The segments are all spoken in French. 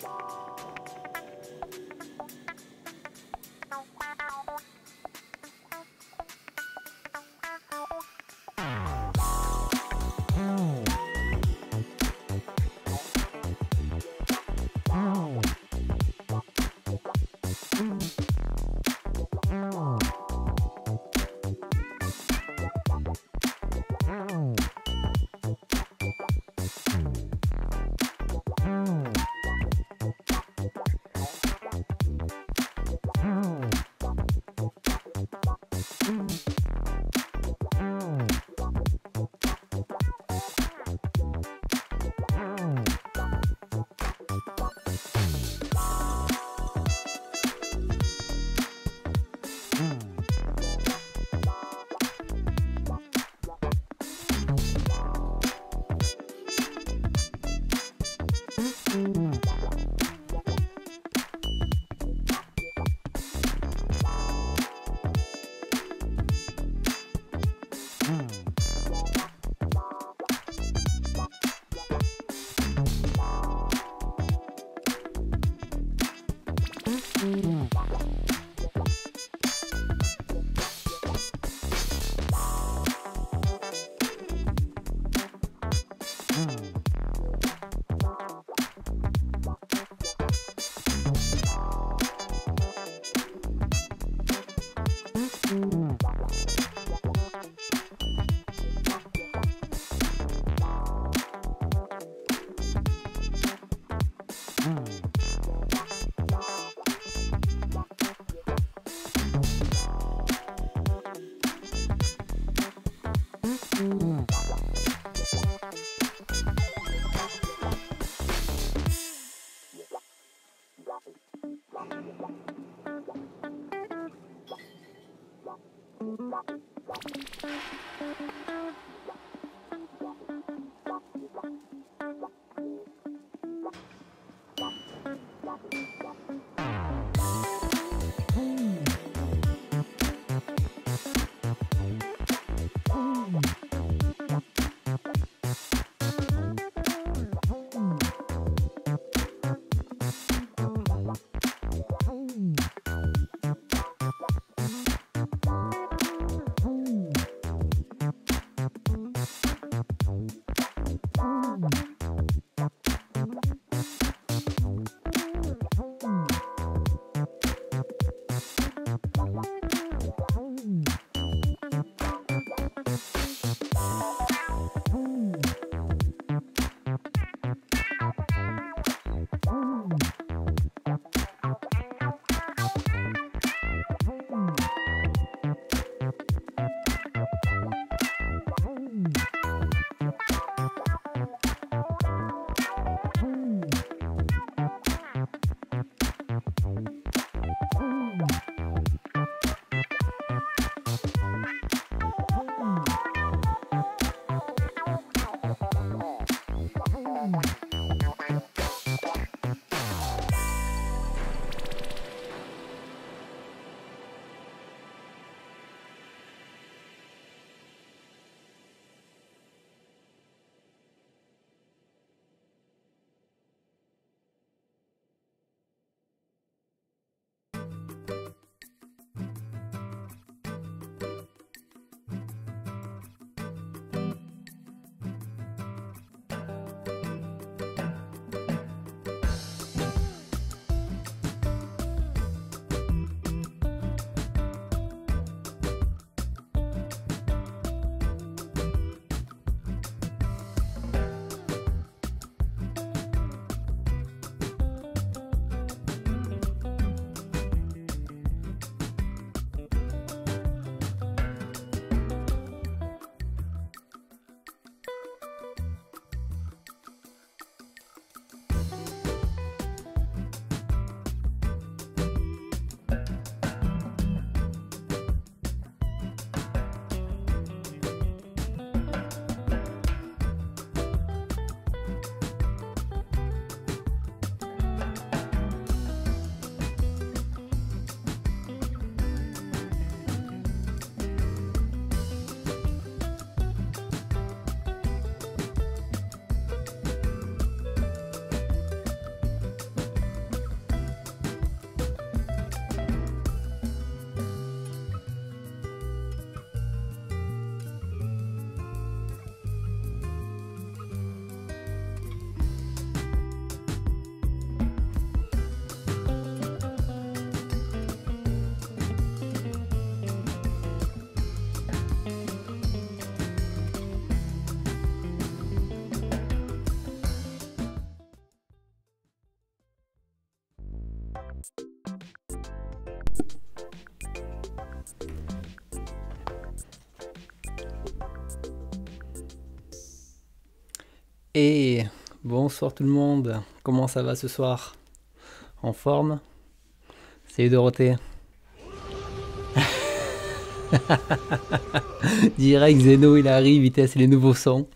Bye. Et bonsoir tout le monde, comment ça va ce soir En forme Salut Dorothée Direct Zeno il arrive, vitesse les nouveaux sons.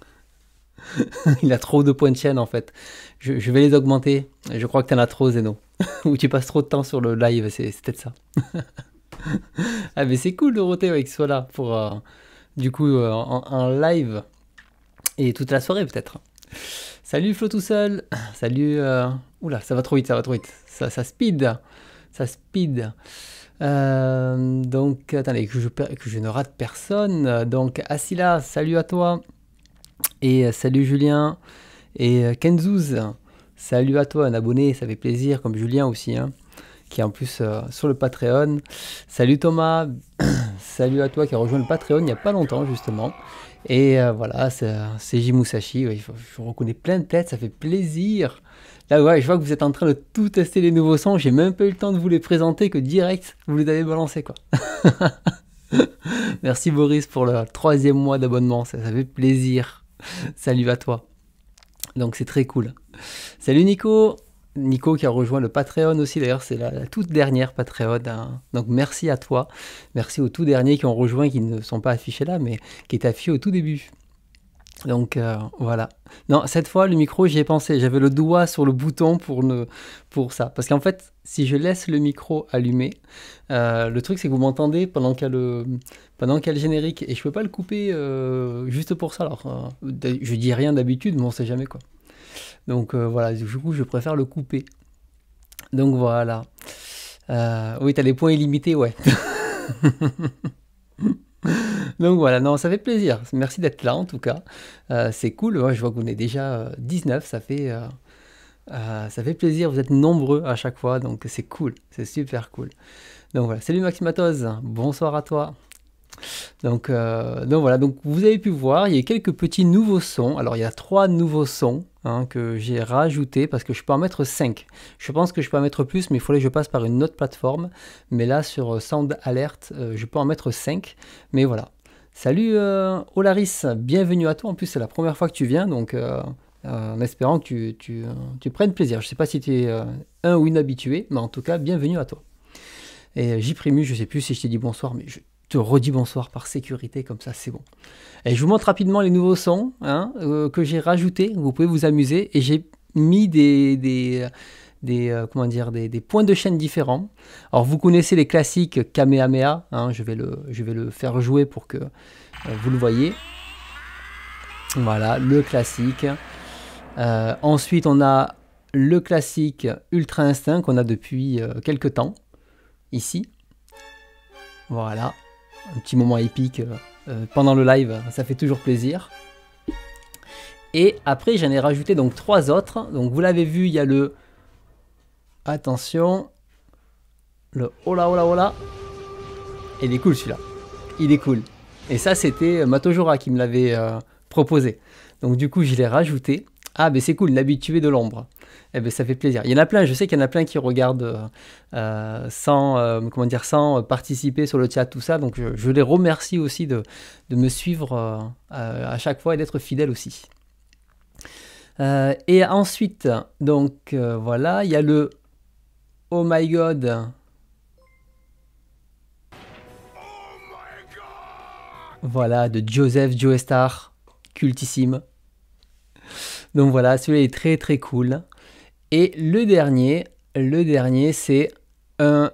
il a trop de points de chaîne en fait. Je, vais les augmenter. Je crois que t'en as trop Zeno. Ou tu passes trop de temps sur le live, c'est peut-être ça. ah mais c'est cool Dorothée avec soit là pour euh, du coup euh, en live et toute la soirée peut-être. Salut Flo tout seul. Salut. Euh, oula, ça va trop vite, ça va trop vite. Ça, ça speed. Ça speed. Euh, donc, attendez, que je, ne rate personne. Donc, Asila, salut à toi. Et euh, salut Julien. Et Kenzouz, salut à toi, un abonné, ça fait plaisir, comme Julien aussi, hein, qui est en plus sur le Patreon. Salut Thomas, salut à toi qui a rejoint le Patreon il n'y a pas longtemps, justement. Et euh, voilà, c'est Jimusashi. je reconnais plein de têtes, ça fait plaisir. Là, ouais, je vois que vous êtes en train de tout tester les nouveaux sons. J'ai même pas eu le temps de vous les présenter que direct, vous les avez balancés, quoi. Merci Boris pour le troisième mois d'abonnement, ça fait plaisir. Salut à toi. Donc c'est très cool. Salut Nico Nico qui a rejoint le Patreon aussi. D'ailleurs, c'est la, toute dernière Patreon. Hein. Donc merci à toi. Merci aux tout derniers qui ont rejoint, qui ne sont pas affichés là, mais qui est affichés au tout début. Donc euh, voilà. Non, cette fois, le micro, j'y ai pensé. J'avais le doigt sur le bouton pour, ne, pour ça. Parce qu'en fait, si je laisse le micro allumé, euh, le truc, c'est que vous m'entendez pendant qu'il y, générique. Et je peux pas le couper euh, juste pour ça. Alors, je dis rien d'habitude, mais on sait jamais quoi. Donc euh, voilà, du coup, je préfère le couper. Donc voilà. Euh, oui, t'as les points illimités, ouais. Donc voilà, non, ça fait plaisir. Merci d'être là en tout cas. Euh, c'est cool, je vois que qu'on est déjà 19, ça fait, ça fait plaisir. Vous êtes nombreux à chaque fois, donc c'est cool, c'est super cool. Donc voilà, salut Maximatoz, bonsoir à toi. Euh, donc, voilà, donc vous avez pu voir, il y a quelques petits nouveaux sons. Alors il y a trois nouveaux sons hein, que j'ai rajoutés parce que je peux en mettre cinq. Je pense que je peux en mettre plus, mais il fallait que je passe par une autre plateforme. Mais là sur euh, Sound Alert, euh, je peux en mettre cinq. Mais voilà. Salut Olaris, bienvenue à toi. En plus c'est la première fois que tu viens, donc en espérant que tu, prennes plaisir. Je ne sais pas si tu es un ou inhabitué mais en tout cas, bienvenue à toi. Et j'y prémus, je sais plus si je t'ai dit bonsoir, mais je redis bonsoir par sécurité, comme ça c'est bon. Et je vous montre rapidement les nouveaux sons hein, euh, que j'ai rajouté vous pouvez vous amuser. Et j'ai mis des, des, euh, comment dire, des, points de chaîne différents. Alors vous connaissez les classiques Kamehameha, hein, je, vais le, je vais le faire jouer pour que euh, vous le voyez. Voilà, le classique. ensuite on a le classique Ultra Instinct qu'on a depuis quelques temps, ici. Voilà un petit moment épique euh, euh, pendant le live, ça fait toujours plaisir. Et après, j'en ai rajouté donc trois autres. Donc vous l'avez vu, il y a le... Attention. Le hola hola hola. Et il est cool celui-là. Il est cool. Et ça, c'était euh, Matojora qui me l'avait proposé. Donc du coup, je l'ai rajouté. Ah, mais c'est cool, l'habitué de l'ombre eh bien, ça fait plaisir. Il y en a plein, je sais qu'il y en a plein qui regardent euh, euh, sans, euh, comment dire, sans participer sur le chat, tout ça. Donc je, les remercie aussi de, me suivre à, chaque fois et d'être fidèles aussi. et ensuite, donc voilà, il y a le Oh my god. Voilà, de Joseph Joestar, cultissime. Donc voilà, celui-là est très très cool. Et le dernier, le dernier, c'est un. Euh,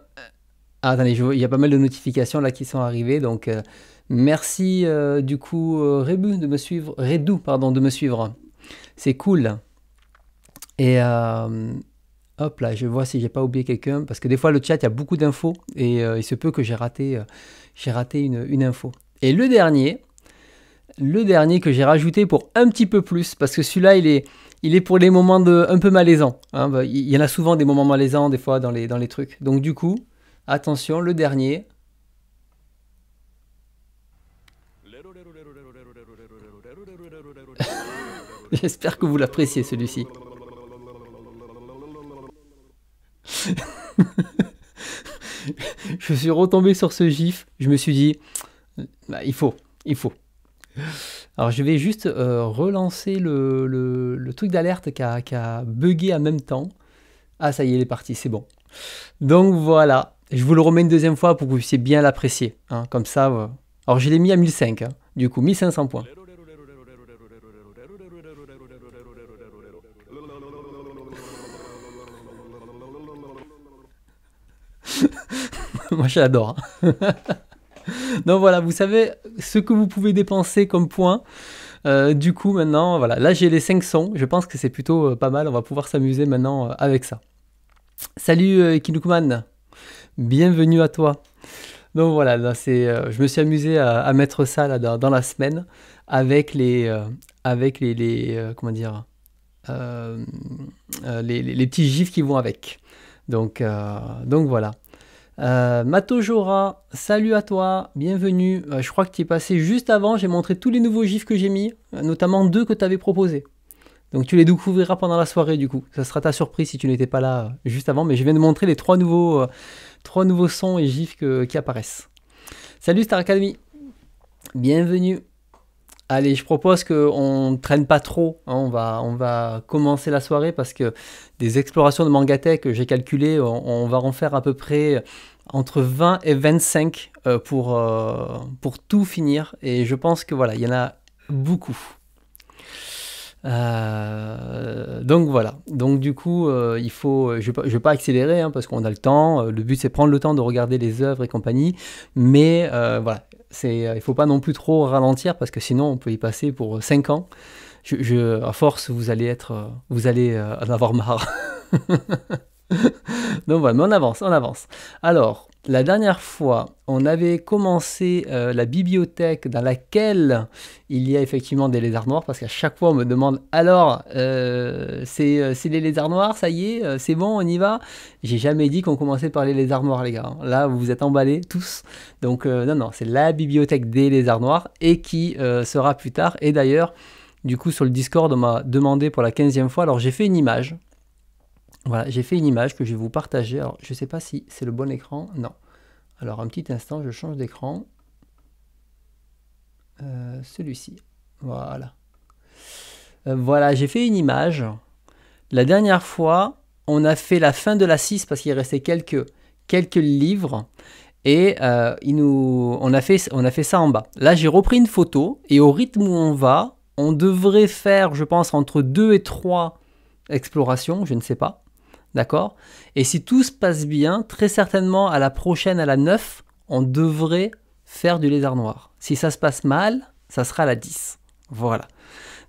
ah, attendez, il y a pas mal de notifications là qui sont arrivées, donc euh, merci euh, du coup de me suivre, Redou pardon de me suivre. C'est cool. Et hop là, je vois si j'ai pas oublié quelqu'un parce que des fois le chat il y a beaucoup d'infos et il se peut que j'ai raté, j'ai raté une, info. Et le dernier, le dernier que j'ai rajouté pour un petit peu plus parce que celui-là il est il est pour les moments de, un peu malaisants. Hein, bah, il y en a souvent des moments malaisants, des fois, dans les, dans les trucs. Donc, du coup, attention, le dernier. J'espère que vous l'appréciez, celui-ci. je suis retombé sur ce gif. Je me suis dit, bah, il faut, il faut. Alors je vais juste euh, relancer le, truc d'alerte qui a, en même temps. Ah ça y est, il est parti, c'est bon. Donc voilà, je vous le remets une deuxième fois pour que vous puissiez bien l'apprécier. Hein, comme ça, euh. alors je l'ai mis à 1005, hein. du coup 1500 points. Moi j'adore. Hein. Donc voilà, vous savez ce que vous pouvez dépenser comme points. Euh, du coup, maintenant, voilà, là j'ai les sons Je pense que c'est plutôt euh, pas mal. On va pouvoir s'amuser maintenant euh, avec ça. Salut Kinukuman bienvenue à toi. Donc voilà, je me suis amusé à, mettre ça là, dans, la semaine avec les, avec les, comment dire, les, les, petits gifs qui vont avec. Donc, donc voilà. Euh, Matojora, salut à toi, bienvenue. Euh, je crois que tu es passé juste avant, j'ai montré tous les nouveaux gifs que j'ai mis, euh, notamment deux que tu avais proposés. Donc tu les découvriras pendant la soirée du coup. Ça sera ta surprise si tu n'étais pas là euh, juste avant, mais je viens de montrer les trois nouveaux, trois nouveaux sons et gifs qui apparaissent. Salut Star Academy, bienvenue. Allez, je propose qu'on ne traîne pas trop. Hein. on, va, commencer la soirée parce que des explorations de que j'ai calculé, on, va en faire à peu près entre 20 et 25 euh, pour, euh, pour tout finir. Et je pense que voilà, il y en a beaucoup. Euh, donc voilà. Donc du coup, euh, il faut, je ne vais, pas accélérer hein, parce qu'on a le temps. Euh, le but c'est prendre le temps de regarder les œuvres et compagnie, mais voilà, c'est, il faut pas non plus trop ralentir parce que sinon on peut y passer pour 5 ans. Je, à force, vous allez être, vous allez en avoir marre. donc voilà, mais on avance, on avance. Alors, la dernière fois, on avait commencé euh, la bibliothèque dans laquelle il y a effectivement des lézards noirs, parce qu'à chaque fois on me demande alors, euh, c'est les euh, lézards noirs, ça y est, c'est bon, on y va. J'ai jamais dit qu'on commençait par les lézards noirs, les gars. Là, vous vous êtes emballés tous. Donc, non, non, c'est la bibliothèque des lézards noirs et qui sera plus tard. Et d'ailleurs, du coup, sur le Discord, on m'a demandé pour la 15e fois, alors j'ai fait une image voilà, j'ai fait une image que je vais vous partager. Alors, je ne sais pas si c'est le bon écran. Non. Alors, un petit instant, je change d'écran. Euh, celui-ci. Voilà. Euh, voilà, j'ai fait une image. La dernière fois, on a fait la fin de la 6 parce qu'il restait quelques, quelques livres. Et euh, il nous, on, a fait, on a fait ça en bas. Là, j'ai repris une photo. Et au rythme où on va, on devrait faire, je pense, entre 2 et 3 explorations, je ne sais pas. D'accord Et si tout se passe bien, très certainement à la prochaine, à la 9, on devrait faire du lézard noir. Si ça se passe mal, ça sera à la 10. Voilà.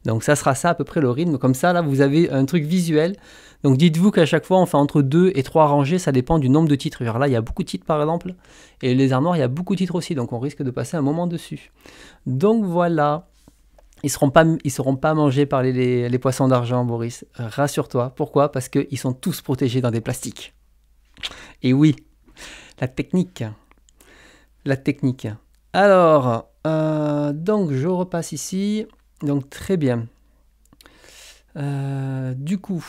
Donc ça sera ça à peu près le rythme. Comme ça, là, vous avez un truc visuel. Donc dites-vous qu'à chaque fois, on fait entre 2 et 3 rangées. Ça dépend du nombre de titres. là, il y a beaucoup de titres par exemple. Et les lézard noir, il y a beaucoup de titres aussi. Donc on risque de passer un moment dessus. Donc voilà ils seront pas, ils seront pas mangés par les, poissons d'argent, Boris. Rassure-toi. Pourquoi Parce qu'ils sont tous protégés dans des plastiques. Et oui, la technique. La technique. Alors, euh, donc je repasse ici. Donc très bien. Euh, du coup,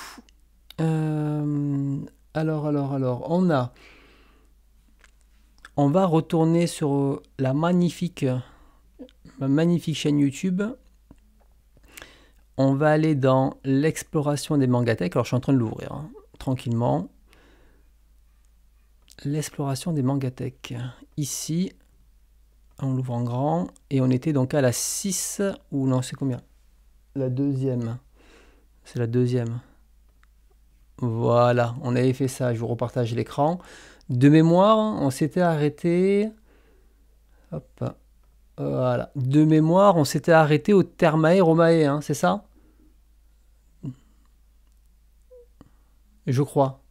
euh, alors, alors, alors, on a... On va retourner sur la magnifique, magnifique chaîne YouTube on va aller dans l'exploration des mangathèques. Alors, je suis en train de l'ouvrir, hein, tranquillement. L'exploration des mangathèques. Ici, on l'ouvre en grand. Et on était donc à la 6, ou non, c'est combien La deuxième. C'est la deuxième. Voilà, on avait fait ça. Je vous repartage l'écran. De mémoire, on s'était arrêté... Hop, voilà. De mémoire, on s'était arrêté au Thermae Romae, hein, c'est ça Je crois.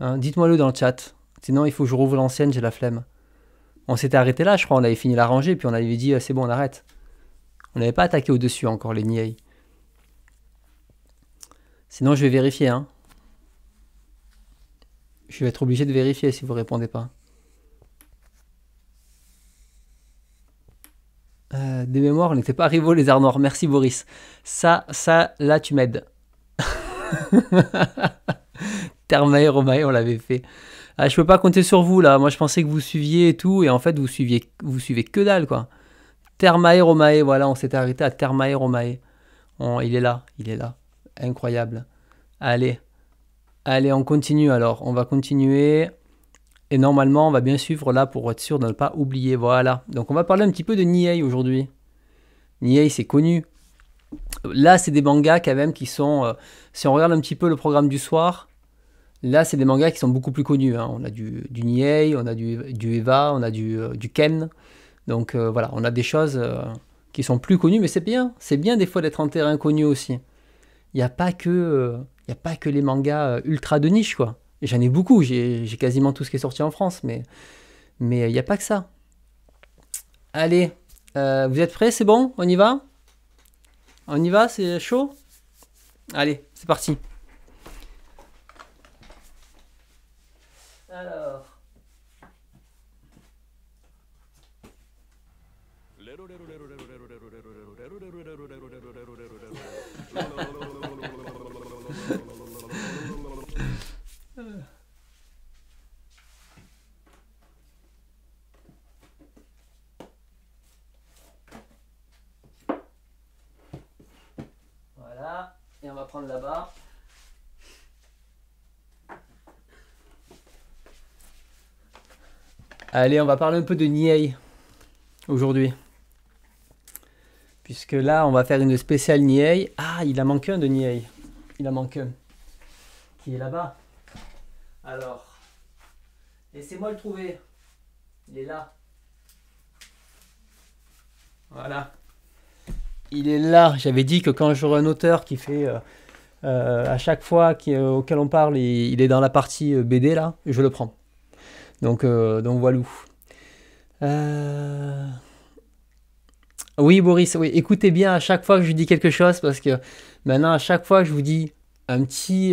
Hein, dites-moi-le dans le chat. Sinon, il faut que je rouvre l'ancienne, j'ai la flemme. On s'était arrêté là, je crois. On avait fini la rangée, puis on avait dit euh, c'est bon, on arrête. On n'avait pas attaqué au-dessus encore les Niei. Sinon, je vais vérifier. Hein. Je vais être obligé de vérifier si vous répondez pas. Euh, des mémoires, on n'était pas rivaux les arts Merci Boris. Ça, ça, là tu m'aides. Termae, Romae, on l'avait fait. Ah, je peux pas compter sur vous là. Moi je pensais que vous suiviez et tout, et en fait vous suiviez, vous suivez que dalle quoi. Termae, Romae, voilà, on s'est arrêté à Termae, Romae. il est là, il est là. Incroyable. Allez. Allez, on continue alors. On va continuer. Et normalement, on va bien suivre là pour être sûr de ne pas oublier. Voilà. Donc on va parler un petit peu de Nihei aujourd'hui. Nihei, c'est connu. Là, c'est des mangas quand même qui sont... Euh, si on regarde un petit peu le programme du soir, là, c'est des mangas qui sont beaucoup plus connus. Hein. On a du, du Nihei, on a du, du Eva, on a du, euh, du Ken. Donc euh, voilà, on a des choses qui sont plus connues, mais c'est bien. C'est bien des fois d'être en terrain connu aussi. Il n'y a, pas que, a pas que les mangas ultra de niche, quoi. J'en ai beaucoup, j'ai quasiment tout ce qui est sorti en France, mais il n'y euh, a pas que ça. Allez, euh, vous êtes prêts C'est bon On y va On y va C'est chaud Allez, c'est parti. Alors. va prendre la barre. Allez, on va parler un peu de Niei aujourd'hui. Puisque là, on va faire une spéciale Niei. Ah, il a manqué un de Niei. Il a manqué un. Qui est là-bas. Alors, laissez-moi le trouver. Il est là. Voilà il est là. J'avais dit que quand j'aurai un auteur qui fait euh, euh, à chaque fois qui, euh, auquel on parle, il, est dans la partie BD là, je le prends. Donc, donc voilà. Oui, Boris, oui. écoutez bien à chaque fois que je dis quelque chose, parce que maintenant, à chaque fois que je vous dis un petit,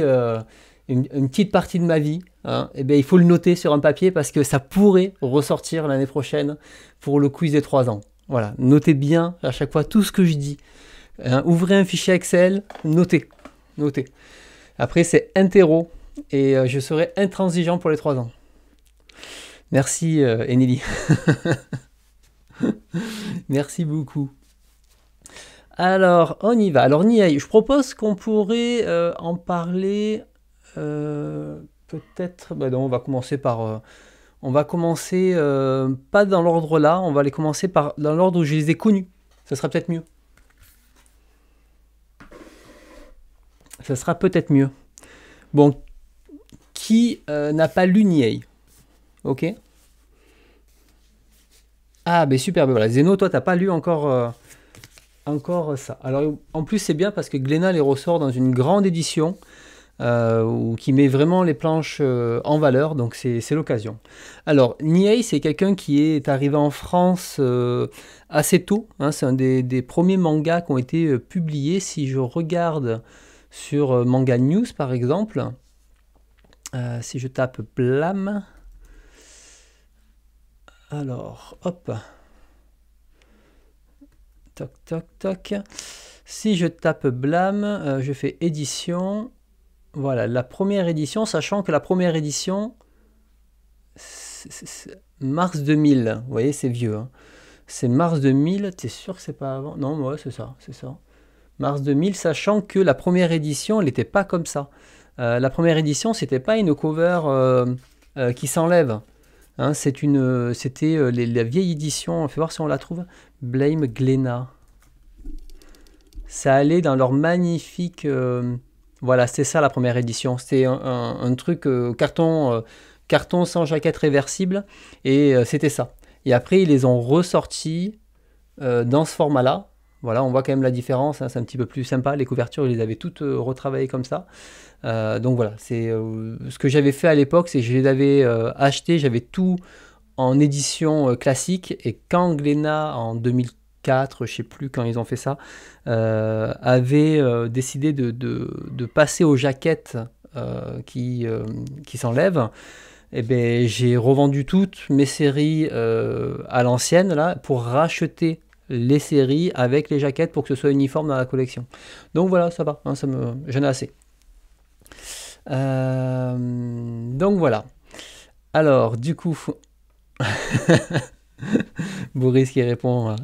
une, petite partie de ma vie, hein. eh ben, il faut le noter sur un papier parce que ça pourrait ressortir l'année prochaine pour le quiz des 3 ans. Voilà, notez bien à chaque fois tout ce que je dis. Hein, ouvrez un fichier Excel, notez, notez. Après, c'est interro et euh, je serai intransigeant pour les trois ans. Merci, euh, Merci beaucoup. Alors, on y va. Alors, Niaï, je propose qu'on pourrait euh, en parler euh, peut-être. Bah, on va commencer par on va commencer, euh, pas dans l'ordre là, on va les commencer par dans l'ordre où je les ai connus. Ça sera peut-être mieux. Ça sera peut-être mieux. Bon, qui euh, n'a pas lu Niei Ok Ah, ben super, ben Zeno, toi, t'as pas lu encore, euh, encore ça. Alors, en plus, c'est bien parce que Glénat les ressort dans une grande édition. Euh, ou qui met vraiment les planches euh, en valeur, donc c'est l'occasion. Alors, Niei, c'est quelqu'un qui est arrivé en France euh, assez tôt, hein, c'est un des, des, premiers mangas qui ont été publiés, si je regarde sur Manga News par exemple, si je tape Blam, alors, hop, toc toc toc, si je tape Blam, je fais édition, voilà, la première édition, sachant que la première édition, mars 2000, vous voyez, c'est vieux. Hein. C'est mars 2000, t'es sûr que c'est pas avant Non, ouais, c'est ça, c'est ça. Mars 2000, sachant que la première édition, elle n'était pas comme ça. Euh, la première édition, c'était pas une cover euh, euh, qui s'enlève. Hein. c'est une, c'était la vieille édition. on va voir si on la trouve. Blame Glenna. Ça allait dans leur magnifique voilà, c'est ça la première édition. C'était un, truc euh, carton, euh, carton sans jaquette réversible, et euh, c'était ça. Et après, ils les ont ressortis dans ce format-là. Voilà, on voit quand même la différence, hein, c'est un petit peu plus sympa. Les couvertures, ils les avaient toutes retravaillées comme ça. donc voilà, c'est ce que j'avais fait à l'époque, c'est que je les avais achetés, j'avais tout en édition classique, et quand en 2003... 4, je sais plus quand ils ont fait ça, euh, avait euh, décidé de, passer aux jaquettes euh, qui, qui s'enlèvent. Et eh ben, j'ai revendu toutes mes séries à l'ancienne là pour racheter les séries avec les jaquettes pour que ce soit uniforme dans la collection. Donc voilà, ça va, hein, ça me gêne assez. donc voilà. Alors du coup, Boris qui répond hein.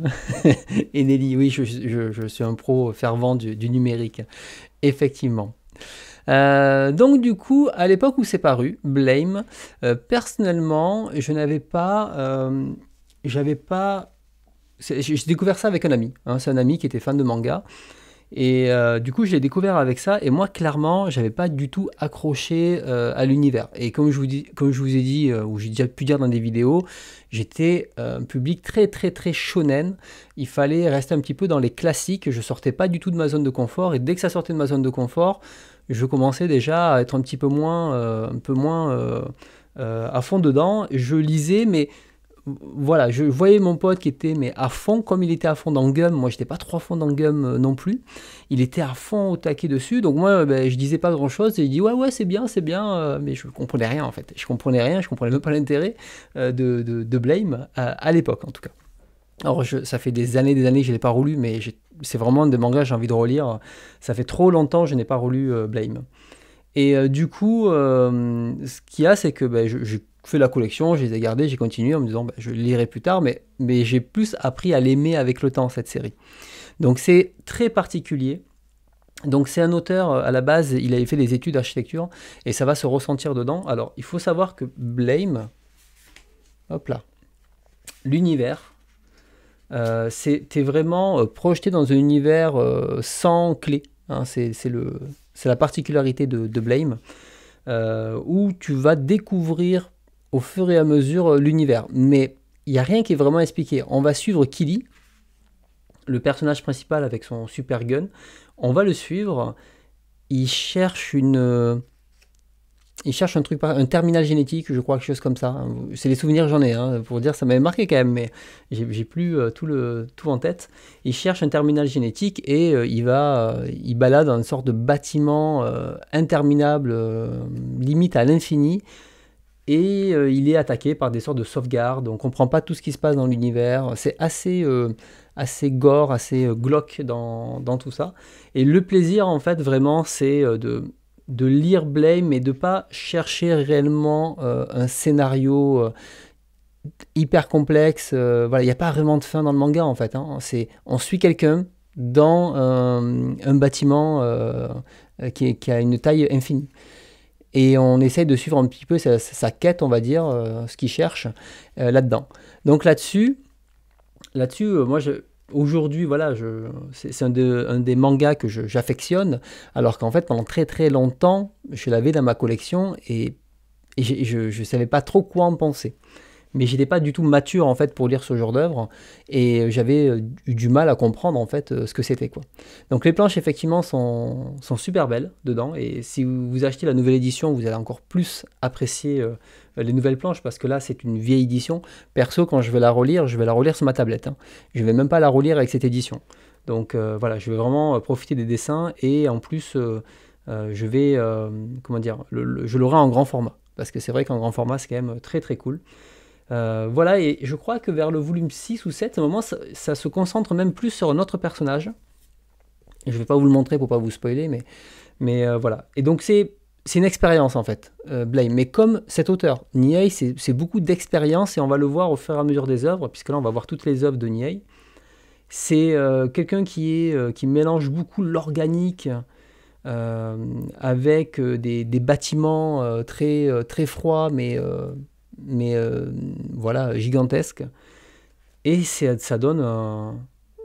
Et oui, je, suis un pro fervent du, numérique. Effectivement. Euh, donc du coup, à l'époque où c'est paru, Blame, euh, personnellement, je n'avais pas, euh, j'avais pas, j'ai découvert ça avec un ami. Hein. c'est un ami qui était fan de manga et euh, du coup, je l'ai découvert avec ça. Et moi, clairement, j'avais pas du tout accroché euh, à l'univers. Et comme je vous, dis, comme je vous ai dit, euh, ou j'ai déjà pu dire dans des vidéos, j'étais un public très, très, très shonen. Il fallait rester un petit peu dans les classiques. Je sortais pas du tout de ma zone de confort. Et dès que ça sortait de ma zone de confort, je commençais déjà à être un petit peu moins, un peu moins à fond dedans. Je lisais, mais voilà, je voyais mon pote qui était mais à fond, comme il était à fond dans Gum, moi j'étais pas trop à fond dans le Gum euh, non plus, il était à fond au taquet dessus, donc moi euh, ben, je disais pas grand chose, il dit ouais ouais c'est bien, c'est bien, euh, mais je comprenais rien en fait, je comprenais rien, je comprenais même pas l'intérêt de, de, Blame, à, l'époque en tout cas. Alors, je, ça fait des années, des années que je ne l'ai pas relu, mais c'est vraiment un des mangas que j'ai envie de relire. Ça fait trop longtemps que je n'ai pas relu Blame. Et du coup, ce qu'il y a, c'est que ben, je, fait la collection, je les ai gardés, j'ai continué en me disant je bah, je lirai plus tard, mais, mais j'ai plus appris à l'aimer avec le temps, cette série. Donc c'est très particulier. Donc c'est un auteur, euh, à la base, il avait fait des études d'architecture, et ça va se ressentir dedans. Alors il faut savoir que Blame, hop là, l'univers, euh, c'était vraiment euh, projeté dans un univers euh, sans clé. Hein. c'est la particularité de, Blame. où tu vas découvrir au fur et à mesure euh, l'univers. Mais il n'y a rien qui est vraiment expliqué. On va suivre Killy, le personnage principal avec son super gun. On va le suivre. Il cherche une. Euh, il cherche un truc, un terminal génétique, je crois, quelque chose comme ça. C'est les souvenirs j'en ai, hein, pour dire, ça m'avait marqué quand même, mais j'ai plus euh, tout, le, tout en tête. Il cherche un terminal génétique et il va, il balade dans une sorte de bâtiment interminable, limite à l'infini, et euh, il est attaqué par des sortes de sauvegardes. On ne comprend pas tout ce qui se passe dans l'univers. C'est assez, euh, assez gore, assez euh, glauque dans, dans, tout ça. Et le plaisir, en fait, vraiment, c'est euh, de, de lire Blame et de pas chercher réellement un scénario hyper complexe. voilà, il n'y a pas vraiment de fin dans le manga, en fait. Hein. C'est, on suit quelqu'un dans un bâtiment qui, qui, a une taille infinie et on essaye de suivre un petit peu sa, quête, on va dire, euh, ce qu'il cherche euh, là-dedans. Donc là-dessus, là-dessus, euh, moi, aujourd'hui, voilà, c'est, un, des mangas que j'affectionne, alors qu'en fait, pendant très très longtemps, je l'avais dans ma collection et je ne savais pas trop quoi en penser mais j'étais pas du tout mature en fait pour lire ce genre d'œuvre et j'avais euh, eu du mal à comprendre en fait euh, ce que c'était quoi. Donc les planches effectivement sont, super belles dedans et si vous achetez la nouvelle édition, vous allez encore plus apprécier euh, les nouvelles planches parce que là c'est une vieille édition. Perso quand je vais la relire, je vais la relire sur ma tablette. Je hein. Je vais même pas la relire avec cette édition. Donc voilà, je vais vraiment profiter des dessins et en plus je vais comment dire, je l'aurai en grand format parce que c'est vrai qu'en grand format c'est quand même très très cool. Euh, voilà, et je crois que vers le volume 6 ou 7, à un moment, ça, se concentre même plus sur notre personnage. Je ne vais pas vous le montrer pour pas vous spoiler, mais, euh, voilà. Et donc c'est une expérience en fait, euh, Blame. Mais comme cet auteur, Niei, c'est beaucoup d'expérience et on va le voir au fur et à mesure des œuvres, puisque là on va voir toutes les œuvres de Niei. C'est quelqu'un qui, est, qui mélange beaucoup l'organique avec des, bâtiments très, très froids, mais mais euh, voilà, gigantesque. Et ça donne, un,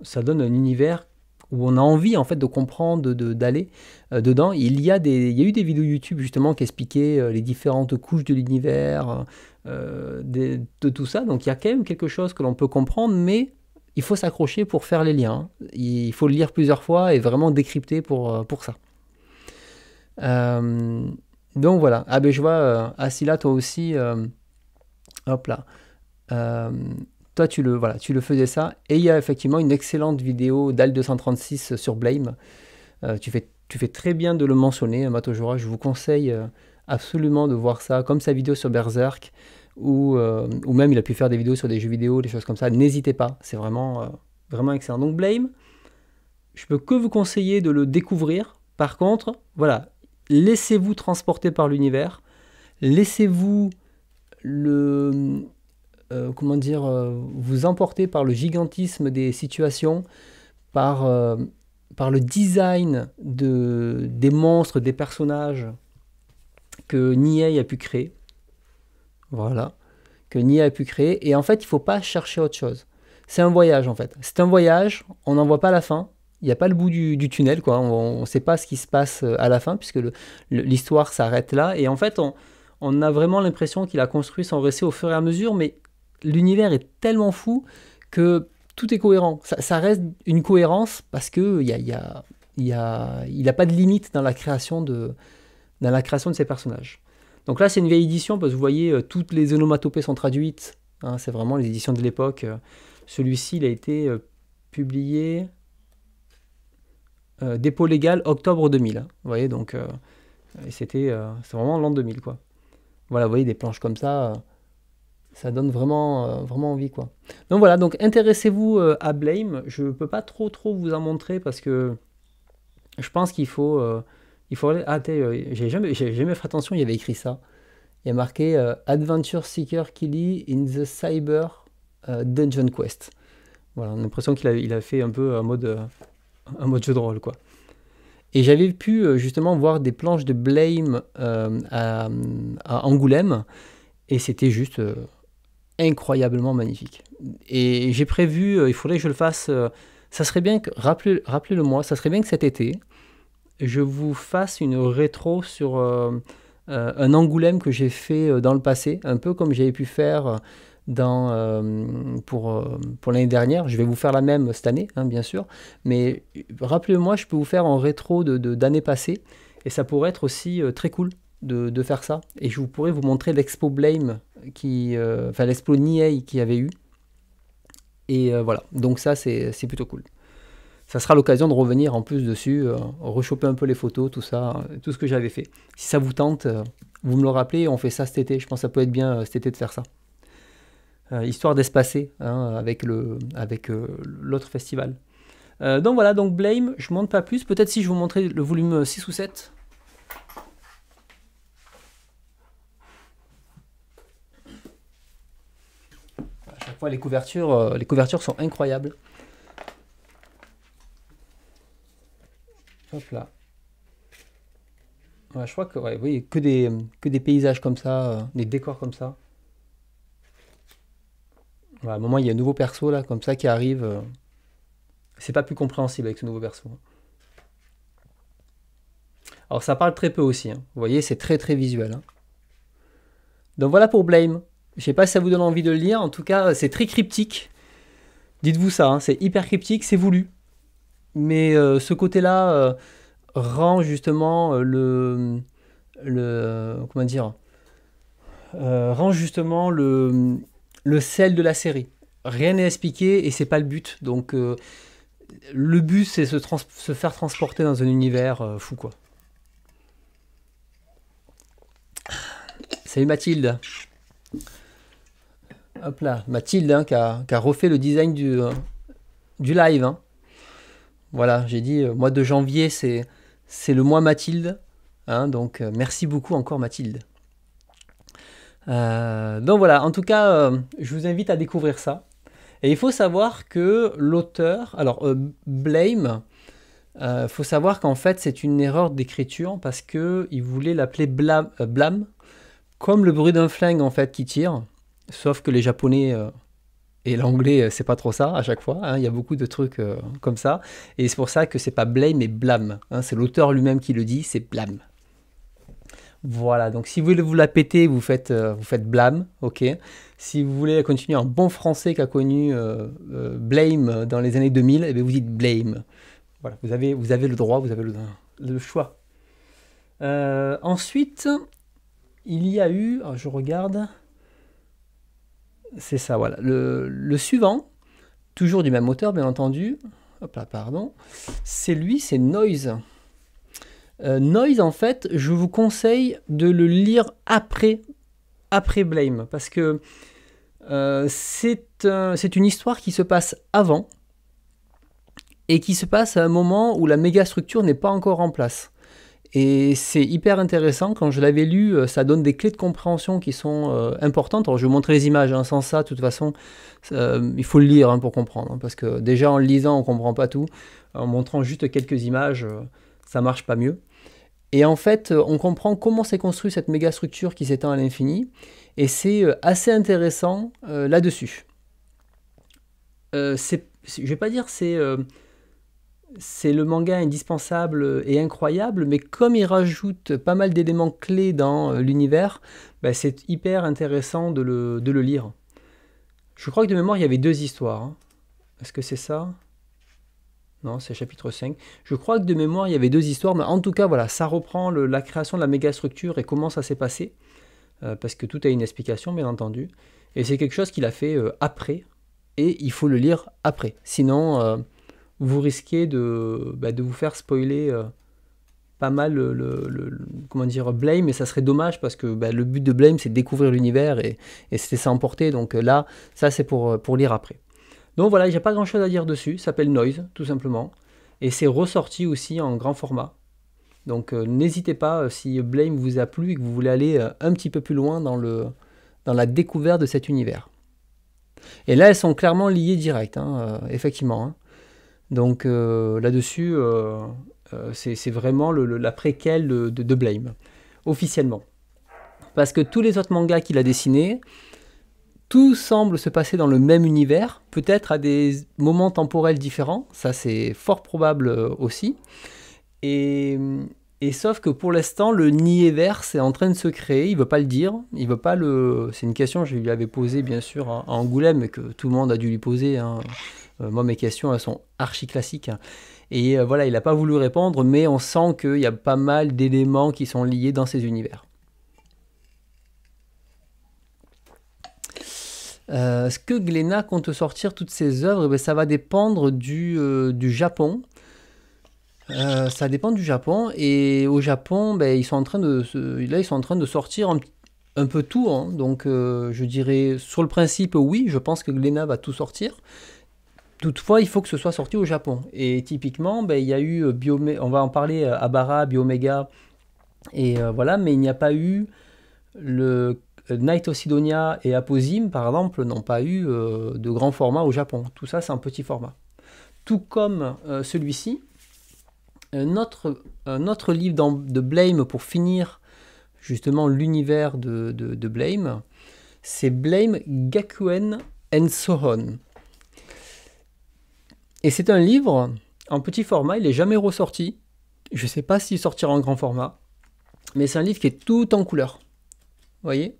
ça donne un univers où on a envie en fait de comprendre, d'aller euh, dedans. Il y, a des, il eu des vidéos YouTube justement qui expliquaient euh, les différentes couches de l'univers, de, tout ça. Donc il y a quand même quelque chose que l'on peut comprendre, mais il faut s'accrocher pour faire les liens. Il faut le lire plusieurs fois et vraiment décrypter pour, pour ça. donc voilà. Ah ben je vois, Asila, toi aussi, Hop là. Euh, toi, tu le, voilà, tu le faisais ça. Et il y a effectivement une excellente vidéo d'Al236 sur Blame. Euh, tu, fais, tu fais très bien de le mentionner, Jura, Je vous conseille euh, absolument de voir ça, comme sa vidéo sur Berserk, ou même il a pu faire des vidéos sur des jeux vidéo, des choses comme ça. N'hésitez pas, c'est vraiment, vraiment excellent. Donc Blame, je peux que vous conseiller de le découvrir. Par contre, voilà, laissez-vous transporter par l'univers, laissez-vous le, euh, comment dire, euh, vous emporter par le gigantisme des situations, par, euh, par le design de, des monstres, des personnages que Nia a pu créer. Voilà. Que Nia a pu créer. Et en fait, il ne faut pas chercher autre chose. C'est un voyage, en fait. C'est un voyage, on n'en voit pas la fin. Il n'y a pas le bout du, tunnel, quoi. On ne sait pas ce qui se passe à la fin, puisque l'histoire s'arrête là. Et en fait, on, on a vraiment l'impression qu'il a construit son récit au fur et à mesure, mais l'univers est tellement fou que tout est cohérent. Ça, reste une cohérence parce que y a, a, pas de limite dans la création de, dans la création de ses personnages. Donc là, c'est une vieille édition parce que vous voyez, euh, toutes les onomatopées sont traduites. Hein, c'est vraiment les éditions de l'époque. Euh, celui-ci, il a été euh, publié dépôt légal octobre 2000. Hein. Vous voyez, donc c'était c'est vraiment l'an 2000, quoi. Voilà, vous voyez des planches comme ça, euh, ça donne vraiment, euh, vraiment envie quoi. Donc voilà, donc intéressez-vous euh, à Blame. Je ne peux pas trop trop vous en montrer parce que je pense qu'il faut, il faut aller. Ah, j'ai jamais, j'ai jamais fait attention. Il y avait écrit ça. Il y a marqué Adventure Seeker Killy in the Cyber Dungeon Quest. Voilà, on a l'impression qu'il a, il a fait un peu un mode, un mode jeu de rôle quoi. Et j'avais pu euh, justement voir des planches de Blame euh, à, Angoulême, et c'était juste euh, incroyablement magnifique. Et j'ai prévu, il faudrait que je le fasse, ça serait bien que, rappelez, le moi, ça serait bien que cet été, je vous fasse une rétro sur... un Angoulême que j'ai fait dans le passé, un peu comme j'avais pu faire dans, euh, pour, euh, pour l'année dernière. Je vais vous faire la même cette année, hein, bien sûr. Mais rappelez-moi, je peux vous faire en rétro d'année de, d'année passée, Et ça pourrait être aussi euh, très cool de, de, faire ça. Et je vous pourrais vous montrer l'expo Blame, qui, enfin l'expo qui avait eu. Et voilà, donc ça c'est plutôt cool. Ça sera l'occasion de revenir en plus dessus, rechoper un peu les photos, tout ça, tout ce que j'avais fait. Si ça vous tente, vous me le rappelez, on fait ça cet été. Je pense que ça peut être bien cet été de faire ça. Euh, histoire d'espacer hein, avec euh, l'autre festival. Euh, donc voilà, donc Blame, je ne montre pas plus. Peut-être si je vous montrais le volume 6 ou 7. fois les couvertures, les couvertures sont incroyables. Hop là. je crois que vous voyez que des que des paysages comme ça, des décors comme ça à un moment, il y a un nouveau perso là, comme ça, qui arrive. Euh, c'est pas plus compréhensible avec ce nouveau perso. Alors ça parle très peu aussi. Hein. Vous voyez, c'est très très visuel. Hein. Donc voilà pour Blame. Je sais pas si ça vous donne envie de le lire. En tout cas, euh, c'est très cryptique. Dites-vous ça, hein, c'est hyper cryptique, c'est voulu. Mais euh, ce côté-là rend justement le, le comment dire, rend justement le le sel de la série. Rien n'est expliqué et c'est pas le but. Donc euh, le but c'est se, se faire transporter dans un univers euh, fou quoi. Salut Mathilde. Hop là, Mathilde hein, qui, a, refait le design du, euh, du live. Hein. Voilà, j'ai dit, mois de janvier c'est le mois Mathilde. Hein, donc merci beaucoup encore Mathilde. Euh, donc voilà, en tout cas, euh, je vous invite à découvrir ça. Et il faut savoir que l'auteur, alors euh, Blame, faut savoir qu'en fait c'est une erreur d'écriture parce que il voulait l'appeler blame, comme le bruit d'un flingue en fait qui tire, sauf que les japonais et l'anglais c'est pas trop ça à chaque fois, hein. il y a beaucoup de trucs comme ça, et c'est pour ça que c'est pas blame mais Blam. Hein. c'est l'auteur lui-même qui le dit, c'est Blam. Voilà, donc si vous voulez vous la péter, vous faites, euh, vous faites blâme, ok Si vous voulez continuer un bon français qu'a connu euh, euh, Blame dans les années 2000, et eh ben vous dites blame. Voilà, vous avez, vous avez le droit, vous avez le, choix. ensuite, il y a eu, ah, je regarde, c'est ça, voilà. Le, le, suivant, toujours du même auteur, bien entendu, hop là, pardon, c'est lui, c'est Noise. Euh, Noise, en fait, je vous conseille de le lire après, après Blame, parce que euh, c'est une histoire qui se passe avant et qui se passe à un moment où la méga structure n'est pas encore en place. Et c'est hyper intéressant. Quand je l'avais lu, euh, ça donne des clés de compréhension qui sont importantes. Alors, je vais vous montrer les images. Hein, sans ça, de toute façon, il faut le lire hein, pour comprendre. Hein, parce que déjà, en le lisant, on ne comprend pas tout. En montrant juste quelques images, ça marche pas mieux. Et en fait, euh, on comprend comment s'est construite cette méga structure qui s'étend à l'infini, et c'est euh, assez intéressant euh, là-dessus. Euh, je vais pas dire c'est c'est le manga indispensable et incroyable, mais comme il rajoute pas mal d'éléments clés dans l'univers, bah, c'est hyper intéressant de le, de le, lire. Je crois que de mémoire, il y avait deux histoires. Hein. Est-ce que c'est ça non, c'est chapitre 5. Je crois que de mémoire, il y avait deux histoires, mais en tout cas, voilà, ça reprend la création de la méga structure et comment ça s'est passé, euh, parce que tout a une explication, bien entendu. Et c'est quelque chose qu'il a fait euh, après, et il faut le lire après. Sinon, euh, vous risquez bah, de, vous faire spoiler pas mal le, comment dire Blame et ça serait dommage parce que bah, le but de Blame c'est de découvrir l'univers et, et c'était ça donc là ça c'est pour, pour lire après. Donc voilà, j'ai pas grand chose à dire dessus, ça s'appelle Noise tout simplement, et c'est ressorti aussi en grand format. Donc euh, n'hésitez pas, euh, si Blame vous a plu et que vous voulez aller euh, un petit peu plus loin dans, le, dans la découverte de cet univers. Et là, elles sont clairement liées directes, hein, effectivement. Hein. Donc là-dessus, c'est vraiment la préquelle de, de Blame, officiellement parce que tous les autres mangas qu'il a dessinés, tout semble se passer dans le même univers, peut-être à des moments temporels différents, ça c'est fort probable euh, aussi. Et, sauf que pour l'instant, le vert est en train de se créer, il veut pas le dire, il veut pas le... C'est une question que je lui avais posée bien sûr à Angoulême, mais que tout le monde a dû lui poser. Hein. Euh, moi mes questions elles sont archi classiques. Hein. Et euh, voilà, il n'a pas voulu répondre, mais on sent qu'il y a pas mal d'éléments qui sont liés dans ces univers. Euh, est-ce que Glenna compte sortir toutes ses œuvres eh Ben Ça va dépendre du, euh, du Japon. Euh, ça dépend du Japon. Et au Japon, ben, ils sont en train de, là, ils sont en train de sortir un, peu tout. Hein. Donc, je dirais, sur le principe, oui, je pense que Glenna va tout sortir. Toutefois, il faut que ce soit sorti au Japon. Et typiquement, ben, il y a eu, Biome on va en parler, Abara, Biomega, et voilà, mais il n'y a pas eu le Night of Sidonia et Aposim, par exemple, n'ont pas eu euh, de grand format au Japon. Tout ça, c'est un petit format. Tout comme euh, celui-ci, notre, notre, livre de Blame pour finir justement l'univers de, Blame, c'est Blame Gakuen and Sohon. Et c'est un livre en petit format, il n'est jamais ressorti. Je ne sais pas s'il sortira en grand format, mais c'est un livre qui est tout en couleur. Vous voyez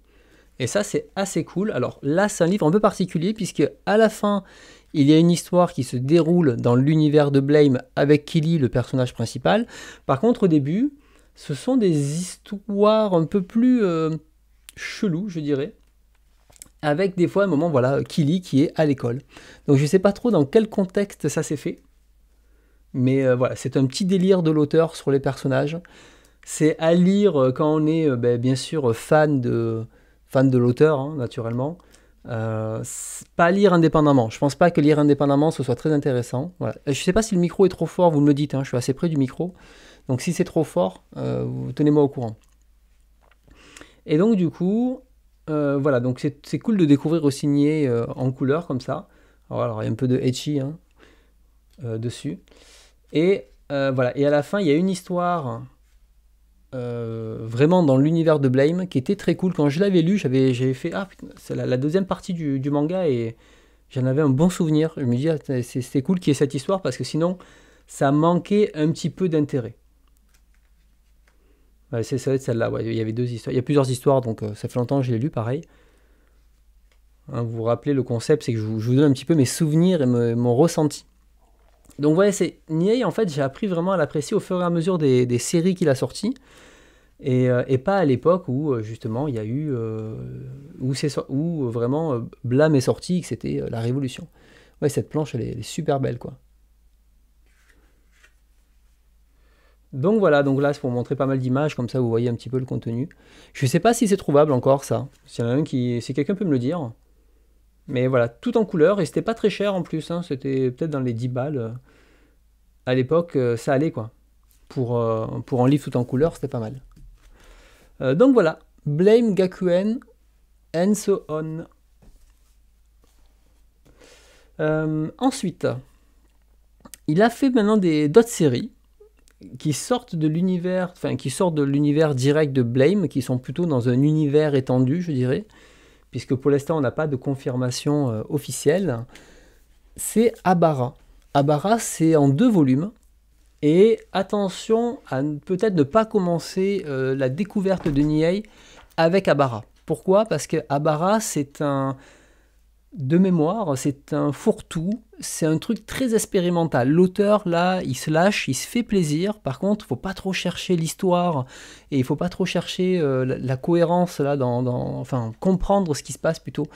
et ça, c'est assez cool. Alors là, c'est un livre un peu particulier puisque à la fin, il y a une histoire qui se déroule dans l'univers de Blame avec Killy, le personnage principal. Par contre, au début, ce sont des histoires un peu plus chelou euh, cheloues, je dirais. Avec des fois un moment, voilà, Killy qui est à l'école. Donc je ne sais pas trop dans quel contexte ça s'est fait. Mais euh, voilà, c'est un petit délire de l'auteur sur les personnages. C'est à lire euh, quand on est ben, bien sûr fan de, fan de l'auteur, hein, naturellement. Euh, pas lire indépendamment. Je pense pas que lire indépendamment ce soit très intéressant. Je euh, Je sais pas si le micro est trop fort, vous me le dites, hein, je suis assez près du micro. Donc si c'est trop fort, euh, tenez-moi au courant. Et donc du coup, voilà, donc c'est cool de découvrir au signé en couleur comme ça. Alors, il y a un peu de etchi hein, dessus. Et voilà, et à la fin, il y a une histoire euh, vraiment dans l'univers de Blame, qui était très cool. Quand je l'avais lu, j'avais, fait ah, c'est la, deuxième partie du, manga et j'en avais un bon souvenir. Je me disais, ah, c'était cool qu'il y ait cette histoire parce que sinon, ça manquait un petit peu d'intérêt. c'est ça, celle-là. Il y avait deux histoires. Il y a plusieurs histoires, donc euh, ça fait longtemps que je l'ai lu, pareil. Hein, vous vous rappelez le concept, c'est que je vous, donne un petit peu mes souvenirs et mon ressenti. Donc vous c'est en fait, j'ai appris vraiment à l'apprécier au fur et à mesure des, séries qu'il a sorties. Et, euh, pas à l'époque où euh, justement il y a eu euh, où, où vraiment Blâme est sorti que c'était la révolution. Ouais, cette planche elle est, super belle quoi. Donc voilà, donc là c'est pour montrer pas mal d'images, comme ça vous voyez un petit peu le contenu. Je ne sais pas si c'est trouvable encore ça. Si quelqu'un peut me le dire. Mais voilà, tout en couleur, et c'était pas très cher en plus, hein. c'était peut-être dans les 10 balles. À l'époque, euh, ça allait quoi. Pour, euh, pour un livre tout en couleur, c'était pas mal. Euh, donc voilà, Blame Gakuen and so on. ensuite, il a fait maintenant d'autres séries qui sortent de l'univers, enfin qui sortent de l'univers direct de Blame, qui sont plutôt dans un univers étendu, je dirais puisque pour l'instant on n'a pas de confirmation euh, officielle, c'est Abara. Abara, c'est en deux volumes. Et attention à peut-être ne pas commencer euh, la découverte de Nyei avec Abara. Pourquoi Parce que Abara, c'est un, de mémoire, c'est un fourre-tout, c'est un truc très expérimental. L'auteur, là, il se lâche, il se fait plaisir. Par contre, faut pas trop chercher l'histoire et il faut pas trop chercher euh, la, cohérence, là, dans, enfin, comprendre ce qui se passe plutôt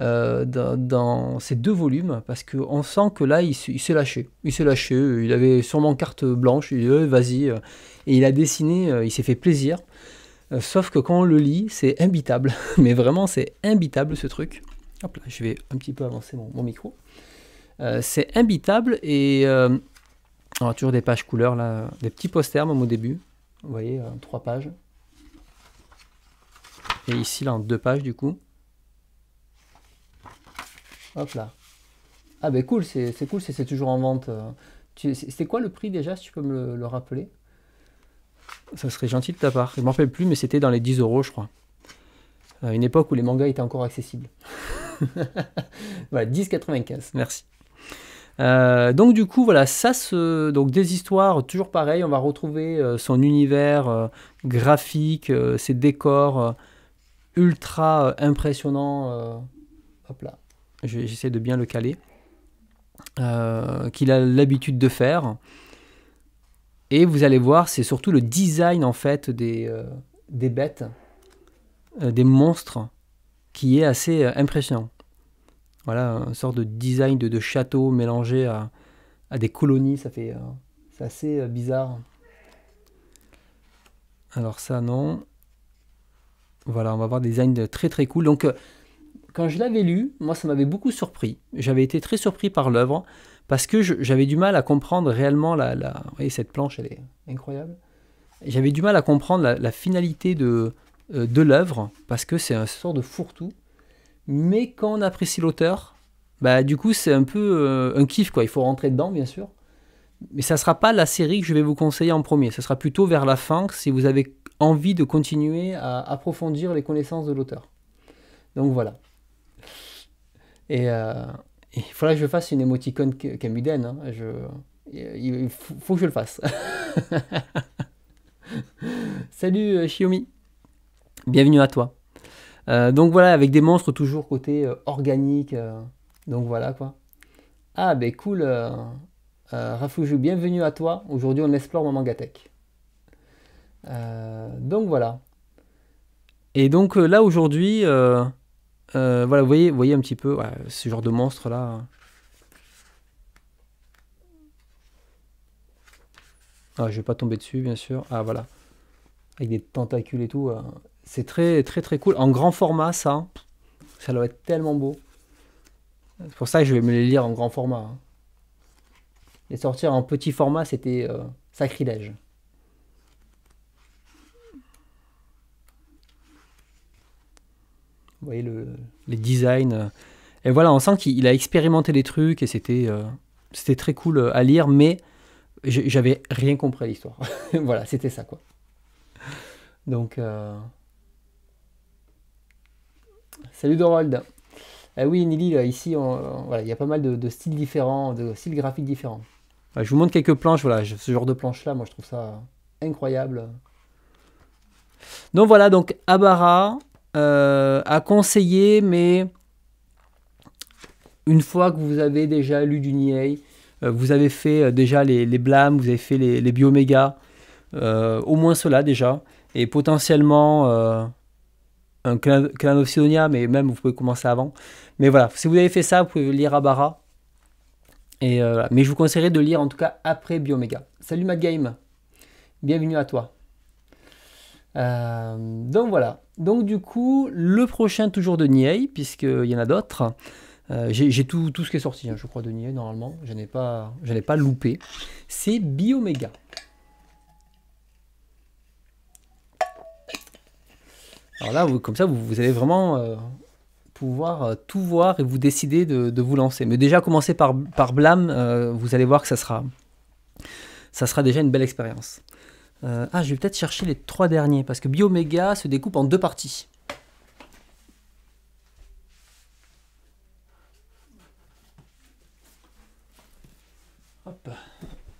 euh, dans, ces deux volumes, parce qu'on sent que là, il, s'est lâché. Il s'est lâché, il avait sûrement carte blanche, il dit vas-y, euh, et il a dessiné, il s'est fait plaisir. Sauf que quand on le lit, c'est imbitable. Mais vraiment, c'est imbitable ce truc. Hop là, je vais un petit peu avancer mon, micro. Euh, c'est imbitable et euh, on a toujours des pages couleurs là, des petits posters même au début. Vous voyez, euh, trois pages. Et ici là deux pages du coup. Hop là. Ah ben cool, c'est cool, c'est toujours en vente. C'était quoi le prix déjà, si tu peux me le, rappeler Ça serait gentil de ta part. Je m'en rappelle plus, mais c'était dans les 10 euros, je crois. À une époque où les mangas étaient encore accessibles. 10,95, merci. Euh, donc du coup voilà ça se donc des histoires toujours pareil on va retrouver euh, son univers euh, graphique ses décors ultra impressionnants hop là j'essaie de bien le caler qu'il a l'habitude de faire et vous allez voir c'est surtout le design en fait des des bêtes des monstres qui est assez euh, impressionnant. Voilà, une sorte de design de, château mélangé à, des colonies, ça fait euh, c'est assez euh, bizarre. Alors ça non. Voilà, on va voir des designs très très cool. Donc quand je l'avais lu, moi ça m'avait beaucoup surpris. J'avais été très surpris par l'œuvre parce que j'avais du mal à comprendre réellement la, la... Vous voyez cette planche, elle est incroyable. J'avais du mal à comprendre la finalité de, euh, de l'œuvre, parce que c'est un sort de fourre-tout. Mais quand on apprécie l'auteur, bah, du coup, c'est un peu euh, un kiff, quoi. Il faut rentrer dedans, bien sûr. Mais ça ne sera pas la série que je vais vous conseiller en premier. Ça sera plutôt vers la fin, si vous avez envie de continuer à approfondir les connaissances de l'auteur. Donc voilà. Et euh, il faudra que je fasse une émoticône Camuden. Hein. Je, il faut, faut que je le fasse. Salut Xiaomi. Bienvenue à toi. Euh, donc voilà, avec des monstres toujours côté euh, organique. Euh, donc voilà quoi. Ah ben cool, euh, bienvenue à toi. Aujourd'hui on explore mon mangatech. donc voilà. Et donc là aujourd'hui, voilà, vous voyez, voyez un petit peu ce genre de monstre là. Hein. Ah, je vais pas tomber dessus bien sûr. Ah voilà, avec des tentacules et tout. C'est très très très cool. En grand format, ça, ça doit être tellement beau. C'est pour ça que je vais me les lire en grand format. Hein. Les sortir en petit format, c'était euh, sacrilège. Vous voyez le, les designs. Euh. Et voilà, on sent qu'il a expérimenté des trucs et c'était euh, c'était très cool à lire, mais j'avais rien compris à l'histoire. voilà, c'était ça quoi. Donc. Salut Dorold. Ah oui, Nili, ici, il y a pas mal de, styles différents, de styles graphiques différents. Ah, je vous montre quelques planches. Voilà, ce genre de planches là moi, je trouve ça incroyable. Donc voilà, donc Abara euh, a conseillé, mais une fois que vous avez déjà lu du NIA, euh, vous avez fait euh, déjà les, les, blâmes, vous avez fait les, les bioméga, euh, au moins cela déjà, et potentiellement un mais même vous pouvez commencer avant. Mais voilà, si vous avez fait ça, vous pouvez lire Abara. Et, euh, mais je vous conseillerais de lire en tout cas après bioméga Salut madgame Game, bienvenue à toi. Euh, donc voilà, donc du coup, le prochain toujours de puisque puisqu'il y en a d'autres. Euh, j'ai tout, ce qui est sorti, hein, je crois, de Niei normalement, je n'ai pas, je n'ai pas loupé. C'est Biomega. Alors là, comme ça, vous, allez vraiment euh, pouvoir euh, tout voir et vous décider de, vous lancer. Mais déjà, commencer par, par euh, vous allez voir que ça sera, déjà une belle expérience. ah, je vais peut-être chercher les trois derniers, parce que Bioméga se découpe en deux parties. Hop,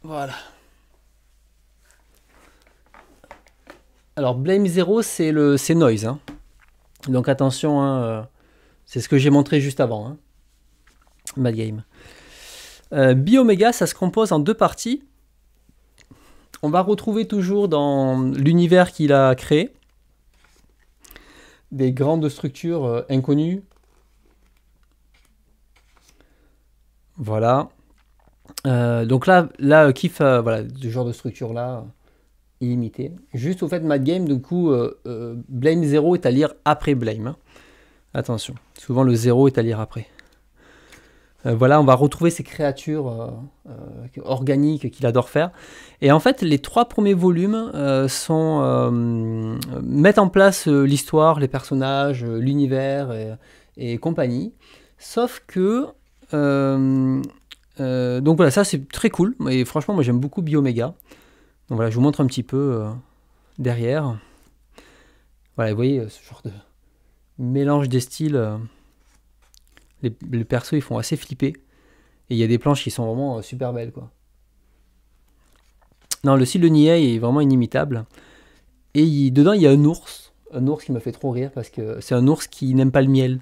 voilà. Alors, Blame Zero, c'est le Noise. Hein. Donc, attention, hein, euh, c'est ce que j'ai montré juste avant. Hein. Game. Euh, Biomega, ça se compose en deux parties. On va retrouver toujours dans l'univers qu'il a créé des grandes structures euh, inconnues. Voilà. donc là, là Kif, voilà, ce genre de structure-là, illimité. Juste au fait, Mad Game, du coup, euh, euh, Blame 0 est à lire après Blame. Hein. Attention, souvent le 0 est à lire après. Euh, voilà, on va retrouver ces créatures organiques qu'il adore faire. Et en fait, les trois premiers volumes sont, mettent en place l'histoire, les personnages, l'univers et, et, compagnie. Sauf que donc voilà, ça c'est très cool. Et franchement, moi j'aime beaucoup Biomega. Donc voilà, je vous montre un petit peu euh, derrière. Voilà, vous voyez euh, ce genre de mélange des styles. Euh, les, persos, ils font assez flipper. Et il y a des planches qui sont vraiment super belles, quoi. Non, le style de Nia est vraiment inimitable. Et dedans, il y a un ours. Un ours qui m'a fait trop rire parce que c'est un ours qui n'aime pas le miel.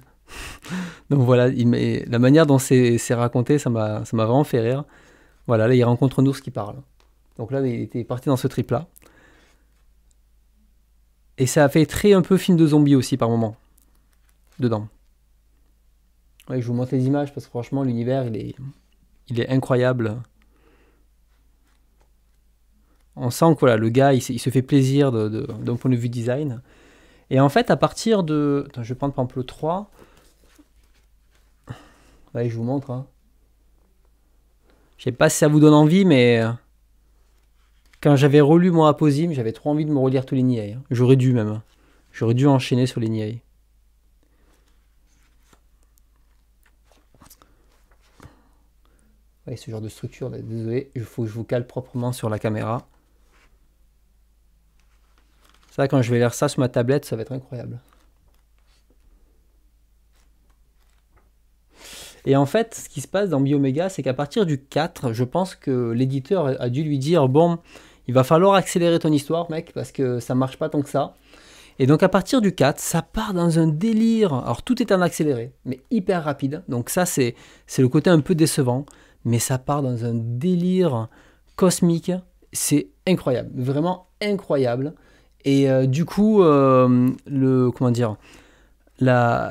Donc voilà, la manière dont c'est raconté, ça m'a vraiment fait rire. Voilà, là, il rencontre un ours qui parle. Donc là, il était parti dans ce trip-là. Et ça a fait très un peu film de zombie aussi par moment. Dedans. je vous montre les images parce que franchement, l'univers, il est, il est incroyable. On sent que voilà, le gars, il, se fait plaisir d'un point de vue design. Et en fait, à partir de... Attends, je vais prendre par exemple le 3. je vous montre. Hein. Je ne sais pas si ça vous donne envie, mais euh, quand j'avais relu mon Aposim, j'avais trop envie de me relire tous les Niaï. Hein. J'aurais dû même. Hein. J'aurais dû enchaîner sur les Vous Ouais, ce genre de structure, désolé, il faut que je vous cale proprement sur la caméra. Ça, quand je vais lire ça sur ma tablette, ça va être incroyable. Et en fait, ce qui se passe dans Biomega, c'est qu'à partir du 4, je pense que l'éditeur a dû lui dire, bon, il va falloir accélérer ton histoire, mec, parce que ça marche pas tant que ça. Et donc à partir du 4, ça part dans un délire. Alors tout est en accéléré, mais hyper rapide. Donc ça, c'est le côté un peu décevant, mais ça part dans un délire cosmique. C'est incroyable, vraiment incroyable. Et euh, du coup, euh, le comment dire,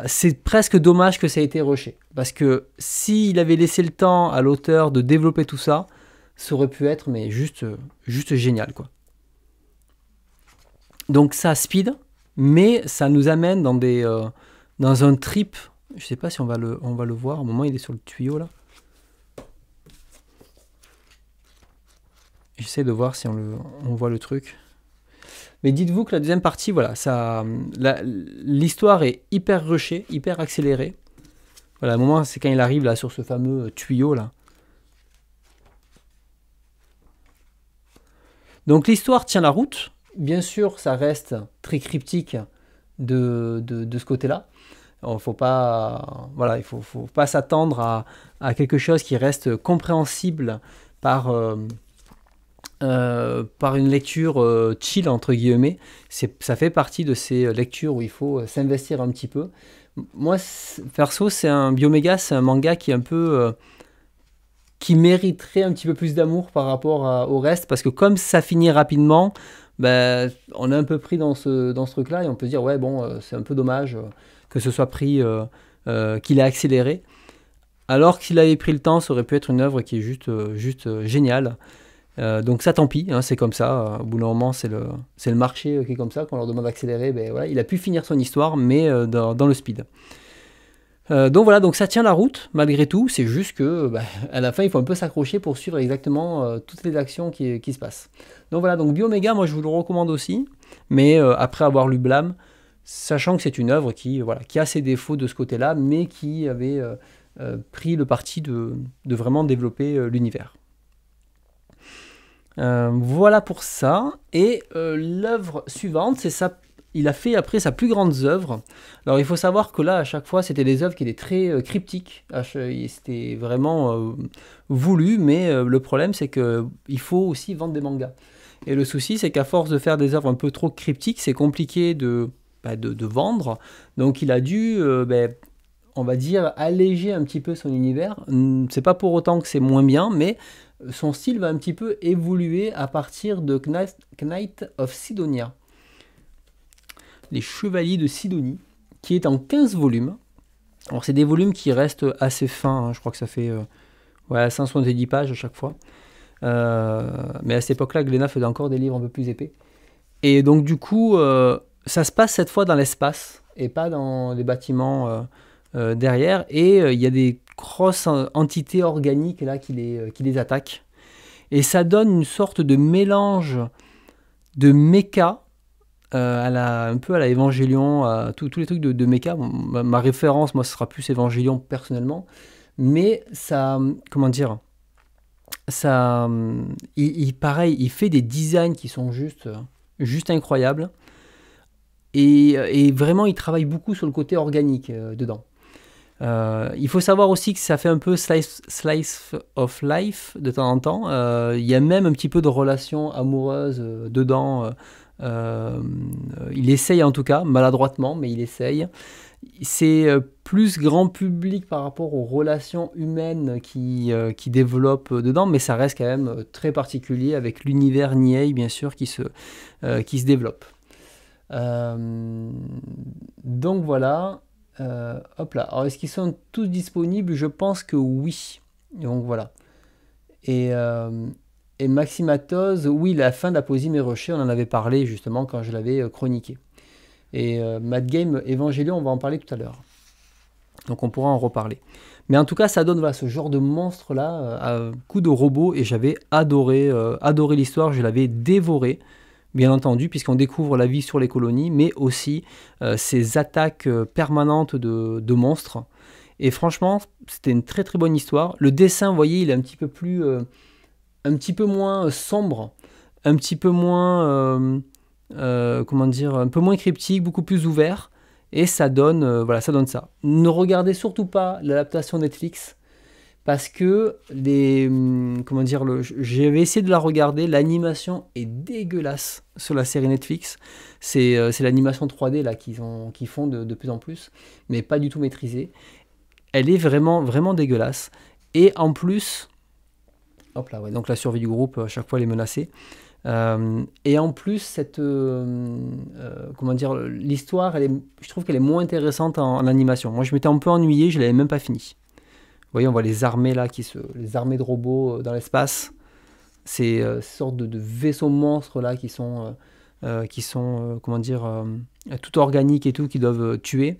c'est presque dommage que ça ait été rushé, parce que s'il avait laissé le temps à l'auteur de développer tout ça, ça aurait pu être mais juste, juste génial quoi. Donc ça speed, mais ça nous amène dans des euh, dans un trip. Je sais pas si on va le on va le voir. Au moment il est sur le tuyau là. J'essaie de voir si on, le, voit le truc. Mais dites-vous que la deuxième partie, voilà, ça, l'histoire est hyper rushée, hyper accélérée. Voilà, à moment, c'est quand il arrive là sur ce fameux tuyau là. Donc l'histoire tient la route. Bien sûr, ça reste très cryptique de, ce côté-là. Euh, faut pas, voilà, il ne faut, pas s'attendre à, quelque chose qui reste compréhensible par, euh, euh, par une lecture chill, entre guillemets. Ça fait partie de ces lectures où il faut s'investir un petit peu. Moi, perso, c'est un Bioméga, c'est un manga qui est un peu qui mériterait un petit peu plus d'amour par rapport au reste, parce que comme ça finit rapidement, ben, on est un peu pris dans ce, dans ce truc-là et on peut se dire, ouais, bon, euh, c'est un peu dommage euh, que ce soit pris, euh, qu'il ait accéléré. Alors qu'il avait pris le temps, ça aurait pu être une œuvre qui est juste, juste géniale. donc ça, tant pis, hein, c'est comme ça. Au bout d'un moment, c'est le, c'est le marché qui est comme ça. Quand on leur demande d'accélérer, ben, voilà, il a pu finir son histoire, mais dans, dans le speed. Euh, donc voilà, donc ça tient la route malgré tout. C'est juste que bah, à la fin, il faut un peu s'accrocher pour suivre exactement euh, toutes les actions qui, se passent. Donc voilà, donc Bioméga, moi je vous le recommande aussi, mais euh, après avoir lu Blâme, sachant que c'est une œuvre qui, voilà, qui a ses défauts de ce côté-là, mais qui avait pris le parti de, vraiment développer l'univers. voilà pour ça. Et l'œuvre suivante, c'est ça il a fait après sa plus grande œuvre. Alors il faut savoir que là, à chaque fois, c'était des œuvres qui étaient très euh, cryptiques. C'était vraiment euh, voulu, mais euh, le problème, c'est qu'il faut aussi vendre des mangas. Et le souci, c'est qu'à force de faire des œuvres un peu trop cryptiques, c'est compliqué de, bah, de, vendre. Donc il a dû, ben, on va dire, alléger un petit peu son univers. C'est pas pour autant que c'est moins bien, mais son style va un petit peu évoluer à partir de Knight of Sidonia. Les Chevaliers de Sidonie, qui est en 15 volumes. Alors, c'est des volumes qui restent assez fins, hein. je crois que ça fait euh, 170 pages à chaque fois. Euh, mais à cette époque-là, Glénat faisait encore des livres un peu plus épais. Et donc, du coup, euh, ça se passe cette fois dans l'espace et pas dans les bâtiments euh, derrière. Et il y a des grosses entités organiques là qui les, qui les attaquent. Et ça donne une sorte de mélange de méca euh, un peu à la Evangelion, à tous les trucs de, de ma, référence, moi, ce sera plus Évangélion personnellement. Mais ça, comment dire, ça, euh, il, pareil, il fait des designs qui sont juste, euh, juste incroyables. Et, et vraiment, il travaille beaucoup sur le côté organique dedans. il faut savoir aussi que ça fait un peu slice, slice of life de temps en temps. Il y a même un petit peu de relations amoureuses dedans. Euh, il essaye en tout cas, maladroitement, mais il essaye. C'est euh, plus grand public par rapport aux relations humaines qui, euh, développent qui développe dedans, mais ça reste quand même très particulier avec l'univers Niei, bien sûr, qui se, qui se développe. donc voilà. hop là. Alors, est-ce qu'ils sont tous disponibles Je pense que oui. Donc voilà. Et et Maximatos, oui, la fin d'Aposim mes rochers, on en avait parlé justement quand je l'avais euh, chroniqué. Et euh, Mad Game Evangelion, on va en parler tout à l'heure. Donc on pourra en reparler. Mais en tout cas, ça donne ce genre de monstre-là, euh, à coup de robot, et j'avais adoré, adoré l'histoire, je l'avais dévoré, bien entendu, puisqu'on découvre la vie sur les colonies, mais aussi ces attaques permanentes de, de, monstres. Et franchement, c'était une très très bonne histoire. Le dessin, vous voyez, il est un petit peu plus un petit peu moins euh, sombre, un petit peu moins, euh, euh, comment dire, un peu moins cryptique, beaucoup plus ouvert. Et ça donne, voilà, ça donne ça. Ne regardez surtout pas l'adaptation Netflix parce que les hum, comment dire le essayé de la regarder l'animation est dégueulasse sur la série Netflix c'est l'animation 3D là qu'ils font de, de, plus en plus mais pas du tout maîtrisée elle est vraiment vraiment dégueulasse et en plus Hop là, ouais. Donc la survie du groupe, à chaque fois, elle est menacée. Euh, et en plus, cette, euh, euh, comment dire, l'histoire, je trouve qu'elle est moins intéressante en, animation. Moi, je m'étais un peu ennuyé, je l'avais même pas fini. Vous voyez, on voit les armées là, qui se, les armées de robots dans l'espace, ces sortes de, vaisseaux monstres là qui sont, qui sont, comment dire, tout organiques et tout, qui doivent tuer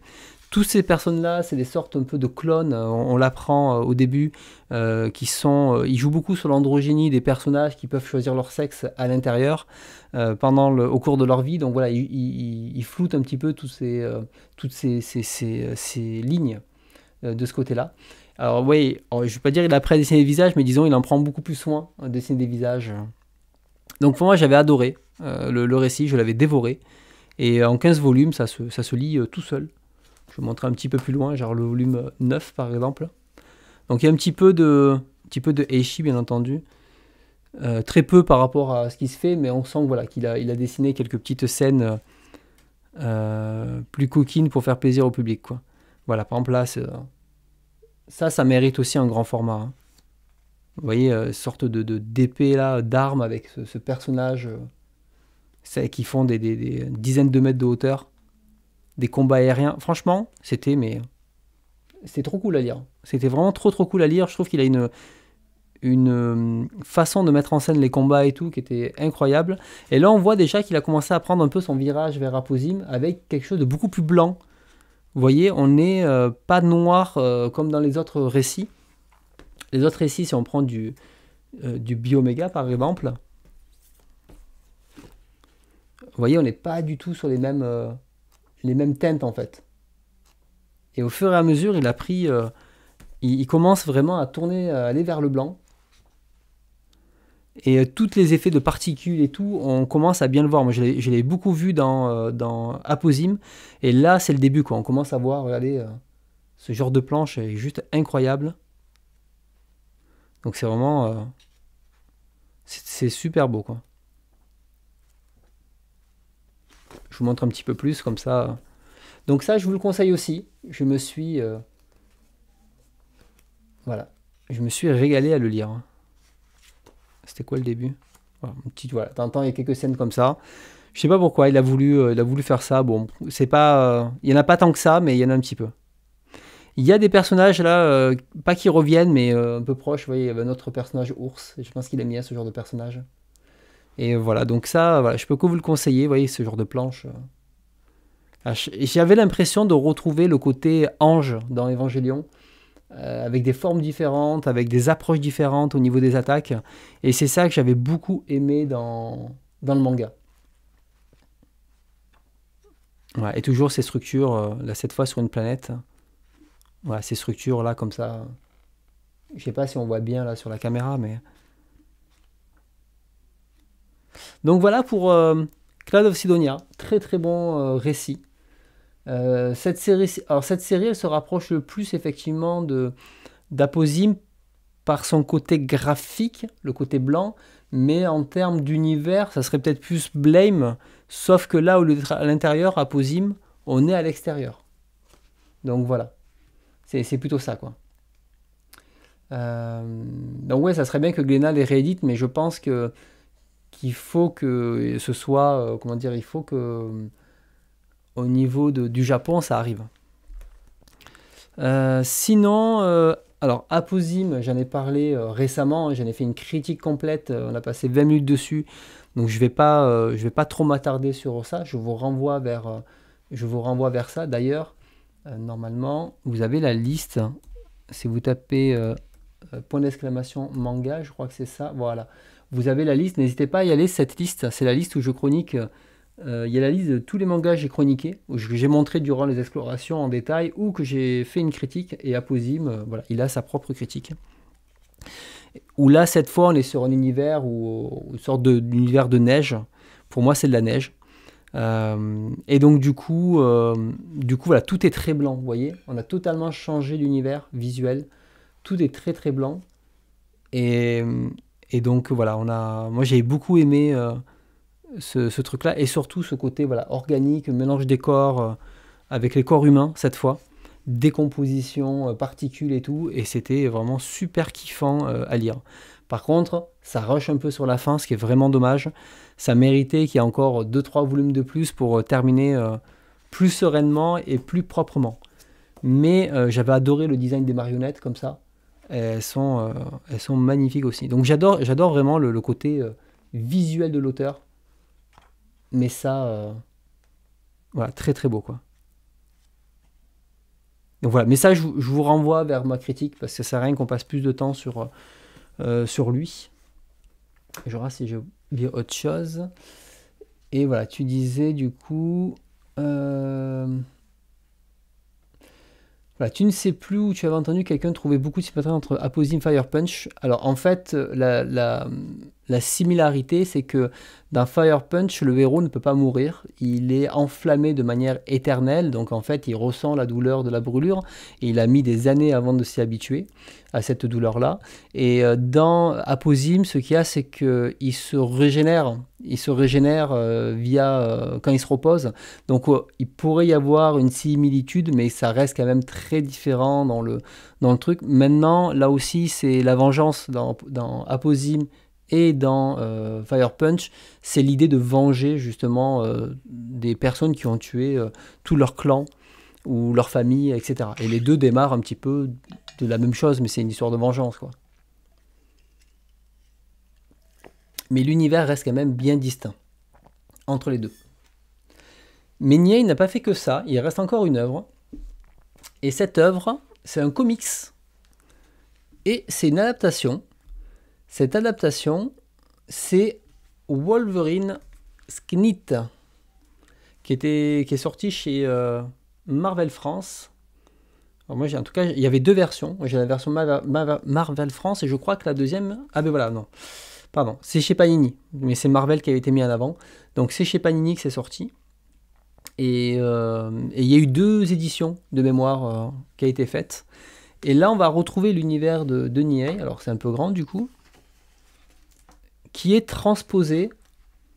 toutes ces personnes-là, c'est des sortes un peu de clones, euh, on, l'apprend euh, au début, euh, qui sont, ils jouent beaucoup sur l'androgynie des personnages qui peuvent choisir leur sexe à l'intérieur au cours de leur vie. Donc voilà, ils, ils, floutent un petit peu tous ces, toutes ces, lignes de ce côté-là. Alors oui, oh, je ne vais pas dire qu'il a appris à dessiner des visages, mais disons, il en prend beaucoup plus soin à dessiner des visages. Donc pour moi, j'avais adoré le, récit, je l'avais dévoré. Et en 15 volumes, ça se lit tout seul. Je vous montrer un petit peu plus loin, genre le volume 9 par exemple. Donc il y a un petit peu de, un petit peu de bien entendu. Euh, très peu par rapport à ce qui se fait, mais on sent voilà, qu'il a, il a dessiné quelques petites scènes euh, plus coquines pour faire plaisir au public. Quoi. Voilà, par exemple là, ça, ça mérite aussi un grand format. Hein. Vous voyez, euh, sorte de, d'épée là, d'arme avec ce, personnage qui font des, dizaines de mètres de hauteur des combats aériens. Franchement, c'était mais c'était trop cool à lire. C'était vraiment trop trop cool à lire. Je trouve qu'il a une une euh, façon de mettre en scène les combats et tout qui était incroyable. Et là, on voit déjà qu'il a commencé à prendre un peu son virage vers Aposim avec quelque chose de beaucoup plus blanc. Vous voyez, on n'est euh, pas noir euh, comme dans les autres récits. Les autres récits, si on prend du, du Bioméga par exemple, vous voyez, on n'est pas du tout sur les mêmes les mêmes teintes en fait. Et au fur et à mesure, il a pris, euh, il, commence vraiment à tourner, à aller vers le blanc. Et euh, tous les effets de particules et tout, on commence à bien le voir. Moi, je l'ai beaucoup vu dans, euh, Aposim. Et là, c'est le début. Quoi. On commence à voir, regardez, ce genre de planche est juste incroyable. Donc c'est vraiment... c'est super beau. quoi. je vous montre un petit peu plus comme ça. Donc ça, je vous le conseille aussi. Je me suis... Euh, voilà. Je me suis régalé à le lire. Hein. C'était quoi le début petite, voilà. T'entends, il y a quelques scènes comme ça. Je sais pas pourquoi il a voulu, euh, il a voulu faire ça. Bon, c'est pas... Euh, il y en a pas tant que ça, mais il y en a un petit peu. Il y a des personnages là, pas qui reviennent, mais un peu proches. Vous voyez, il y avait notre personnage ours. Je pense qu'il aime bien ce genre de personnage. Et voilà, donc ça, je peux que vous le conseiller, vous voyez, ce genre de planche. Euh. Ah, j'avais l'impression de retrouver le côté ange dans Evangelion, euh, avec des formes différentes, avec des approches différentes au niveau des attaques. Et c'est ça que j'avais beaucoup aimé dans, dans le manga. et toujours ces structures, euh, là cette fois sur une planète. voilà ces structures là comme ça. Je sais pas si on voit bien là sur la caméra, mais... Donc voilà pour euh, Cloud of Sidonia, très très bon euh, récit. Euh, cette série, cette série, elle se rapproche le plus effectivement de d'Aposim par son côté graphique, le côté blanc, mais en termes d'univers, ça serait peut-être plus Blame, sauf que là, où lieu à l'intérieur, Aposim, on est à l'extérieur. Donc voilà, c'est plutôt ça quoi. donc ouais, ça serait bien que Glenal les réédite, mais je pense que il faut que ce soit, euh, comment dire, il faut que euh, au niveau de, du Japon, ça arrive. Euh, sinon, alors Aposim, j'en ai parlé récemment, hein, j'en ai fait une critique complète, on a passé 20 minutes dessus, donc je ne vais, pas, je vais pas trop m'attarder sur ça, je vous renvoie vers, je vous renvoie vers ça. D'ailleurs, normalement, vous avez la liste, hein. si vous tapez point d'exclamation manga, je crois que c'est ça, voilà. Vous avez la liste, n'hésitez pas à y aller. Cette liste, c'est la liste où je chronique. Euh, il y a la liste de tous les mangas que j'ai chroniqués, que j'ai montré durant les explorations en détail, ou que j'ai fait une critique. Et Aposim, euh, voilà, il a sa propre critique. Où là, cette fois, on est sur un univers ou une sorte d'univers de, neige. Pour moi, c'est de la neige. Euh, et donc du coup, du coup voilà, tout est très blanc, vous voyez. On a totalement changé d'univers visuel. Tout est très très blanc. Et, et donc voilà, on a, moi j'ai beaucoup aimé euh, ce, truc-là et surtout ce côté voilà organique, mélange des corps euh, avec les corps humains cette fois, décomposition, euh, particules et tout, et c'était vraiment super kiffant à lire. Par contre, ça rush un peu sur la fin, ce qui est vraiment dommage. Ça méritait qu'il y ait encore deux, trois volumes de plus pour terminer plus sereinement et plus proprement. Mais j'avais adoré le design des marionnettes comme ça elles sont, euh, elles sont magnifiques aussi. Donc j'adore, j'adore vraiment le, côté euh, visuel de l'auteur. Mais ça, euh, voilà, très très beau quoi. Donc voilà, mais ça, je, vous renvoie vers ma critique parce que ça sert à rien qu'on passe plus de temps sur, sur lui. Je vois si j'ai oublié autre chose. Et voilà, tu disais du coup. Voilà, tu ne sais plus où tu avais entendu quelqu'un trouver beaucoup de sympathie entre Aposim, Fire Punch. Alors en fait, euh, la, la, la similarité, c'est que d'un Fire Punch, le héros ne peut pas mourir. Il est enflammé de manière éternelle, donc en fait, il ressent la douleur de la brûlure. Et il a mis des années avant de s'y habituer à cette douleur-là. Et euh, dans Aposim, ce qu'il y a, c'est qu'il se régénère. Il se régénère euh, via euh, quand il se repose. Donc, il pourrait y avoir une similitude, mais ça reste quand même très différent dans le, dans le truc. Maintenant, là aussi, c'est la vengeance dans, dans Aposim et dans euh, Fire Punch, c'est l'idée de venger justement euh, des personnes qui ont tué euh, tout leur clan ou leur famille, etc. Et les deux démarrent un petit peu de la même chose, mais c'est une histoire de vengeance, quoi. Mais l'univers reste quand même bien distinct entre les deux. Mais Nier n'a pas fait que ça, il reste encore une œuvre. Et cette œuvre, c'est un comics. Et c'est une adaptation cette adaptation, c'est Wolverine Sknit, qui, était, qui est sorti chez euh, Marvel France. Alors moi, en tout cas, il y avait deux versions. J'ai la version Marvel, France et je crois que la deuxième. Ah, ben voilà, non. Pardon, c'est chez Panini, mais c'est Marvel qui avait été mis en avant. Donc c'est chez Panini que c'est sorti. Et euh, il y a eu deux éditions de mémoire euh, qui a été faite. Et là, on va retrouver l'univers de, de Alors c'est un peu grand du coup qui est transposé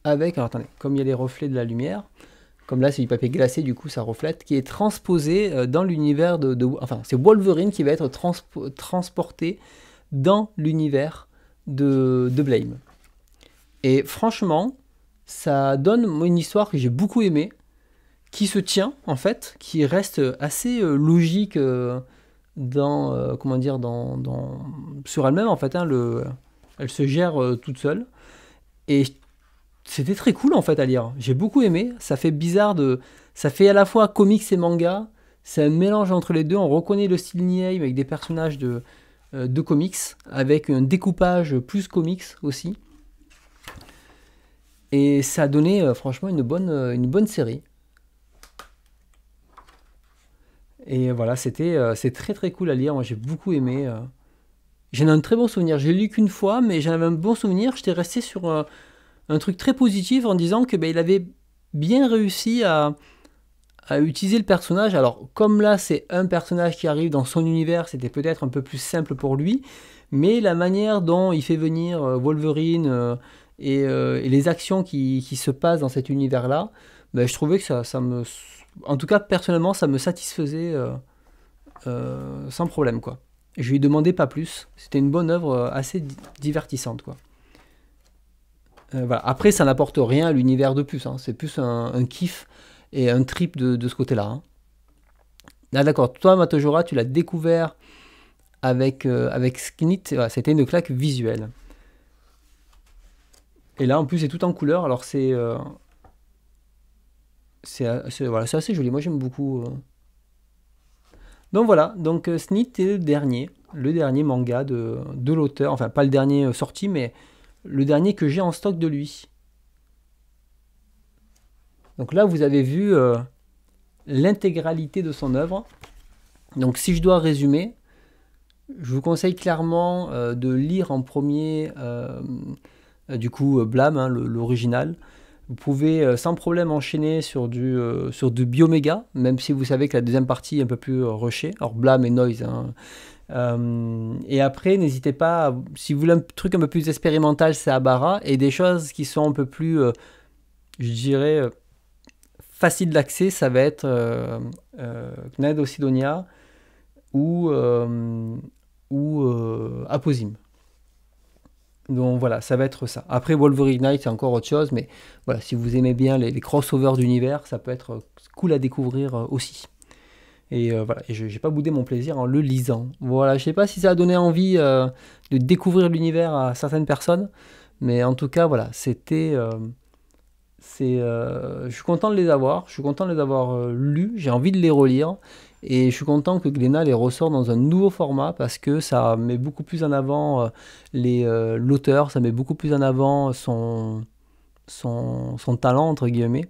avec, alors attendez, comme il y a les reflets de la lumière, comme là c'est du papier glacé, du coup ça reflète, qui est transposé euh, dans l'univers de, Enfin, c'est Wolverine qui va être transporté dans l'univers de, de Blame. Et franchement, ça donne une histoire que j'ai beaucoup aimée, qui se tient en fait, qui reste assez euh, logique euh, dans, comment dire, dans, dans sur elle-même en fait. Hein, le, elle se gère euh, toute seule. Et c'était très cool en fait à lire. J'ai beaucoup aimé. Ça fait bizarre de. Ça fait à la fois comics et manga. C'est un mélange entre les deux. On reconnaît le style Niheim avec des personnages de, euh, de comics, avec un découpage plus comics aussi. Et ça a donné euh, franchement une bonne, une bonne série. Et voilà, c'était très très cool à lire. Moi j'ai beaucoup aimé. J'en ai un très bon souvenir. J'ai lu qu'une fois, mais j'en avais un bon souvenir. J'étais resté sur euh, un, truc très positif en disant que ben, il avait bien réussi à, à utiliser le personnage. Alors, comme là, c'est un personnage qui arrive dans son univers, c'était peut-être un peu plus simple pour lui, mais la manière dont il fait venir euh, Wolverine euh, et, les actions qui, se passent dans cet univers-là, ben, je trouvais que ça, me. En tout cas, personnellement, ça me satisfaisait sans problème, quoi. Je lui demandais pas plus. C'était une bonne œuvre euh, assez divertissante, quoi. Euh, Après, ça n'apporte rien à l'univers de plus. Hein. C'est plus un, kiff et un trip de, ce côté-là. Hein. Ah, d'accord. Toi, Matojora, tu l'as découvert avec, euh, avec Sknit. c'était une claque visuelle. Et là, en plus, c'est tout en couleur. Alors, c'est. c'est voilà, assez joli. Moi, j'aime beaucoup. Donc voilà, donc euh, Snit est le dernier, le dernier manga de, l'auteur, enfin pas le dernier euh, sorti, mais le dernier que j'ai en stock de lui. Donc là, vous avez vu euh, l'intégralité de son œuvre. Donc si je dois résumer, je vous conseille clairement de lire en premier, du coup, Blâme, hein, l'original. Vous pouvez euh, sans problème enchaîner sur du, euh, sur du bioméga, même si vous savez que la deuxième partie est un peu plus euh, rushée. Alors blâme et noise. Hein. et après, n'hésitez pas, si vous voulez un truc un peu plus expérimental, c'est Abara, et des choses qui sont un peu plus, je dirais, faciles d'accès, ça va être Kned Ocidonia ou, ou Aposim. Donc voilà, ça va être ça. Après Wolverine Night, c'est encore autre chose, mais voilà, si vous aimez bien les, crossovers d'univers, ça peut être euh, cool à découvrir euh, aussi. Et euh, voilà, et je n'ai pas boudé mon plaisir en le lisant. Voilà, je sais pas si ça a donné envie de découvrir l'univers à certaines personnes, mais en tout cas, voilà, c'était. c'est, je suis content de les avoir, je suis content de les avoir lus, j'ai envie de les relire. Et je suis content que Glénat les ressort dans un nouveau format parce que ça met beaucoup plus en avant euh, les, euh, l'auteur, ça met beaucoup plus en avant son, son, talent, entre guillemets.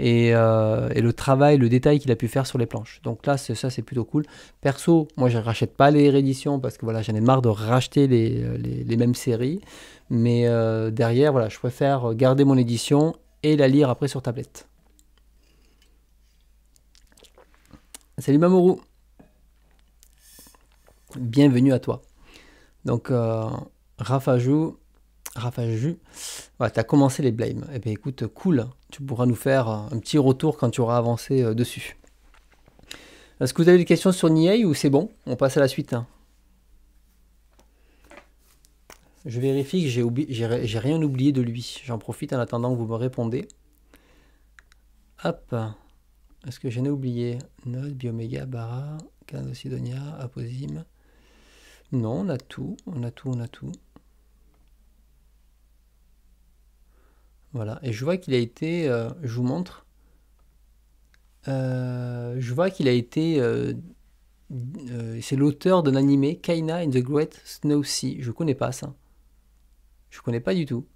Euh, et, le travail, le détail qu'il a pu faire sur les planches. Donc là, c'est, ça, c'est plutôt cool. Perso, moi, je ne rachète pas les rééditions parce que voilà, j'en ai marre de racheter les, mêmes séries. Mais derrière, voilà, je préfère garder mon édition et la lire après sur tablette. Salut Mamoru. Bienvenue à toi. Donc, euh, Rafajou, tu as commencé les blames. Eh bien, écoute, cool. Tu pourras nous faire un petit retour quand tu auras avancé euh, dessus. Est-ce que vous avez des questions sur Niei ou c'est bon On passe à la suite. Hein. Je vérifie que j'ai, j'ai rien oublié de lui. J'en profite en attendant que vous me répondez. Hop. Est-ce que j'en ai oublié Node, Bioméga, Bara, Sidonia, Aposim. Non, on a tout, on a tout, on a tout. Voilà, et je vois qu'il a été, euh, je vous montre, euh, je vois qu'il a été, euh, c'est l'auteur d'un animé, Kaina and the Great Snow Sea. Je connais pas ça. Je connais pas du tout.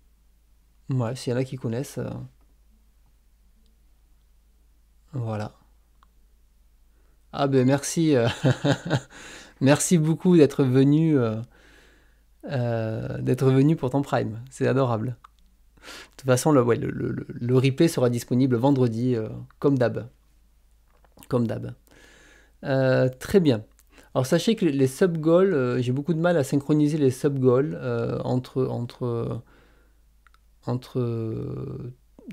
Ouais, s'il y en a qui connaissent. Voilà. Ah ben merci, euh, merci beaucoup d'être venu, euh, euh, d'être venu pour ton prime, c'est adorable. De toute façon, le, le, replay sera disponible vendredi, comme d'hab. Comme d'hab. très bien. Alors sachez que les sub-goals, j'ai beaucoup de mal à synchroniser les sub-goals entre, entre, entre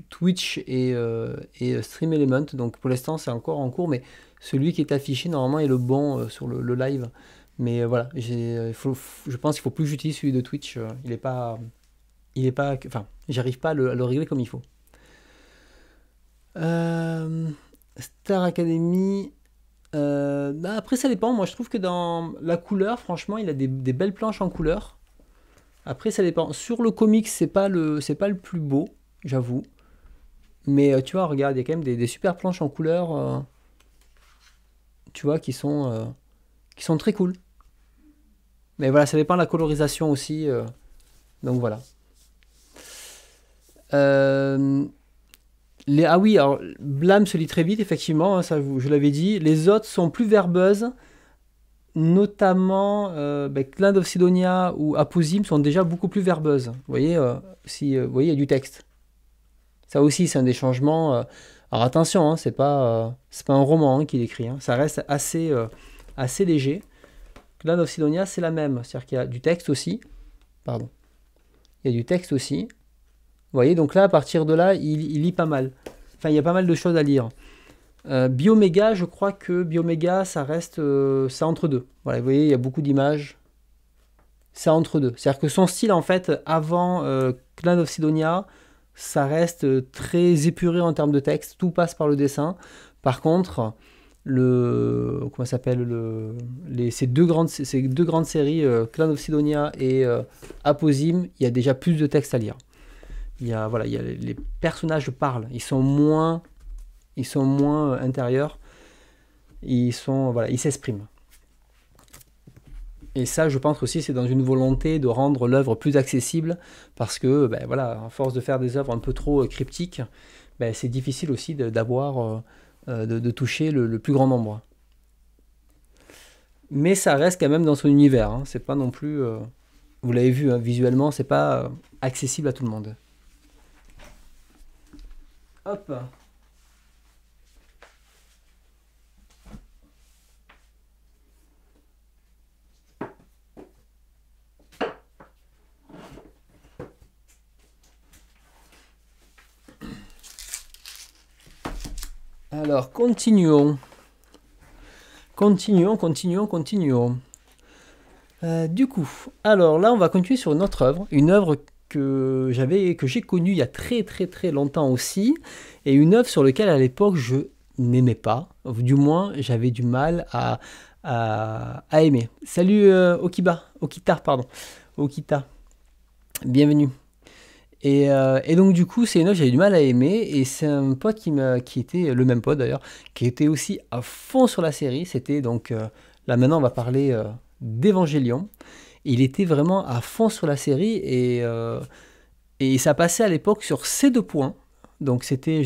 Twitch et, euh, euh, Stream Element. Donc pour l'instant, c'est encore en cours, mais celui qui est affiché normalement est le bon euh, sur le, live. Mais voilà, je pense qu'il faut plus que j'utilise celui de Twitch. il n'est pas. Il est pas. Enfin, j'arrive pas à le, régler comme il faut. Star Academy. Bah, après, ça dépend. Moi, je trouve que dans la couleur, franchement, il a des, belles planches en couleur. Après, ça dépend. Sur le comics, c'est pas le, c'est pas le plus beau, j'avoue. Mais euh, tu vois, regarde, il y a quand même des, super planches en couleur, euh, tu vois, qui sont, euh, qui sont très cool. Mais voilà, ça dépend de la colorisation aussi. donc voilà. ah oui, alors Blâme se lit très vite, effectivement, hein, ça je l'avais dit. Les autres sont plus verbeuses, notamment ben, Clind of Sidonia ou Aposim sont déjà beaucoup plus verbeuses. Vous voyez, si, vous voyez, il y a du texte. Ça aussi, c'est un des changements. Euh, alors attention, hein, c'est pas, euh, c'est pas un roman hein, qu'il écrit. Hein. Ça reste assez, euh, assez léger. Clan of Sidonia, c'est la même. C'est-à-dire qu'il y a du texte aussi. Pardon. Il y a du texte aussi. Vous voyez, donc là, à partir de là, il, lit pas mal. Enfin, il y a pas mal de choses à lire. Bioméga, je crois que Bioméga, ça reste ça entre deux. Voilà, vous voyez, il y a beaucoup d'images. Ça entre deux. C'est-à-dire que son style, en fait, avant Clan of Sidonia, ça reste euh, très épuré en termes de texte, tout passe par le dessin. Par contre, le comment s'appelle le ces deux grandes ces deux grandes séries euh, Clan of Sidonia et euh, Aposim, il y a déjà plus de texte à lire. Il y a voilà, il y a les, personnages parlent, ils sont moins ils sont moins euh, intérieurs. Ils sont voilà, ils s'expriment. Et ça, je pense aussi, c'est dans une volonté de rendre l'œuvre plus accessible, parce que, ben, voilà, à force de faire des œuvres un peu trop euh, cryptiques, ben, c'est difficile aussi d'avoir, euh, euh, de, toucher le, plus grand nombre. Mais ça reste quand même dans son univers. Hein. C'est pas non plus, vous l'avez vu, visuellement, hein, visuellement, c'est pas accessible à tout le monde. Hop. Alors, continuons. Continuons, continuons, continuons. Euh, du coup, alors là, on va continuer sur une autre œuvre, une œuvre que j'avais, que j'ai connue il y a très très très longtemps aussi, et une œuvre sur laquelle à l'époque je n'aimais pas, du moins j'avais du mal à, à, aimer. Salut euh, Okiba, Okita, pardon, Okita, bienvenue. Euh, et, donc du coup, c'est une œuvre j'avais du mal à aimer. Et c'est un pote qui, était, le même pote d'ailleurs, qui était aussi à fond sur la série. C'était donc, euh, là maintenant on va parler euh, d'Evangélion. Il était vraiment à fond sur la série et, ça passait à l'époque sur ces deux points. Donc c'était,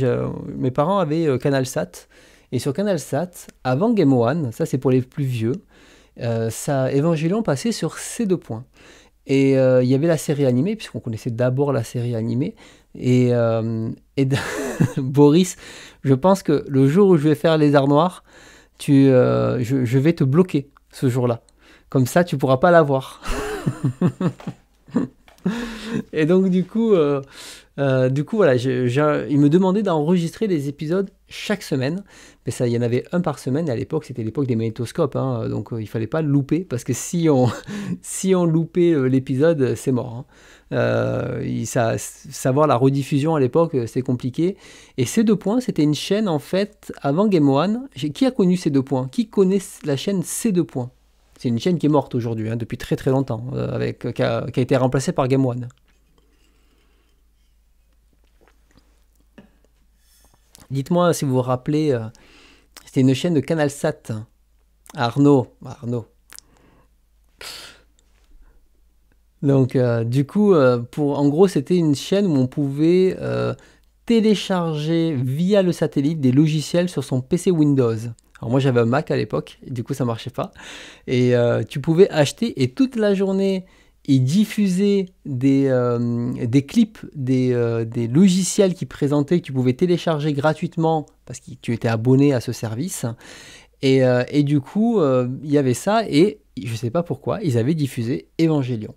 mes parents avaient Canal Sat. Et sur Canal Sat, avant Game One, ça c'est pour les plus vieux, ça Evangélion passait sur ces deux points. Et euh, il y avait la série animée, puisqu'on connaissait d'abord la série animée. Et, euh, Boris, je pense que le jour où je vais faire Les Arts Noirs, tu, euh, je, vais te bloquer ce jour-là. Comme ça, tu pourras pas l'avoir. et donc, du coup, du coup voilà, il me demandait d'enregistrer les épisodes chaque semaine. Mais ça, il y en avait un par semaine. à l'époque, c'était l'époque des magnétoscopes. Hein, donc, euh, il fallait pas le louper. Parce que si on, si on loupait euh, l'épisode, c'est mort. Hein. Euh, ça, savoir la rediffusion à l'époque, c'est compliqué. Et ces deux points, c'était une chaîne, en fait, avant Game One. Qui a connu ces deux points Qui connaît la chaîne ces deux points c'est une chaîne qui est morte aujourd'hui, hein, depuis très très longtemps, avec, qui a, qui, a, été remplacée par Game One. Dites-moi si vous vous rappelez, euh, c'était une chaîne de CanalSat. Hein. Arnaud, Arnaud. Donc, euh, du coup, euh, pour, en gros, c'était une chaîne où on pouvait télécharger via le satellite des logiciels sur son PC Windows. Alors moi j'avais un Mac à l'époque, du coup ça marchait pas. Et tu pouvais acheter et toute la journée et diffuser des, euh, clips, des, euh, des logiciels qui présentaient, que tu pouvais télécharger gratuitement parce que tu étais abonné à ce service. Euh, et, du coup, euh, il y avait ça et je ne sais pas pourquoi, ils avaient diffusé Évangélion.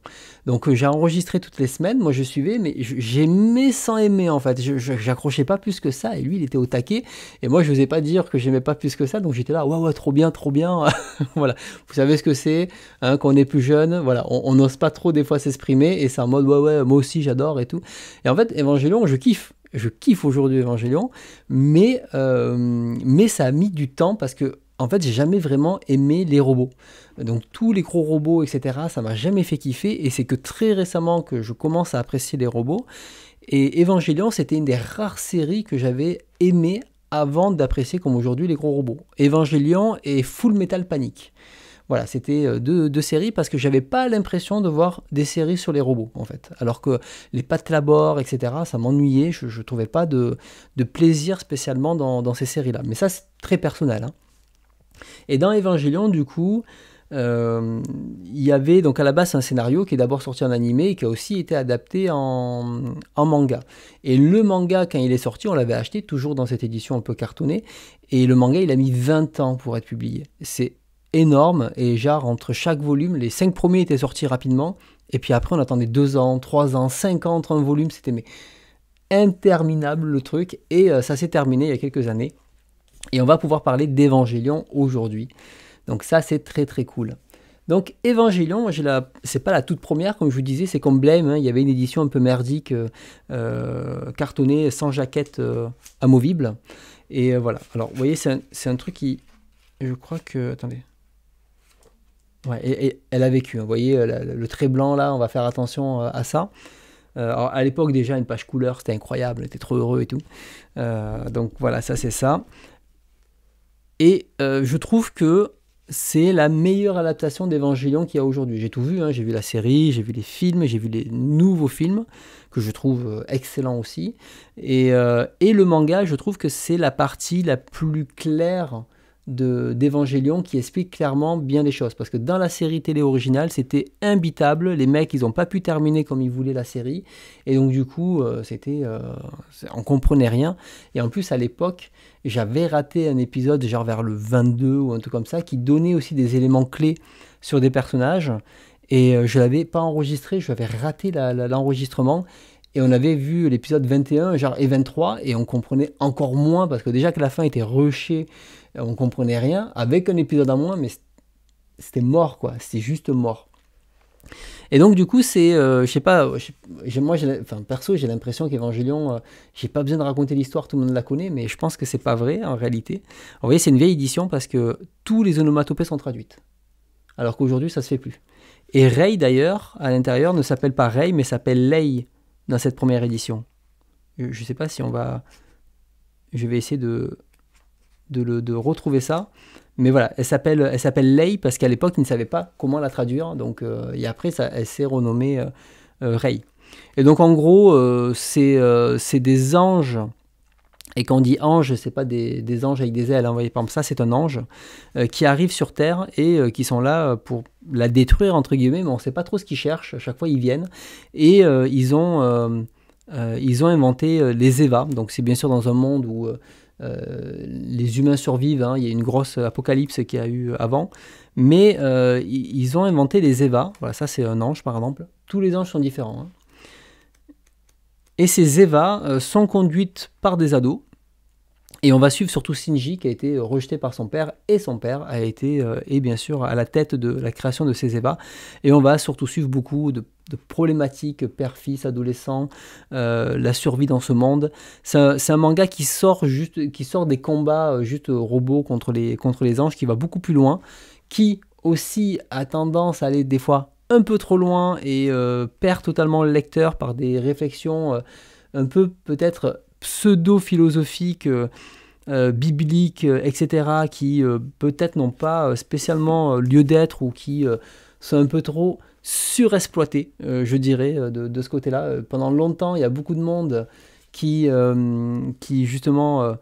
Donc euh, j'ai enregistré toutes les semaines, moi je suivais, mais j'aimais sans aimer en fait. J'accrochais pas plus que ça et lui il était au taquet. Et moi je n'osais pas dire que j'aimais pas plus que ça, donc j'étais là, waouh, ouais, trop bien, trop bien. voilà, vous savez ce que c'est, hein, qu'on est plus jeune, voilà, on n'ose pas trop des fois s'exprimer et c'est en mode, ouais, ouais, moi aussi j'adore et tout. Et en fait, Évangélion, je kiffe je kiffe aujourd'hui Évangélion, mais, mais ça a mis du temps parce que en fait, j'ai jamais vraiment aimé les robots. Donc tous les gros robots, etc., ça m'a jamais fait kiffer. Et c'est que très récemment que je commence à apprécier les robots. Et Evangelion, c'était une des rares séries que j'avais aimé avant d'apprécier comme aujourd'hui les gros robots. Evangelion et Full Metal Panic. Voilà, c'était euh, deux, séries parce que j'avais pas l'impression de voir des séries sur les robots en fait. Alors que les pattes labor, etc., ça m'ennuyait, je, ne trouvais pas de, plaisir spécialement dans, ces séries-là. Mais ça, c'est très personnel. Hein. Et dans Evangelion, du coup, euh, il y avait donc à la base un scénario qui est d'abord sorti en animé et qui a aussi été adapté en, manga. Et le manga, quand il est sorti, on l'avait acheté toujours dans cette édition un peu cartonnée. Et le manga, il a mis 20 ans pour être publié. C'est énorme. Et genre, entre chaque volume, les 5 premiers étaient sortis rapidement. Et puis après, on attendait 2 ans, 3 ans, 5 ans entre un volume. C'était interminable le truc. Et euh, ça s'est terminé il y a quelques années. Et on va pouvoir parler d'Evangélion aujourd'hui. Donc ça, c'est très très cool. Donc Évangélion, c'est pas la toute première, comme je vous disais, c'est comme Blame, hein. il y avait une édition un peu merdique, euh, euh, cartonnée, sans jaquette euh, amovible. Et voilà, alors vous voyez, c'est un, truc qui... Je crois que... Attendez. Ouais, et, elle a vécu, hein. vous voyez, le trait blanc là, on va faire attention à ça. Alors, à l'époque déjà, une page couleur, c'était incroyable, on était trop heureux et tout. donc voilà, ça c'est ça. Et euh, je trouve que c'est la meilleure adaptation d'évangélion qu'il y a aujourd'hui. J'ai tout vu, hein. j'ai vu la série, j'ai vu les films, j'ai vu les nouveaux films, que je trouve euh, excellents aussi. Et, euh, et le manga, je trouve que c'est la partie la plus claire d'Evangélion qui explique clairement bien des choses. Parce que dans la série télé originale, c'était imbitable. Les mecs, ils n'ont pas pu terminer comme ils voulaient la série. Et donc, du coup, euh, c'était. Euh, on comprenait rien. Et en plus, à l'époque, j'avais raté un épisode, genre vers le 22 ou un truc comme ça, qui donnait aussi des éléments clés sur des personnages. Et euh, je ne l'avais pas enregistré, je l'avais raté l'enregistrement. Et on avait vu l'épisode 21 genre, et 23, et on comprenait encore moins, parce que déjà que la fin était rushée on comprenait rien. Avec un épisode à moins, mais c'était mort, quoi. C'était juste mort. Et donc du coup, c'est, euh, je sais pas, euh, moi, perso, j'ai l'impression qu'Evangélion, Je euh, j'ai pas besoin de raconter l'histoire, tout le monde la connaît, mais je pense que c'est pas vrai en réalité. Vous voyez, c'est une vieille édition parce que tous les onomatopées sont traduites, alors qu'aujourd'hui ça se fait plus. Et Rey d'ailleurs, à l'intérieur, ne s'appelle pas Rey, mais s'appelle Lei dans cette première édition. Je, je sais pas si on va, je vais essayer de, de, retrouver ça. Mais voilà, elle s'appelle, elle s'appelle Lei parce qu'à l'époque, ils ne savaient pas comment la traduire. Donc, euh, et après, ça, elle s'est renommée rey euh, euh, Rei. Et donc, en gros, c'est, c'est des anges. Et quand on dit ange, c'est pas des, anges avec des ailes. Hein, par exemple, ça, c'est un ange qui arrive sur Terre et qui sont là pour la détruire, entre guillemets, mais on ne sait pas trop ce qu'ils cherchent. À chaque fois, ils viennent. Et ils ont. ils ont inventé les Eva, donc c'est bien sûr dans un monde où euh, les humains survivent, hein. il y a une grosse apocalypse qui a eu avant, mais euh, ils ont inventé les Evas, voilà, ça c'est un ange par exemple, tous les anges sont différents. Hein. Et ces Evas euh, sont conduites par des ados, et on va suivre surtout Shinji qui a été rejeté par son père et son père a été, et bien sûr, à la tête de la création de ces Eva. Et on va surtout suivre beaucoup de de problématiques père-fils, adolescent, euh, la survie dans ce monde. C'est un, manga qui sort, juste, qui sort des combats euh, juste robots contre les, contre les anges, qui va beaucoup plus loin, qui aussi a tendance à aller des fois un peu trop loin et euh, perd totalement le lecteur par des réflexions un peu peut-être pseudo-philosophiques. bibliques, etc., qui peut-être n'ont pas spécialement lieu d'être ou qui sont un peu trop surexploité, euh, je dirais, euh, de, ce côté-là. Euh, pendant longtemps, il y a beaucoup de monde qui, qui justement,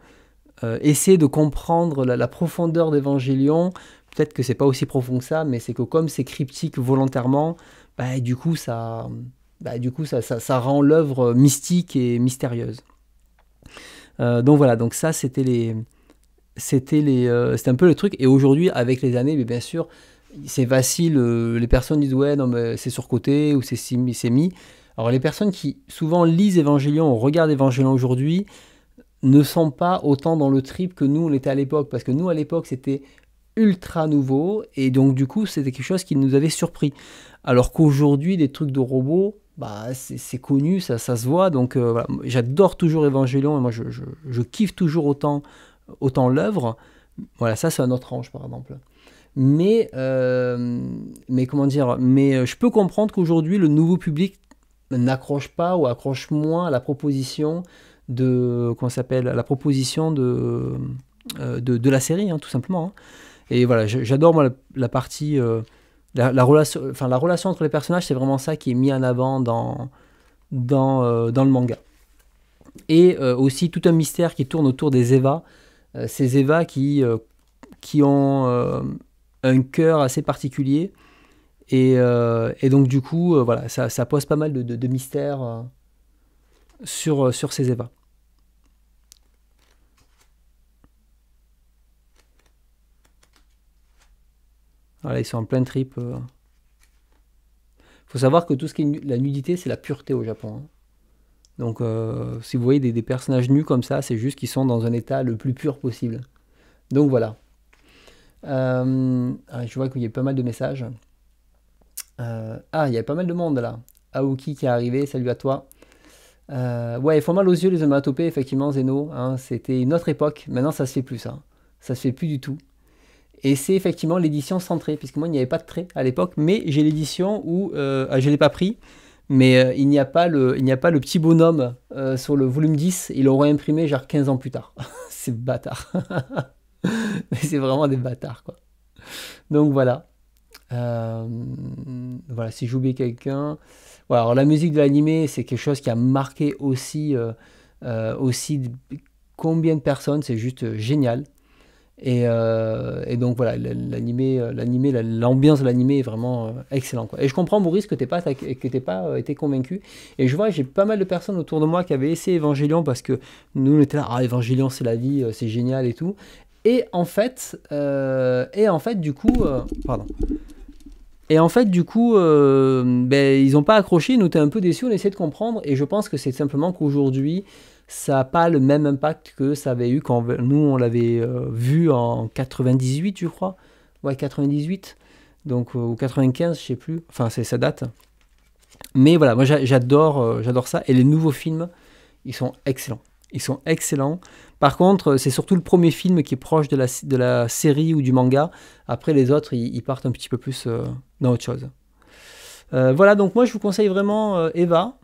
essaie de comprendre la, profondeur d'Evangélion. Peut-être que c'est pas aussi profond que ça, mais c'est que comme c'est cryptique volontairement, bah, du coup, ça, bah, du coup, ça, ça, rend l'œuvre mystique et mystérieuse. donc voilà, donc ça, c'était les, c'était les, c'est un peu le truc. Et aujourd'hui, avec les années, mais bien sûr, c'est facile, euh, les personnes disent ouais, non, mais c'est surcoté ou c'est mis. Alors les personnes qui souvent lisent Évangélion ou regardent Évangélion aujourd'hui ne sont pas autant dans le trip que nous on était à l'époque, parce que nous à l'époque c'était ultra nouveau, et donc du coup c'était quelque chose qui nous avait surpris. Alors qu'aujourd'hui des trucs de robots, bah, c'est connu, ça, ça se voit, donc euh, j'adore toujours Évangélion, et moi je, kiffe toujours autant, autant l'œuvre. Voilà, ça c'est un autre ange par exemple. Mais, euh, mais comment dire, mais euh, je peux comprendre qu'aujourd'hui le nouveau public n'accroche pas ou accroche moins à la proposition de comment s'appelle la proposition de, euh, de, la série hein, tout simplement hein. et voilà j'adore la, partie la, relation enfin la relation entre les personnages c'est vraiment ça qui est mis en avant dans dans, le manga et aussi tout un mystère qui tourne autour des Eva ces Eva qui qui ont un cœur assez particulier. Et, euh, donc, du coup, euh, voilà, ça, pose pas mal de, mystères euh, sur, sur ces Eva. Voilà, ils sont en plein trip. faut savoir que tout ce qui est la nudité, c'est la pureté au Japon. Hein. Donc, si vous voyez des personnages nus comme ça, c'est juste qu'ils sont dans un état le plus pur possible. Donc voilà. Euh, ah, je vois qu'il y a pas mal de messages. Euh, ah, il y a pas mal de monde là. Aoki qui est arrivé, salut à toi. Euh, ouais, il font mal aux yeux les onomatopées, effectivement, Zeno. Hein, c'était une autre époque. Maintenant, ça se fait plus, ça. Hein. Ça se fait plus du tout. Et c'est effectivement l'édition centrée, puisque moi, il n'y avait pas de trait à l'époque, mais j'ai l'édition où. Ah, je ne l'ai pas pris, mais il n'y a, pas le, a pas le petit bonhomme sur le volume 10. il l'aurait imprimé genre 15 ans plus tard. c'est bâtard. Mais c'est vraiment des bâtards, quoi. Donc voilà. Euh, voilà, si j'oublie quelqu'un. alors la musique de l'animé, c'est quelque chose qui a marqué aussi, euh, euh, aussi combien de personnes, c'est juste génial. Et, donc voilà, l'animé, l'animé, l'ambiance de l'animé est vraiment excellent. Quoi. Et je comprends, Maurice, que tu pas, que t'es pas été convaincu. Et je vois, j'ai pas mal de personnes autour de moi qui avaient essayé Evangelion parce que nous, on était là, ah, Evangelion, c'est la vie, c'est génial et tout. Et en fait, euh, et en fait du coup, euh, pardon. Et en fait, du coup, euh, ben, ils n'ont pas accroché, nous, t'es un peu déçus, on essaie de comprendre, et je pense que c'est simplement qu'aujourd'hui, ça n'a pas le même impact que ça avait eu quand nous, on l'avait vu en 98, je crois. Ouais, 98, donc, ou 95, je sais plus. Enfin, c'est sa date. Mais voilà, moi, j'adore, j'adore ça, et les nouveaux films, ils sont excellents. Ils sont excellents. Par contre, euh, c'est surtout le premier film qui est proche de la, de la série ou du manga. Après, les autres, ils, partent un petit peu plus euh, dans autre chose. Euh, voilà, donc moi, je vous conseille vraiment Eva.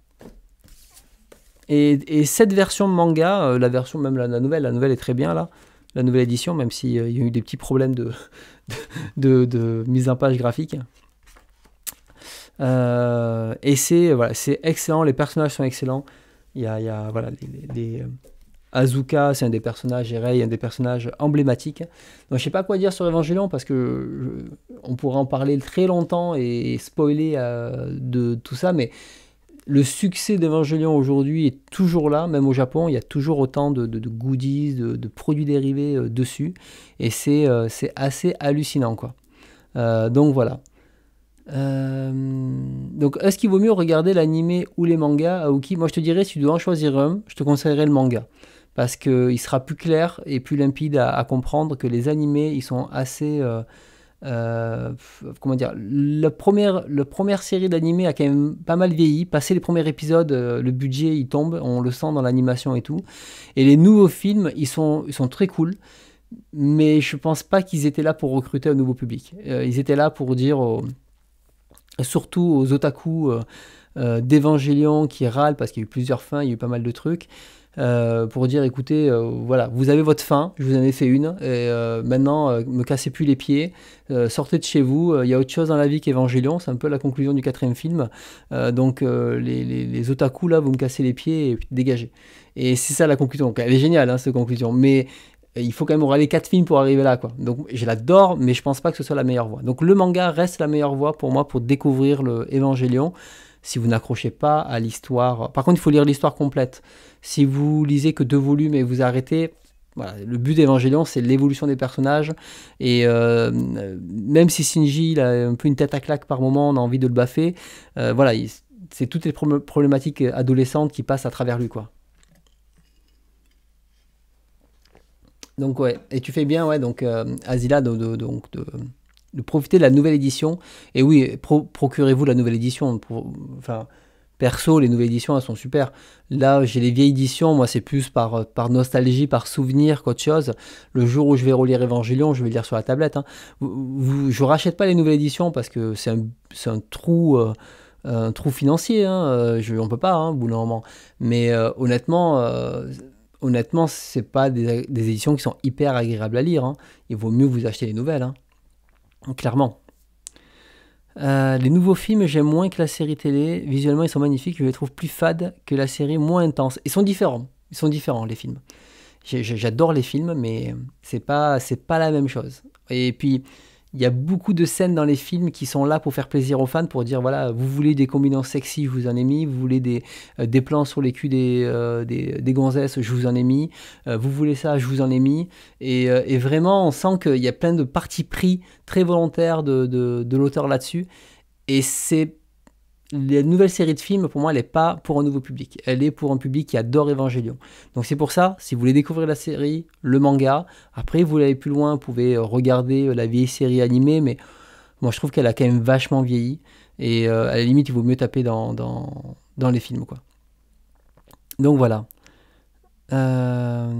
Et, cette version manga, la version, même la, nouvelle, la nouvelle est très bien là. La nouvelle édition, même s'il y a eu des petits problèmes de, de, mise en page graphique. et c'est voilà, excellent, les personnages sont excellents. Il y a, voilà, les, euh, Azuka, c'est un des personnages, et Rey, un des personnages emblématiques. Donc je sais pas quoi dire sur Evangelion parce que on pourrait en parler très longtemps et spoiler euh, de tout ça, mais le succès d'Evangelion aujourd'hui est toujours là, même au Japon, il y a toujours autant de, goodies, de, produits dérivés euh, dessus, et c'est assez hallucinant quoi. donc voilà. Euh, donc, est-ce qu'il vaut mieux regarder l'animé ou les mangas, Aoki Moi, je te dirais, si tu dois en choisir un, je te conseillerais le manga. Parce qu'il sera plus clair et plus limpide à, comprendre que les animés, ils sont assez. Euh, euh, comment dire La première, la première série d'animés a quand même pas mal vieilli. Passé les premiers épisodes, le budget, il tombe. On le sent dans l'animation et tout. Et les nouveaux films, ils sont, ils sont très cool mais je pense pas qu'ils étaient là pour recruter un nouveau public. ils étaient là pour dire aux, surtout aux otaku euh, euh qui râlent parce qu'il y a eu plusieurs fins, il y a eu pas mal de trucs. Euh, pour dire écoutez, euh, voilà, vous avez votre fin, je vous en ai fait une, et maintenant, me cassez plus les pieds, sortez de chez vous, il y a autre chose dans la vie qu'Evangélion, c'est un peu la conclusion du quatrième film. donc, les, les, otaku, là, vous me cassez les pieds et dégagez. Et c'est ça la conclusion. Donc, elle est géniale, hein, cette conclusion, mais il faut quand même regarder quatre films pour arriver là, quoi. Donc je l'adore, mais je pense pas que ce soit la meilleure voie. Donc le manga reste la meilleure voie pour moi pour découvrir le Si vous n'accrochez pas à l'histoire, par contre il faut lire l'histoire complète. Si vous lisez que deux volumes et vous arrêtez, le but d'Evangélion, c'est l'évolution des personnages. Et euh, même si Shinji il a un peu une tête à claque par moment, on a envie de le baffer. Euh, voilà, c'est toutes les problématiques adolescentes qui passent à travers lui, quoi. Donc ouais, et tu fais bien, ouais, donc euh, Asila, de, donc de, profiter de la nouvelle édition. Et oui, procurez-vous la nouvelle édition. enfin, perso, les nouvelles éditions, elles sont super. Là, j'ai les vieilles éditions, moi c'est plus par, euh, par nostalgie, par souvenir qu'autre chose. Le jour où je vais relire Évangélion, je vais le lire sur la tablette. Je hein. ne je rachète pas les nouvelles éditions parce que c'est un, trou... Euh, un trou financier, hein. je, on peut pas, hein, bout d'un Mais honnêtement, honnêtement, ce c'est pas des, éditions qui sont hyper agréables à lire. Hein. Il vaut mieux vous acheter les nouvelles, hein. clairement. Euh, les nouveaux films, j'aime moins que la série télé. Visuellement, ils sont magnifiques. Je les trouve plus fades que la série, moins intense. Ils sont différents. Ils sont différents, les films. J'adore les films, mais c'est pas, pas la même chose. Et puis, il y a beaucoup de scènes dans les films qui sont là pour faire plaisir aux fans, pour dire voilà, vous voulez des combinaisons sexy, je vous en ai mis, vous voulez des, euh, des plans sur les culs euh, des, des, gonzesses, je vous en ai mis, euh, vous voulez ça, je vous en ai mis. Et, vraiment, on sent qu'il y a plein de parties pris très volontaires de, de, de l'auteur là-dessus. Et c'est la nouvelle série de films, pour moi, elle n'est pas pour un nouveau public. Elle est pour un public qui adore Evangelion. Donc c'est pour ça, si vous voulez découvrir la série, le manga, après vous l'avez plus loin, vous pouvez euh, regarder euh, la vieille série animée, mais moi je trouve qu'elle a quand même vachement vieilli. Et euh, à la limite, il vaut mieux taper dans, les films. quoi. Donc voilà. Ah,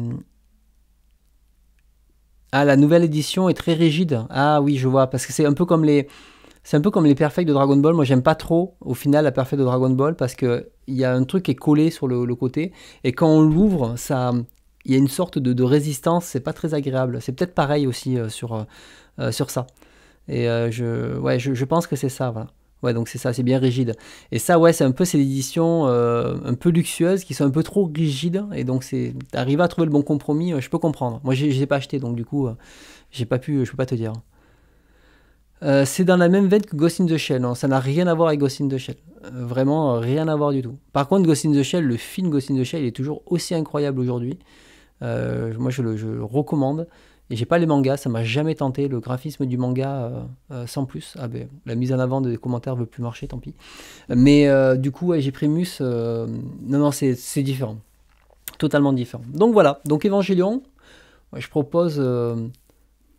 la nouvelle édition est très rigide. Ah oui, je vois, parce que c'est un peu comme les c'est un peu comme les Perfect de Dragon Ball. Moi, j'aime pas trop, au final, la perfect de Dragon Ball parce qu'il y a un truc qui est collé sur le, côté. Et quand on l'ouvre, ça, il y a une sorte de, résistance, c'est pas très agréable. C'est peut-être pareil aussi euh, sur, euh, euh, sur ça. Et je, ouais, je, pense que c'est ça, Ouais, donc c'est ça, c'est bien rigide. Et ça, ouais, c'est un peu ces éditions un peu luxueuses qui sont un peu trop rigides. Et donc, c'est arriver à trouver le bon compromis, je peux comprendre. Moi, je n'ai pas acheté, donc du coup, j'ai pas pu, je peux pas te dire. Euh, c'est dans la même veine que Ghost in the Shell. Hein. Ça n'a rien à voir avec Ghost in the Shell. Euh, vraiment, euh, rien à voir du tout. Par contre, Ghost in the Shell, le film Ghost in the Shell, il est toujours aussi incroyable aujourd'hui. moi, je le, recommande. Et j'ai pas les mangas, ça m'a jamais tenté. Le graphisme du manga, sans plus. Ah ben, la mise en avant des commentaires veut plus marcher, tant pis. Mais du coup, j'ai Primus. non, non, c'est différent. Totalement différent. Donc voilà. Donc Evangelion, je propose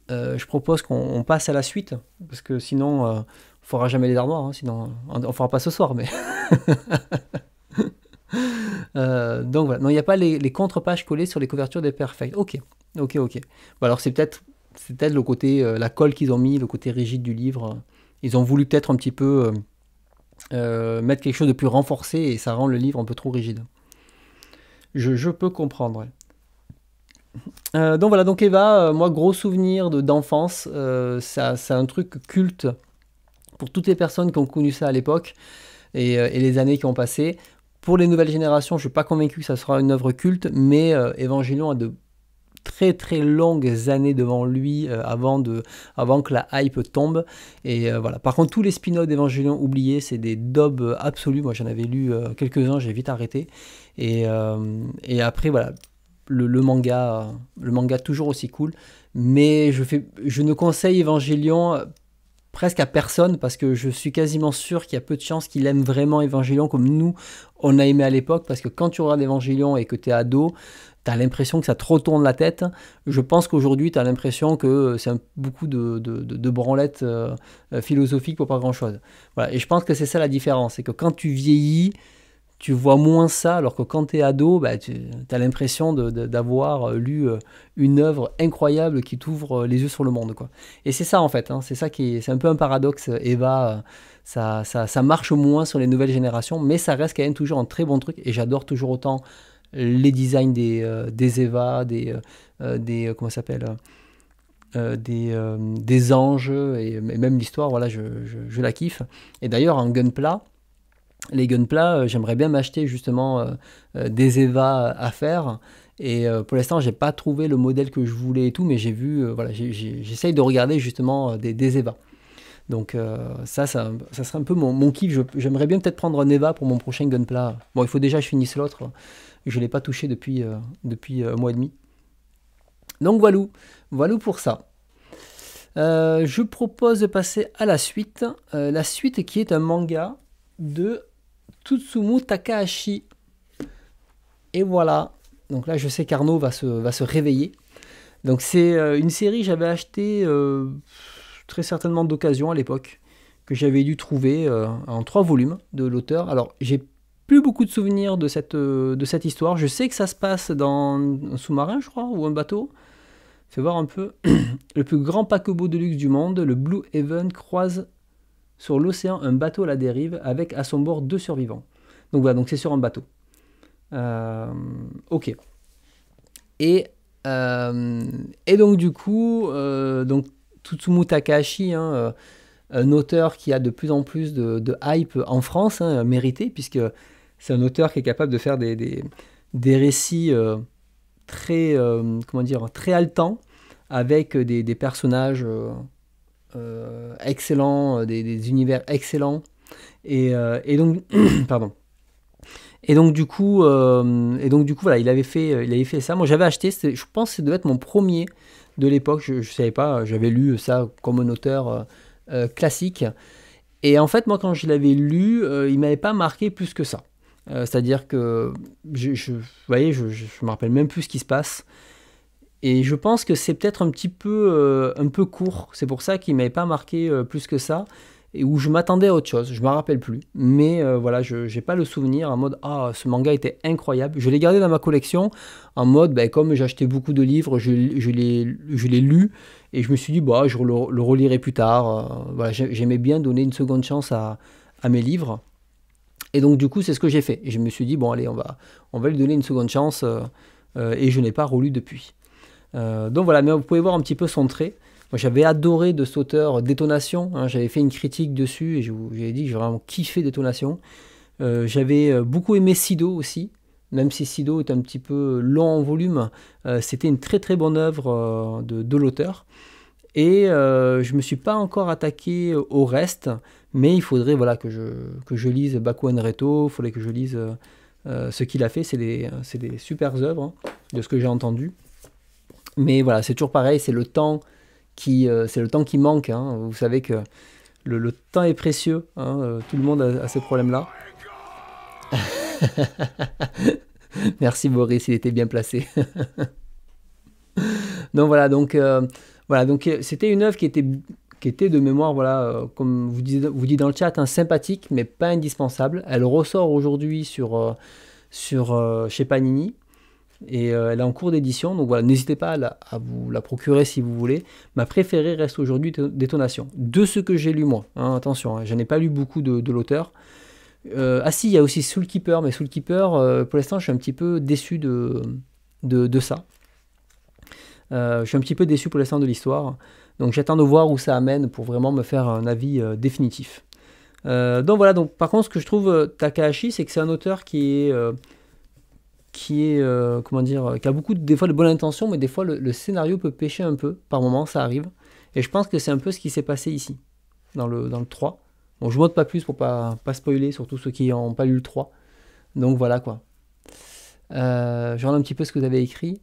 euh, je propose qu'on passe à la suite, parce que sinon, euh, on ne fera jamais les armoires, hein, sinon on ne fera pas ce soir. Mais euh, donc voilà, non, il n'y a pas les, contre-pages collées sur les couvertures des Perfect. Ok, ok, ok. alors c'est peut-être le côté, la colle qu'ils ont mis, le côté rigide du livre. Ils ont voulu peut-être un petit peu mettre quelque chose de plus renforcé et ça rend le livre un peu trop rigide. Je, je peux comprendre. Euh, donc voilà, donc Eva, euh, moi, gros souvenir d'enfance. c'est euh, un truc culte pour toutes les personnes qui ont connu ça à l'époque et, les années qui ont passé. Pour les nouvelles générations, je ne suis pas convaincu que ça sera une œuvre culte, mais Evangelion a de très très longues années devant lui avant, de, avant que la hype tombe. Et voilà. Par contre, tous les spin-offs d'Evangelion oubliés, c'est des dobs absolus. Moi, j'en avais lu quelques-uns, j'ai vite arrêté. et, après, voilà, le, manga, le manga toujours aussi cool. Mais je, fais, je ne conseille Evangelion euh, presque à personne parce que je suis quasiment sûr qu'il y a peu de chances qu'il aime vraiment Evangelion comme nous on a aimé à l'époque parce que quand tu regardes Evangelion et que tu es ado, tu as l'impression que ça te retourne la tête. Je pense qu'aujourd'hui, tu as l'impression que c'est beaucoup de, branlettes euh, philosophiques pour pas grand-chose. Et je pense que c'est ça la différence, c'est que quand tu vieillis, tu vois moins ça, alors que quand tu es ado, bah, tu as l'impression d'avoir euh, lu euh, une œuvre incroyable qui t'ouvre euh, les yeux sur le monde. Quoi. Et c'est ça en fait, hein. c'est ça qui c'est un peu un paradoxe. Eva, ça, ça, ça, marche moins sur les nouvelles générations, mais ça reste quand même toujours un très bon truc, et j'adore toujours autant les designs des, des Eva, des, des comment s'appelle des, anges et, même l'histoire, voilà, je, je, je, la kiffe. Et d'ailleurs, en Gunpla, les Gunpla, euh, j'aimerais bien m'acheter justement euh, euh, des EVA à faire. Et pour l'instant, j'ai pas trouvé le modèle que je voulais et tout, mais j'ai vu, voilà, j'essaye de regarder justement des, EVA. Donc ça, ça, serait un peu mon, mon kiff. J'aimerais bien peut-être prendre un EVA pour mon prochain Gunpla. Bon, il faut déjà que je finisse l'autre. Je ne l'ai pas touché depuis, depuis un mois et demi. Donc voilà, voilà pour ça. je propose de passer à la suite. la suite qui est un manga de Tsutsumu Takahashi. Et voilà. Donc là, je sais qu'Arnaud va se, va se réveiller. Donc c'est euh, une série que j'avais achetée euh, très certainement d'occasion à l'époque, que j'avais dû trouver euh, en trois volumes de l'auteur. Alors j'ai plus beaucoup de souvenirs de cette, de cette histoire. Je sais que ça se passe dans un sous-marin, je crois, ou un bateau. Fais voir un peu. le plus grand paquebot de luxe du monde, le Blue Heaven, croise sur l'océan un bateau à la dérive avec à son bord deux survivants. Donc voilà, donc c'est sur un bateau. Euh, ok. Et, euh, et donc du coup, euh, donc Tutsumu Takahashi, hein, un auteur qui a de plus en plus de, hype en France, hein, mérité, puisque c'est un auteur qui est capable de faire des, récits très, comment dire, très haletants, avec des, des personnages euh, excellents, euh, des, univers excellents. Et, euh, donc, pardon. Et donc du coup, et donc du coup, voilà, il avait fait, il avait fait ça. Moi, j'avais acheté. Je pense que ça devait être mon premier de l'époque. Je, ne savais pas. J'avais lu ça comme un auteur classique. Et en fait, moi, quand je l'avais lu, il m'avait pas marqué plus que ça. C'est-à-dire que, je, je, vous voyez, je, je, me rappelle même plus ce qui se passe. Et je pense que c'est peut-être un petit peu, euh, un peu court. C'est pour ça qu'il ne m'avait pas marqué euh, plus que ça. Et où je m'attendais à autre chose. Je ne me rappelle plus. Mais euh, voilà, je n'ai pas le souvenir en mode Ah, ce manga était incroyable. Je l'ai gardé dans ma collection en mode bah, Comme j'achetais beaucoup de livres, je, je l'ai lu. Et je me suis dit bah, Je le, relirai plus tard. voilà, J'aimais bien donner une seconde chance à, mes livres. Et donc, du coup, c'est ce que j'ai fait. Et je me suis dit Bon, allez, on va, on va lui donner une seconde chance. et je n'ai pas relu depuis. Euh, donc voilà, mais vous pouvez voir un petit peu son trait. Moi, j'avais adoré de cet auteur euh, Détonation. Hein. j'avais fait une critique dessus et j'avais dit que j'ai vraiment kiffé Détonation. Euh, j'avais beaucoup aimé Sido aussi, même si Sido est un petit peu long en volume. C'était une très très bonne œuvre de, l'auteur. Et je ne me suis pas encore attaqué au reste, mais il faudrait voilà, que, je, que je lise Reto, il faudrait que je lise ce qu'il a fait. C'est des, des super œuvres hein, de ce que j'ai entendu. Mais voilà, c'est toujours pareil, c'est le temps qui, euh, c'est le temps qui manque. Hein. Vous savez que le, temps est précieux. Hein, euh, tout le monde a, ce ces problèmes-là. Merci Boris, il était bien placé. donc voilà, donc euh, voilà, donc c'était une œuvre qui était qui était de mémoire, voilà, comme vous dites, vous dites dans le chat, hein, sympathique mais pas indispensable. Elle ressort aujourd'hui sur sur chez Panini et euh, elle est en cours d'édition, donc voilà, n'hésitez pas à, vous la procurer si vous voulez. Ma préférée reste aujourd'hui Détonation, de ce que j'ai lu moi. Hein, attention, hein, je n'ai pas lu beaucoup de, l'auteur. Euh, ah si, il y a aussi Soulkeeper, mais Soulkeeper, euh, pour l'instant, je suis un petit peu déçu de, ça. je suis un petit peu déçu pour l'instant de l'histoire. Donc j'attends de voir où ça amène pour vraiment me faire un avis définitif. donc voilà, donc, par contre, ce que je trouve Takahashi, c'est que c'est un auteur qui est qui est, euh, comment dire, euh, qui a beaucoup des fois de bonnes intentions, mais des fois le, scénario peut pêcher un peu, par moment ça arrive. Et je pense que c'est un peu ce qui s'est passé ici, dans le, dans le 3. Bon, je ne pas plus pour pas, pas spoiler, surtout ceux qui n'ont pas lu le 3. Donc voilà quoi. Euh, je regarde un petit peu ce que vous avez écrit.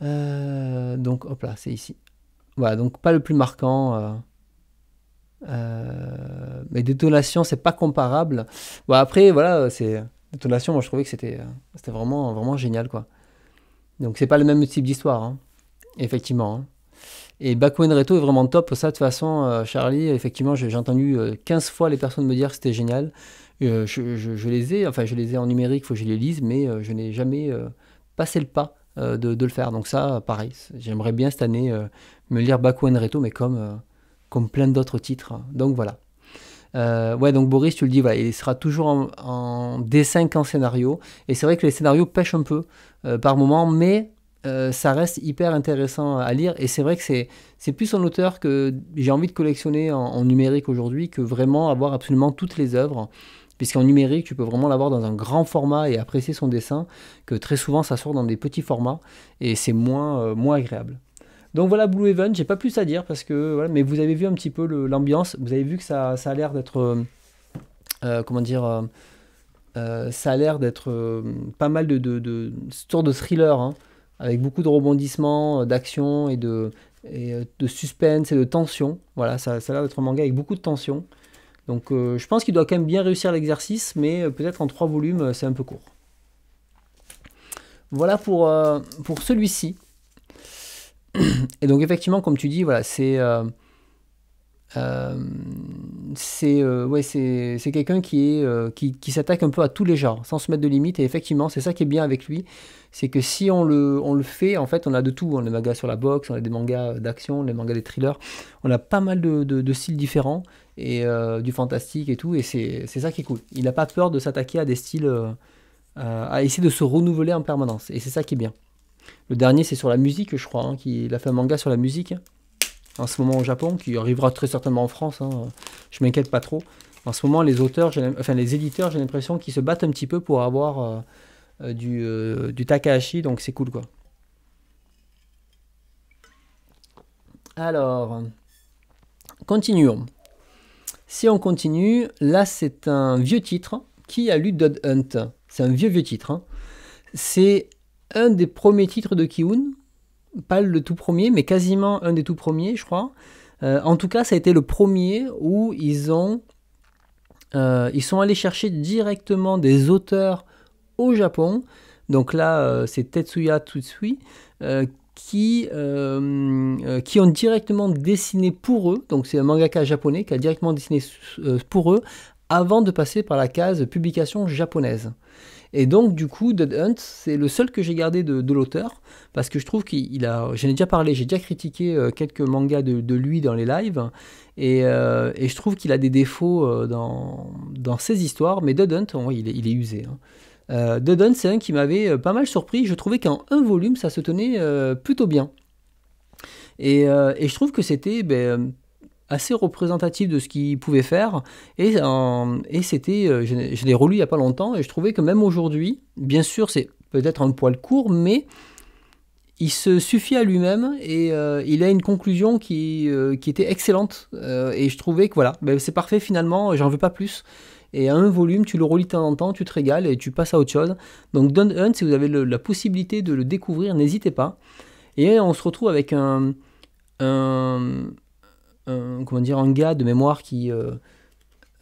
donc hop là, c'est ici. Voilà, donc pas le plus marquant. mais détonation, c'est pas comparable. Bon, après, voilà, c'est tonation, moi je trouvais que c'était euh, c'était vraiment vraiment génial quoi. Donc c'est pas le même type d'histoire, hein. effectivement. Hein. Et Et en Reto est vraiment top. Ça, de toute façon, euh, Charlie, effectivement, j'ai entendu 15 euh, fois les personnes me dire que c'était génial. je, les ai, enfin, je les ai en numérique, il faut que je les lise, mais je n'ai jamais passé le pas de, le faire. Donc, ça, pareil, j'aimerais bien cette année me lire en Reto, mais comme, comme plein d'autres titres. Hein. Donc, voilà. Euh, ouais, donc Boris, tu le dis, il sera toujours en, dessin qu'en scénario. Et c'est vrai que les scénarios pêchent un peu euh, par moment, mais euh, ça reste hyper intéressant à lire. Et c'est vrai que c'est plus un auteur que j'ai envie de collectionner en, numérique aujourd'hui que vraiment avoir absolument toutes les œuvres. Puisqu'en numérique, tu peux vraiment l'avoir dans un grand format et apprécier son dessin, que très souvent ça sort dans des petits formats, et c'est moins, moins agréable. Donc voilà Blue Heaven, j'ai pas plus à dire parce que mais vous avez vu un petit peu l'ambiance, vous avez vu que ça, a l'air d'être comment dire ça a l'air d'être pas mal de, de, de, de thriller hein, avec beaucoup de rebondissements, euh, d'action et de euh, de suspense et de tension. Voilà, ça, ça a l'air d'être un manga avec beaucoup de tension. Donc euh, je pense qu'il doit quand même bien réussir l'exercice, mais peut-être en trois volumes, c'est un peu court. Voilà pour, pour celui-ci. Et donc effectivement, comme tu dis, voilà, c'est euh, euh, euh, ouais, quelqu'un qui est qui, s'attaque un peu à tous les genres, sans se mettre de limites Et effectivement, c'est ça qui est bien avec lui, c'est que si on le le fait, en fait, on a de tout. On a des mangas sur la boxe, on a des mangas d'action, des mangas des thrillers. On a pas mal de, styles différents et du fantastique et tout. Et c'est ça qui est cool. Il n'a pas peur de s'attaquer à des styles, à essayer de se renouveler en permanence. Et c'est ça qui est bien. Le dernier, c'est sur la musique, je crois, hein, qui, il a fait un manga sur la musique en ce moment au Japon, qui arrivera très certainement en France. Hein. je m'inquiète pas trop. En ce moment, les auteurs, enfin les éditeurs, j'ai l'impression qu'ils se battent un petit peu pour avoir euh, euh, euh, du, Takahashi, donc c'est cool quoi. Alors, continuons. Si on continue, là c'est un vieux titre qui a lu Dodd Hunt. C'est un vieux vieux titre. Hein. C'est un des premiers titres de Kiun, pas le tout premier, mais quasiment un des tout premiers, je crois. Euh, en tout cas, ça a été le premier où ils ont, euh, ils sont allés chercher directement des auteurs au Japon. Donc là, euh, c'est Tetsuya Tsutsui, qui, qui ont directement dessiné pour eux. Donc c'est un mangaka japonais qui a directement dessiné pour eux avant de passer par la case publication japonaise. Et donc, du coup, Dead Hunt, c'est le seul que j'ai gardé de, l'auteur, parce que je trouve qu'il a. J'en ai déjà parlé, j'ai déjà critiqué euh, quelques mangas de, lui dans les lives, euh, et, je trouve qu'il a des défauts euh, dans, dans ses histoires, mais Dead Hunt, il, est, usé. Hein. Hunt, c'est un qui m'avait pas mal surpris. Je trouvais qu'en un volume, ça se tenait plutôt bien. Et, je trouve que c'était ben, assez représentatif de ce qu'il pouvait faire. Et, euh, et c'était, euh, je, l'ai relu il n'y a pas longtemps, et je trouvais que même aujourd'hui, bien sûr, c'est peut-être un poil court, mais il se suffit à lui-même et euh, il a une conclusion qui, qui était excellente. et je trouvais que voilà, ben, c'est parfait finalement, j'en veux pas plus. Et à un volume, tu le relis de temps en temps, tu te régales et tu passes à autre chose. Donc Don't Hunt, si vous avez la possibilité de le découvrir, n'hésitez pas. Et on se retrouve avec un un, comment dire, un gars de mémoire qui, euh,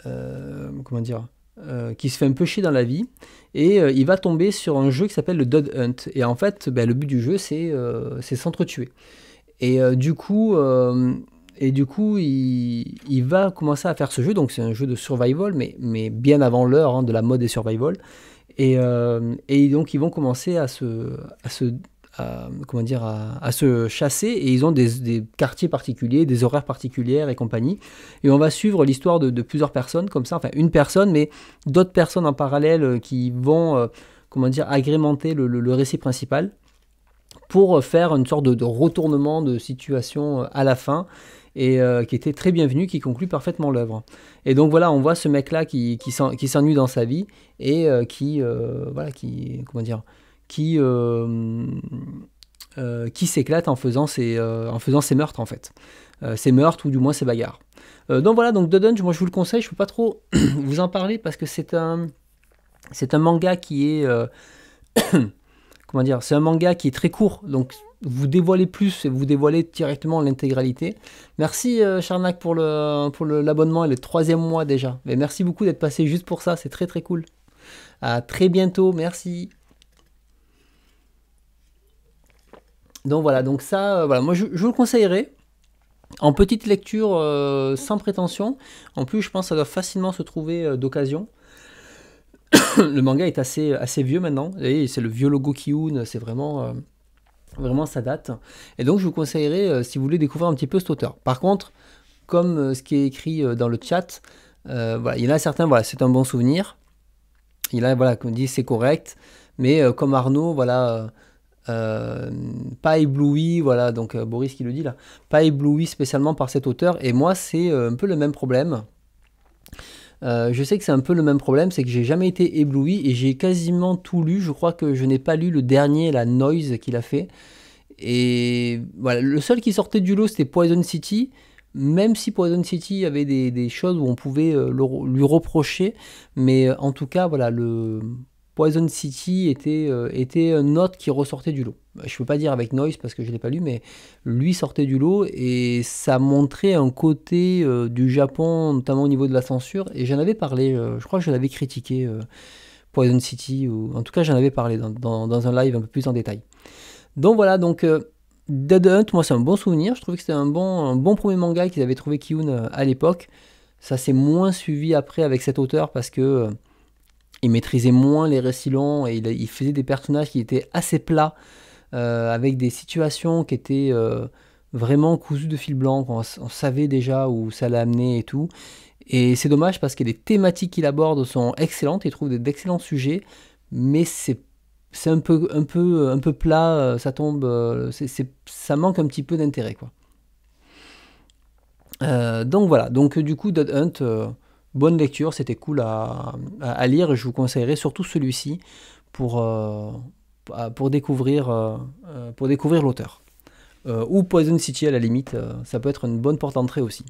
euh, comment dire, euh, qui se fait un peu chier dans la vie, et il va tomber sur un jeu qui s'appelle le Dud Hunt. Et en fait, ben, le but du jeu, c'est s'entretuer. Et du coup, et du coup, il, va commencer à faire ce jeu. Donc, c'est un jeu de survival, mais, mais bien avant l'heure hein, de la mode des survival. Et, donc, ils vont commencer à se, à, comment dire, à, se chasser et ils ont des, quartiers particuliers, des horaires particulières et compagnie. Et on va suivre l'histoire de, plusieurs personnes comme ça, enfin une personne, mais d'autres personnes en parallèle euh, qui vont, euh, comment dire, agrémenter le, récit principal pour euh, faire une sorte de, retournement de situation à la fin et qui était très bienvenu, qui conclut parfaitement l'œuvre. Et donc voilà, on voit ce mec-là qui, qui s'ennuie dans sa vie et qui, voilà, qui, comment dire, qui, euh, euh, qui s'éclate en, faisant ses, euh, en faisant ses meurtres, en fait. ses meurtres ou du moins ses bagarres. donc voilà, donc The Dunge, moi je vous le conseille, je ne peux pas trop vous en parler parce que c'est un, c'est un manga qui est. comment dire C'est un manga qui est très court, donc vous dévoilez plus et vous dévoilez directement l'intégralité. Merci Charnac pour le pour l'abonnement et le troisième mois déjà. Mais merci beaucoup d'être passé juste pour ça, c'est très très cool. À très bientôt, merci. Donc voilà, donc ça, euh, voilà, moi je, vous le conseillerais. En petite lecture euh, sans prétention. En plus, je pense que ça doit facilement se trouver euh, d'occasion. le manga est assez, assez vieux maintenant. C'est le vieux logo Kiun, c'est vraiment, sa vraiment date. Et donc, je vous conseillerais, si vous voulez découvrir un petit peu cet auteur. Par contre, comme ce qui est écrit dans le chat, il y en a certains, voilà, c'est un bon souvenir. Il y en a, voilà, comme dit, c'est correct. Mais comme Arnaud, voilà euh, pas ébloui, voilà, donc euh, Boris qui le dit là, pas ébloui spécialement par cet auteur. Et moi, c'est euh, un peu le même problème. je sais que c'est un peu le même problème, c'est que j'ai jamais été ébloui et j'ai quasiment tout lu. Je crois que je n'ai pas lu le dernier, la Noise qu'il a fait. Et voilà, le seul qui sortait du lot, c'était Poison City. Même si Poison City avait des, choses où on pouvait lui reprocher, mais en tout cas, voilà, le, Poison City était, euh, était une note qui ressortait du lot. Euh, je ne peux pas dire avec Noise parce que je ne l'ai pas lu, mais lui sortait du lot et ça montrait un côté euh, du Japon, notamment au niveau de la censure. Et j'en avais parlé, je crois que je l'avais critiqué, Poison City, ou en tout cas j'en avais parlé dans, dans, un live un peu plus en détail. Donc voilà, donc Dead Hunt, moi c'est un bon souvenir. Je trouvais que c'était un bon, un bon premier manga qu'ils avaient trouvé Kiyun à l'époque. Ça s'est moins suivi après avec cet auteur parce que il maîtrisait moins les récits longs et il, faisait des personnages qui étaient assez plats, euh, avec des situations qui étaient euh, vraiment cousues de fil blanc. On, savait déjà où ça allait amener et tout. Et c'est dommage parce que les thématiques qu'il aborde sont excellentes, il trouve d'excellents sujets, mais c'est un peu, un, peu, un peu plat, euh, ça tombe, ça manque un petit peu d'intérêt. quoi. donc voilà, donc du coup, Dead Hunt, bonne lecture, c'était cool à, lire et je vous conseillerais surtout celui-ci pour, euh, pour découvrir, euh, euh, découvrir l'auteur. ou Poison City à la limite, ça peut être une bonne porte d'entrée aussi.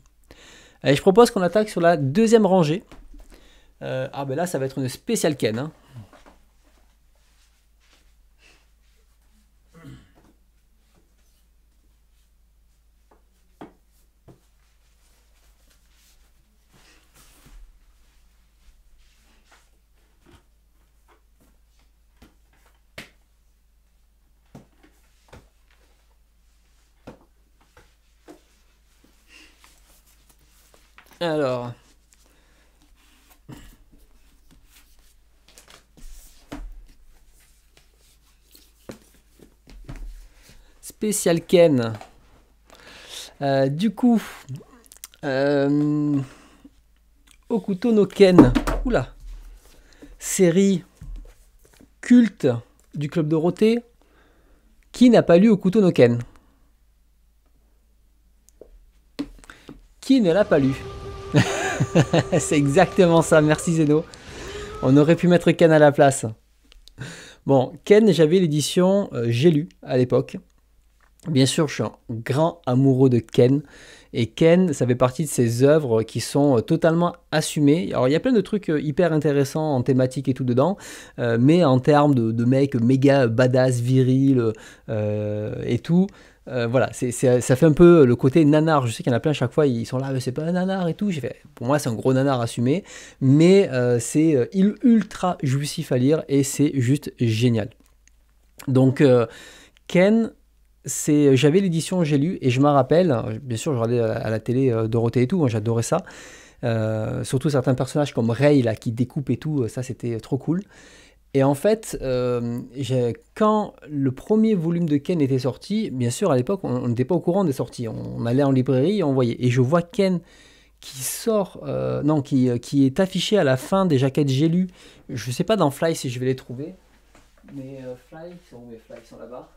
Allez, je propose qu'on attaque sur la deuxième rangée. ah ben là, ça va être une spéciale Ken. Hein. Alors. Spécial Ken. Euh, du coup, au euh, couteau no Ken, oula, série culte du Club de Dorothée, qui n'a pas lu couteau no Ken Qui ne l'a pas lu c'est exactement ça, merci Zeno. On aurait pu mettre Ken à la place. Bon, Ken, j'avais l'édition euh, J'ai lu à l'époque. Bien sûr, je suis un grand amoureux de Ken. Et Ken, ça fait partie de ses œuvres qui sont euh, totalement assumées. Alors, il y a plein de trucs euh, hyper intéressants en thématique et tout dedans, mais en termes de, mecs méga badass, viril et tout, euh, voilà, c'est, c'est, ça fait un peu le côté nanar. Je sais qu'il y en a plein à chaque fois, ils sont là, c'est pas un nanar et tout. J'ai pour moi, c'est un gros nanar assumé, mais euh, c'est c'est euh, ultra jouissif à lire et c'est juste génial. Donc, Ken, c'est, j'avais l'édition, j'ai lu et je m'en rappelle. Bien sûr, je regardais à la, télé Dorothée et tout, hein, j'adorais ça. surtout certains personnages comme Ray qui découpe et tout, ça c'était trop cool. Et en fait, euh, quand le premier volume de Ken était sorti, bien sûr, à l'époque, on n'était pas au courant des sorties. On, allait en librairie et on voyait. Et je vois Ken qui sort, euh, non, euh, qui, est affiché à la fin des jaquettes J'ai Je ne sais pas dans Fly si je vais les trouver. Mais Fly, sont où mes Fly sont là-bas.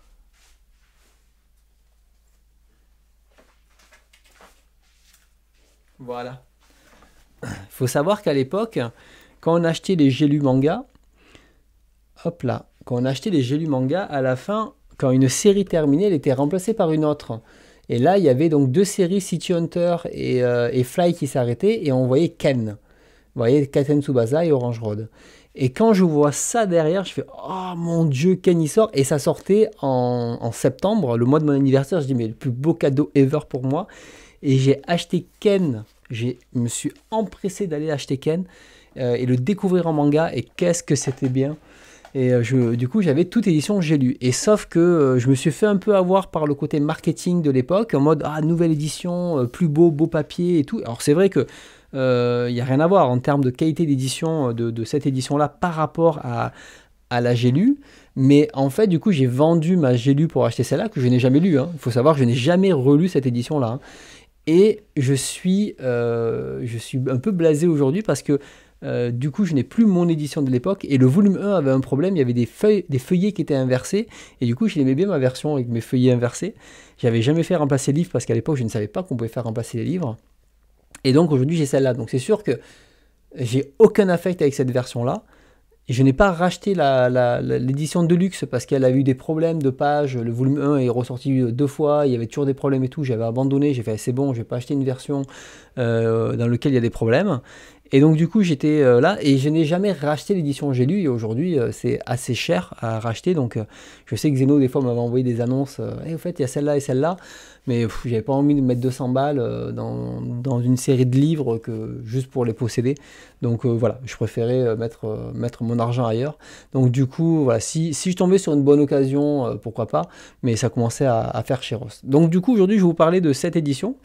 Voilà. Il faut savoir qu'à l'époque, quand on achetait les J'ai Mangas, manga, hop là, quand on achetait les jolis mangas, à la fin, quand une série terminée, elle était remplacée par une autre. Et là, il y avait donc deux séries, City Hunter euh, et, Fly, qui s'arrêtaient, et on voyait Ken. Vous voyez, Katen Tsubasa et Orange Road. Et quand je vois ça derrière, je fais Oh mon Dieu, Ken y sort. Et ça sortait en, septembre, le mois de mon anniversaire. Je dis Mais le plus beau cadeau ever pour moi. Et j'ai acheté Ken. Je me suis empressé d'aller acheter Ken euh, et le découvrir en manga. Et qu'est-ce que c'était bien! Et euh, du coup, j'avais toute édition, j'ai lu. Et sauf que euh, je me suis fait un peu avoir par le côté marketing de l'époque, en mode ah, nouvelle édition, euh, plus beau, beau papier et tout. Alors c'est vrai que il n'y a rien à voir en termes de qualité d'édition de, cette édition-là par rapport à, à la j'ai lu. Mais en fait, du coup, j'ai vendu ma j'ai lu pour acheter celle-là que je n'ai jamais lu hein. Il faut savoir que je n'ai jamais relu cette édition-là. Hein. Et je suis, je suis un peu blasé aujourd'hui parce que euh, du coup, je n'ai plus mon édition de l'époque et le volume 1 avait un problème, il y avait des feuilles, des feuillets qui étaient inversés et du coup, j'aimais bien ma version avec mes feuillets inversés. J'avais jamais fait remplacer les livres parce qu'à l'époque, je ne savais pas qu'on pouvait faire remplacer les livres. Et donc aujourd'hui, j'ai celle-là. Donc c'est sûr que j'ai aucun affect avec cette version-là. Je n'ai pas racheté l'édition de luxe parce qu'elle a eu des problèmes de page. Le volume 1 est ressorti deux fois. Il y avait toujours des problèmes et tout. J'avais abandonné. J'ai fait, c'est bon, je vais pas acheter une version euh, dans laquelle il y a des problèmes. Et donc du coup j'étais euh, là et je n'ai jamais racheté l'édition J'ai lu et aujourd'hui euh, c'est assez cher à racheter donc euh, je sais que Zeno des fois m'avait envoyé des annonces, et «Eh, au fait il y a celle-là et celle-là mais j'avais pas envie de mettre 200 balles dans, une série de livres que juste pour les posséder donc voilà je préférais mettre, mettre mon argent ailleurs donc du coup voilà si, je tombais sur une bonne occasion pourquoi pas mais ça commençait à, faire chez donc du coup aujourd'hui je vais vous parler de cette édition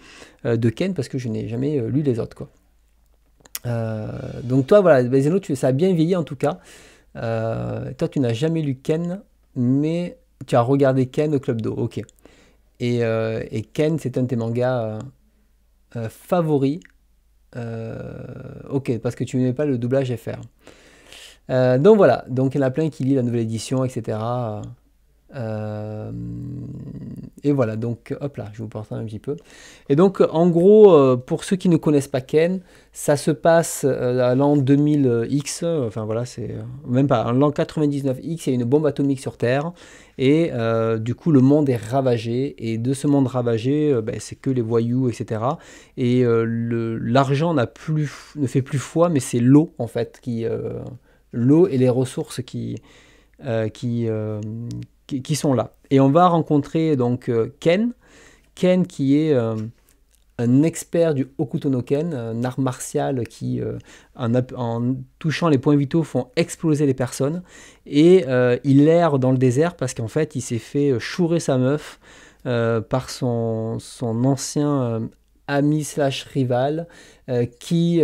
de Ken parce que je n'ai jamais lu les autres quoi. Euh, donc toi, voilà, Zeno, tu, ça a bien vieilli en tout cas. Euh, toi, tu n'as jamais lu Ken, mais tu as regardé Ken au Club d'eau, ok. Euh, et, Ken, c'est un de tes mangas favoris. ok, parce que tu n'aimais pas le doublage FR. donc voilà, donc il y en a plein qui lit la nouvelle édition, etc. Euh, et voilà, donc hop là, je vous porte un petit peu. Et donc en gros, euh, pour ceux qui ne connaissent pas Ken, ça se passe euh, à l'an 2000X, enfin voilà, c'est même pas, l'an 99X, il y a une bombe atomique sur Terre, et du coup le monde est ravagé, et de ce monde ravagé, ben, c'est que les voyous, etc. Et l'argent ne fait plus foi, mais c'est l'eau en fait, qui l'eau et les ressources qui... qui qui, sont là. Et on va rencontrer donc euh, Ken, Ken qui est euh, un expert du Okutonoken, un art martial qui, euh, en, touchant les points vitaux, font exploser les personnes. Et il erre dans le désert parce qu'en fait, il s'est fait chourer sa meuf par son, son ancien ami slash rival qui...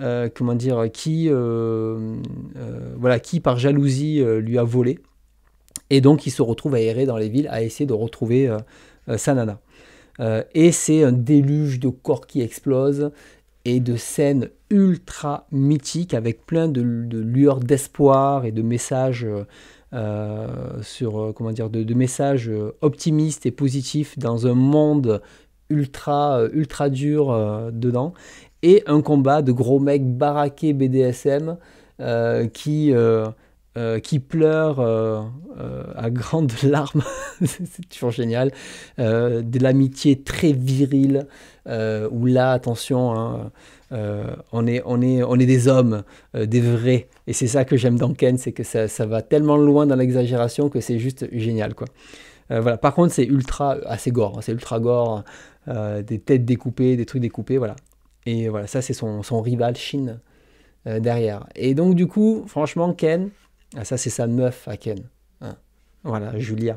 comment dire, qui, voilà, qui par jalousie lui a volé. Et donc, il se retrouve à errer dans les villes, à essayer de retrouver euh, euh, sa nana. Euh, et c'est un déluge de corps qui explose et de scènes ultra mythiques avec plein de, lueurs d'espoir et de messages. sur comment dire messages optimistes et positifs dans un monde ultra ultra dur dedans et un combat de gros mecs baraqués BDSM qui euh, qui pleure euh, euh, à grandes larmes, c'est toujours génial, de l'amitié très virile, où là, attention, hein, on, est, on, est, on est des hommes, des vrais, et c'est ça que j'aime dans Ken, c'est que ça, ça, va tellement loin dans l'exagération que c'est juste génial, quoi. voilà. Par contre, c'est ultra, assez gore, hein. c'est ultra gore, des têtes découpées, des trucs découpés, voilà. Et voilà, ça c'est son, son, rival Shin derrière. Et donc du coup, franchement, Ken, ah, ça, c'est sa meuf à Ken. Ah. Voilà, ah, Julia.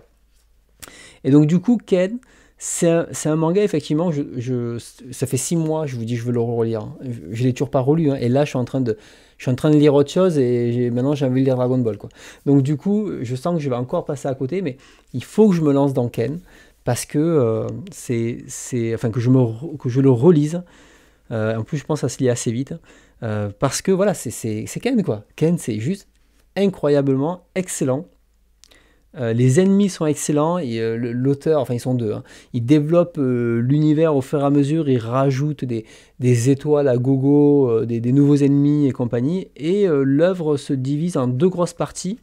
Et donc, du coup, Ken, c'est un, un, manga, effectivement, je, ça fait six mois, je vous dis, je veux le relire. Hein. Je ne l'ai toujours pas relu, hein. et là, je suis en train de, je suis en train de lire autre chose, et maintenant, j'ai envie de lire Dragon Ball. Quoi. Donc, du coup, je sens que je vais encore passer à côté, mais il faut que je me lance dans Ken, parce que euh, c'est c'est, enfin, que je, me, que je le relise. Euh, en plus, je pense à se lit assez vite, hein. euh, parce que, voilà, c'est Ken, quoi. Ken, c'est juste incroyablement excellent. Euh, les ennemis sont excellents, et euh, l'auteur, enfin ils sont deux, hein. ils il développe euh, l'univers au fur et à mesure, il rajoute des, des étoiles à gogo, des, nouveaux ennemis et compagnie, et l'œuvre se divise en deux grosses parties,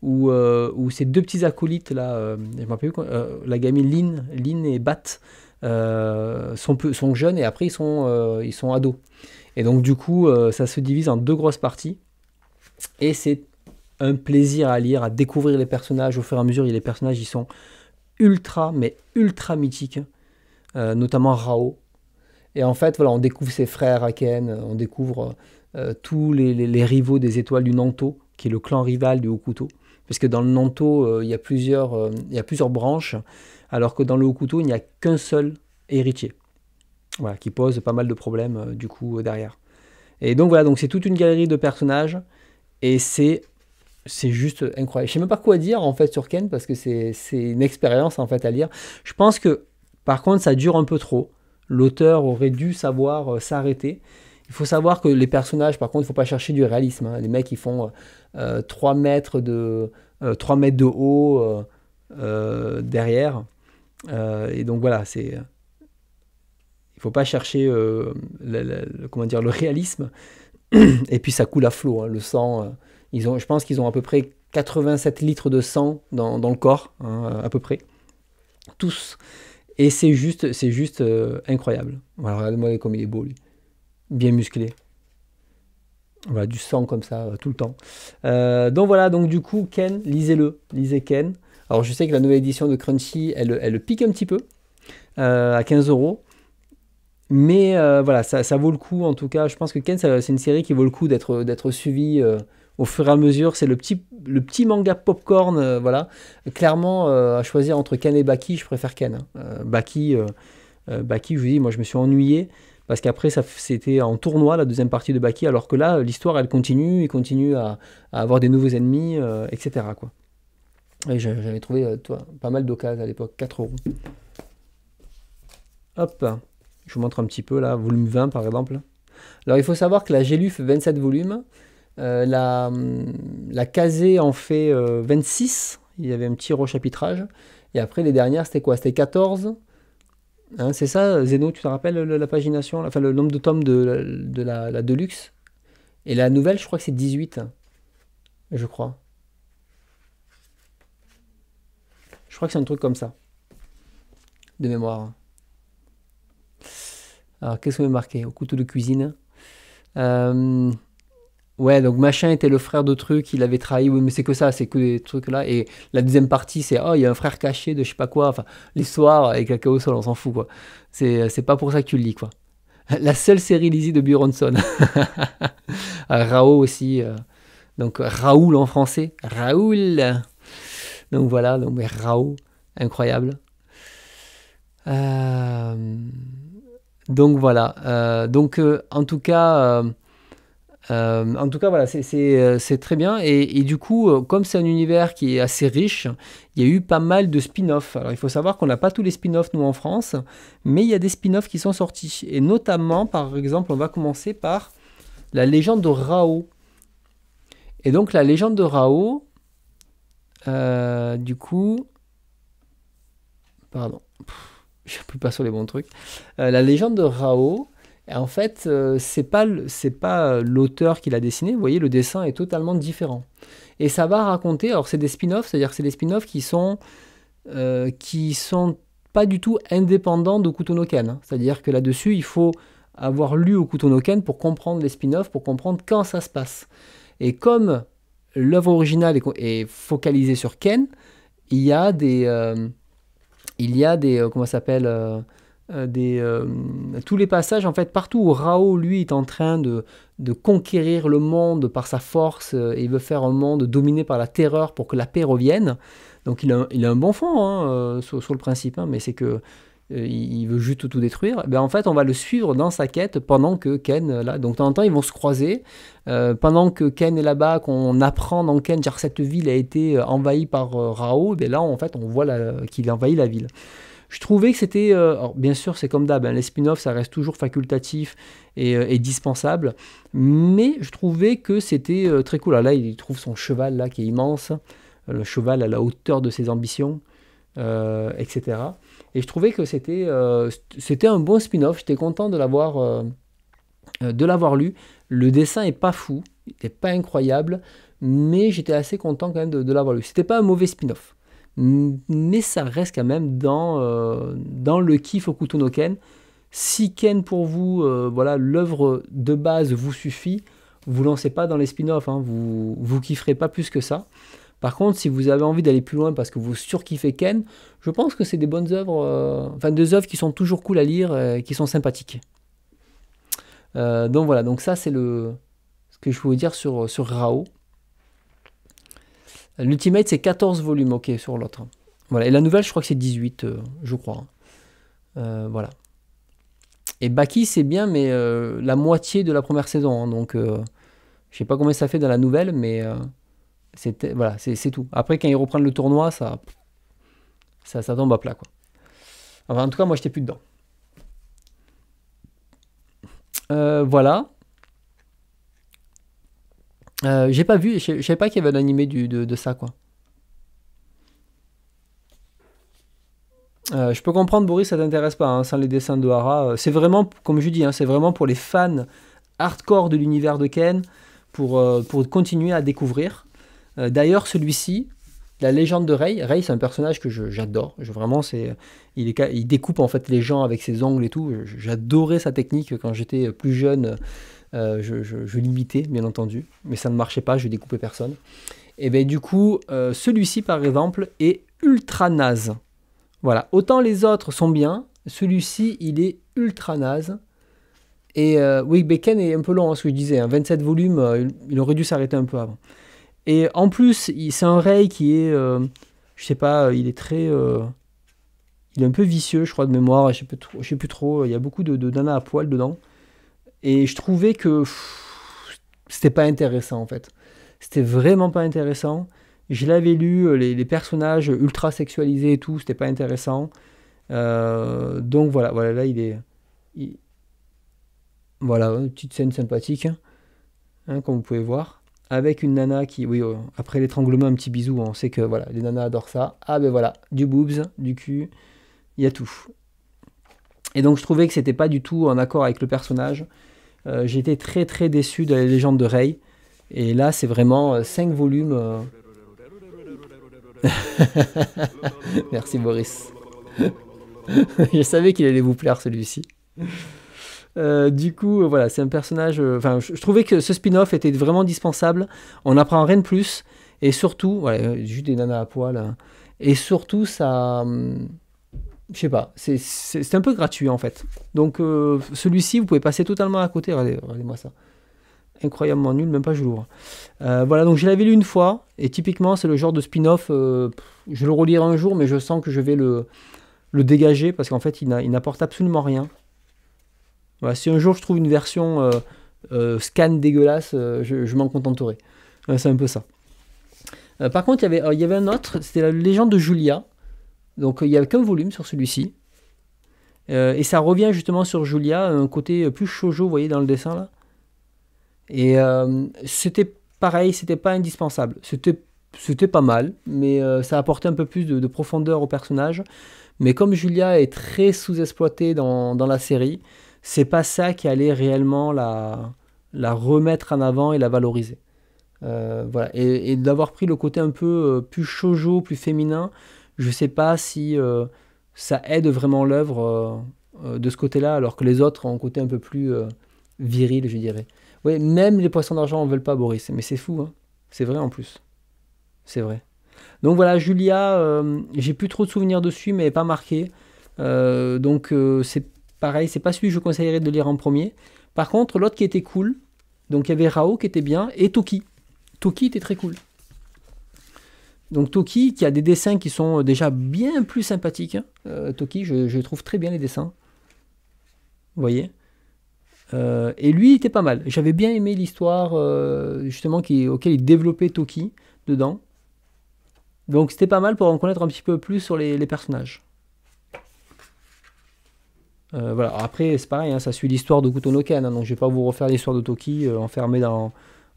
où, où ces deux petits acolytes, là, je rappelle la gamine Lynn, et Bat, sont, sont, jeunes et après ils sont, ils sont ados. Et donc du coup, ça se divise en deux grosses parties, et c'est un plaisir à lire, à découvrir les personnages au fur et à mesure. Et les personnages, ils sont ultra, mais ultra mythiques, euh, notamment Rao. Et en fait, voilà, on découvre ses frères Aken, euh, on découvre euh, tous les, rivaux des étoiles du Nanto, qui est le clan rival du Hokuto. Parce que dans le Nanto, il, y a plusieurs, il y plusieurs branches, alors que dans le Hokuto, il n'y a qu'un seul héritier. Voilà, qui pose pas mal de problèmes, du coup, derrière. Et donc voilà, donc c'est toute une galerie de personnages et c'est c'est juste incroyable. Je sais même pas quoi dire en fait sur Ken parce que c'est une expérience en fait à lire. Je pense que par contre ça dure un peu trop. L'auteur aurait dû savoir euh, s'arrêter. Il faut savoir que les personnages, par contre, il ne faut pas chercher du réalisme. Hein. Les mecs, ils font 3, euh, euh, mètres de, 3 mètres de haut derrière. et donc voilà, c'est... il ne faut pas chercher le, comment dire, le réalisme. et puis ça coule à flot, hein. le sang ont, je pense qu'ils ont à peu près 87 litres de sang dans, le corps, hein, à peu près. Tous. Et c'est juste, c'est juste euh, incroyable. Voilà, regardez-moi comme il est beau, lui. Bien musclé. Voilà, du sang comme ça, euh, tout le temps. Euh, donc voilà, donc du coup, Ken, lisez-le. Lisez Ken. Alors je sais que la nouvelle édition de Crunchy, elle, elle pique un petit peu, à 15 euros. Mais voilà, ça, vaut le coup en tout cas. Je pense que Ken, c'est une série qui vaut le coup d'être, d'être suivie au fur et à mesure. C'est le petit, le petit manga popcorn, euh, voilà. Clairement, euh, à choisir entre Ken et Baki, je préfère Ken. Hein. Euh, Baki, je vous dis, moi je me suis ennuyé parce qu'après c'était en tournoi la deuxième partie de Baki, alors que là l'histoire elle continue, il continue à, avoir des nouveaux ennemis, etc. Quoi. Et j'avais trouvé toi, pas mal d'occasions à l'époque, 4 euros. Hop, je vous montre un petit peu là, volume 20 par exemple. Alors il faut savoir que la fait 27 volumes, euh, la, la casée en fait 26, euh, il y avait un petit rechapitrage. Et après, les dernières, c'était quoi C'était 14. Hein, c'est ça, Zeno, tu te rappelles la pagination, enfin le nombre de tomes de, la, Deluxe Et la nouvelle, je crois que c'est 18, je crois. Je crois que c'est un truc comme ça, de mémoire. Alors, qu'est-ce qu'on a marqué Au couteau de cuisine. Euh... Ouais, donc machin était le frère de truc, il avait trahi. Oui, mais c'est que ça, c'est que des trucs là. Et la deuxième partie, c'est oh, il y a un frère caché de je sais pas quoi. Enfin, l'histoire avec la sol, on s'en fout quoi. C'est pas pour ça que tu le lis quoi. La seule série lizzie de Buronson. Euh, Rao aussi. Euh, donc Raoul en français. Raoul. Donc voilà, donc mais Rao, incroyable. Euh, donc voilà. donc en tout cas. Euh, en tout cas, voilà, c'est euh, très bien. Et, du coup, euh, comme c'est un univers qui est assez riche, il y a eu pas mal de spin-offs. Alors, il faut savoir qu'on n'a pas tous les spin-offs, nous, en France, mais il y a des spin-offs qui sont sortis. Et notamment, par exemple, on va commencer par la légende de Rao. Et donc, la légende de Rao, du coup. Pardon, je ne suis plus pas sur les bons trucs. la légende de Rao en fait, euh, c'est pas pas euh, l'auteur qui l'a dessiné. Vous voyez, le dessin est totalement différent. Et ça va raconter. Alors c'est des spin-offs, c'est-à-dire que c'est des spin-offs qui sont euh, qui sont pas du tout indépendants de Kutonoken. Hein. C'est-à-dire que là-dessus, il faut avoir lu au Kutonoken pour comprendre les spin-offs, pour comprendre quand ça se passe. Et comme l'œuvre originale est, focalisée sur Ken, il y a des il y a des comment s'appelle euh, des, euh, tous les passages, en fait, partout où Rao, lui, est en train de, conquérir le monde par sa force, euh, et il veut faire un monde dominé par la terreur pour que la paix revienne. Donc il a, un bon fond hein, sur, le principe, hein, mais c'est que il veut juste tout détruire, ben en fait on va le suivre dans sa quête pendant que Ken là. Donc de temps en temps ils vont se croiser. pendant que Ken est là-bas, qu'on apprend dans Ken, genre cette ville a été envahie par Rao, ben là en fait on voit qu'il envahit la ville. Je trouvais que c'était, euh, bien sûr, c'est comme d'hab, hein, les spin-offs, ça reste toujours facultatif et, euh, dispensable, mais je trouvais que c'était euh, très cool. Alors là, il trouve son cheval là qui est immense, le cheval à la hauteur de ses ambitions, etc. Et je trouvais que c'était, c'était un bon spin-off. J'étais content de l'avoir, de l'avoir lu. Le dessin est pas fou, il n'est pas incroyable, mais j'étais assez content quand même de, de l'avoir lu. C'était pas un mauvais spin-off mais ça reste quand même dans, euh, dans le kiff au no Ken. Si Ken pour vous, euh, voilà, l'œuvre de base vous suffit, vous lancez pas dans les spin-offs, hein. vous, vous kifferez pas plus que ça. Par contre, si vous avez envie d'aller plus loin parce que vous surkiffez Ken, je pense que c'est des bonnes œuvres, euh, enfin des œuvres qui sont toujours cool à lire et qui sont sympathiques. donc voilà, donc ça c'est le ce que je peux vous dire sur, sur Rao. L'Ultimate, c'est 14 volumes, ok, sur l'autre. Voilà, et la nouvelle, je crois que c'est 18, euh, je crois. Hein. Euh, voilà. Et Baki, c'est bien, mais euh, la moitié de la première saison. Hein, donc, je sais pas combien ça fait dans la nouvelle, mais c'était voilà, c'est tout. Après, quand ils reprennent le tournoi, ça, ça, ça tombe à plat, quoi. Enfin, en tout cas, moi, je j'étais plus dedans. voilà. Je euh, j'ai pas vu, je savais pas qu'il y avait un animé de, ça, quoi. Euh, je peux comprendre, Boris, ça t'intéresse pas, hein, sans les dessins de Hara. Euh, c'est vraiment, comme je dis, hein, c'est vraiment pour les fans hardcore de l'univers de Ken, pour, pour continuer à découvrir. D'ailleurs, celui-ci, la légende de Ray, Ray c'est un personnage que j'adore. vraiment, c'est, il, il découpe en fait les gens avec ses ongles et tout. J'adorais sa technique quand j'étais plus jeune euh, je, limitais, bien entendu, mais ça ne marchait pas, je découpais personne. Et eh bien du coup, euh, celui-ci, par exemple, est ultra naze. Voilà, autant les autres sont bien, celui-ci, il est ultra naze. Et euh, oui, Bacon est un peu long, hein, ce que je disais, 27 hein. volumes, il aurait dû s'arrêter un peu avant. Et en plus, c'est un Ray qui est, je sais pas, il est très il est un peu vicieux, je crois, de mémoire. Je sais plus trop. Il y a beaucoup de, de à poil dedans. Et je trouvais que c'était pas intéressant en fait. C'était vraiment pas intéressant. Je l'avais lu, euh, les, personnages ultra sexualisés et tout, c'était pas intéressant. Euh, donc voilà, voilà, là il est. Voilà, une petite scène sympathique, hein, comme vous pouvez voir. Avec une nana qui, oui, euh, après l'étranglement, un petit bisou, on sait que voilà, les nanas adorent ça. Ah ben voilà, du boobs, du cul, il y a tout. Et donc je trouvais que c'était pas du tout en accord avec le personnage. Euh, J'étais très très déçu de la légende de Rey. Et là, c'est vraiment 5 euh, volumes. Euh. Merci Boris. je savais qu'il allait vous plaire celui-ci. du coup, voilà, c'est un personnage. Enfin, je, trouvais que ce spin-off était vraiment dispensable. On apprend rien de plus. Et surtout, voilà, juste des nanas à poil. Hein. Et surtout, ça. Hum, je sais pas, c'est un peu gratuit en fait. Donc euh, celui-ci, vous pouvez passer totalement à côté. Regardez-moi ça. Incroyablement nul, même pas je l'ouvre. Euh, voilà, donc je l'avais lu une fois, et typiquement c'est le genre de spin-off, Je euh, je le relire un jour, mais je sens que je vais le, le dégager, parce qu'en fait il n'apporte absolument rien. Voilà, si un jour je trouve une version scan dégueulasse, je, je m'en contenterai. c'est un peu ça. par contre, il y avait un autre, c'était la légende de Julia, donc il n'y a qu'un volume sur celui-ci. Euh, et ça revient justement sur Julia, un côté plus shoujo, vous voyez, dans le dessin là. Et euh, c'était pareil, c'était pas indispensable. C'était pas mal, mais euh, ça apportait un peu plus de, profondeur au personnage. Mais comme Julia est très sous-exploitée dans, la série, c'est pas ça qui allait réellement la, la remettre en avant et la valoriser. Et, et d'avoir pris le côté un peu plus shoujo, plus féminin, je ne sais pas si euh, ça aide vraiment l'œuvre euh, euh, de ce côté-là, alors que les autres ont un côté un peu plus viril, je dirais. Oui, même les poissons d'argent ne veulent pas, Boris, mais c'est fou, hein. c'est vrai en plus. C'est vrai. Donc voilà, Julia, j'ai plus trop de souvenirs dessus, mais pas marqué. donc c'est pareil, c'est pas celui que je conseillerais de lire en premier. Par contre, l'autre qui était cool, donc il y avait Rao qui était bien, et Toki. Toki était très cool. Donc Toki, qui a des dessins qui sont euh, déjà bien plus sympathiques. Hein. Euh, Toki, je, trouve très bien les dessins. Vous voyez euh, Et lui, il était pas mal. J'avais bien aimé l'histoire, justement, auquel il développait Toki dedans. Donc c'était pas mal pour en connaître un petit peu plus sur les, personnages. voilà, après c'est pareil, hein, ça suit l'histoire de Gutonoken. Hein, donc je vais pas vous refaire l'histoire de Toki enfermé, dans,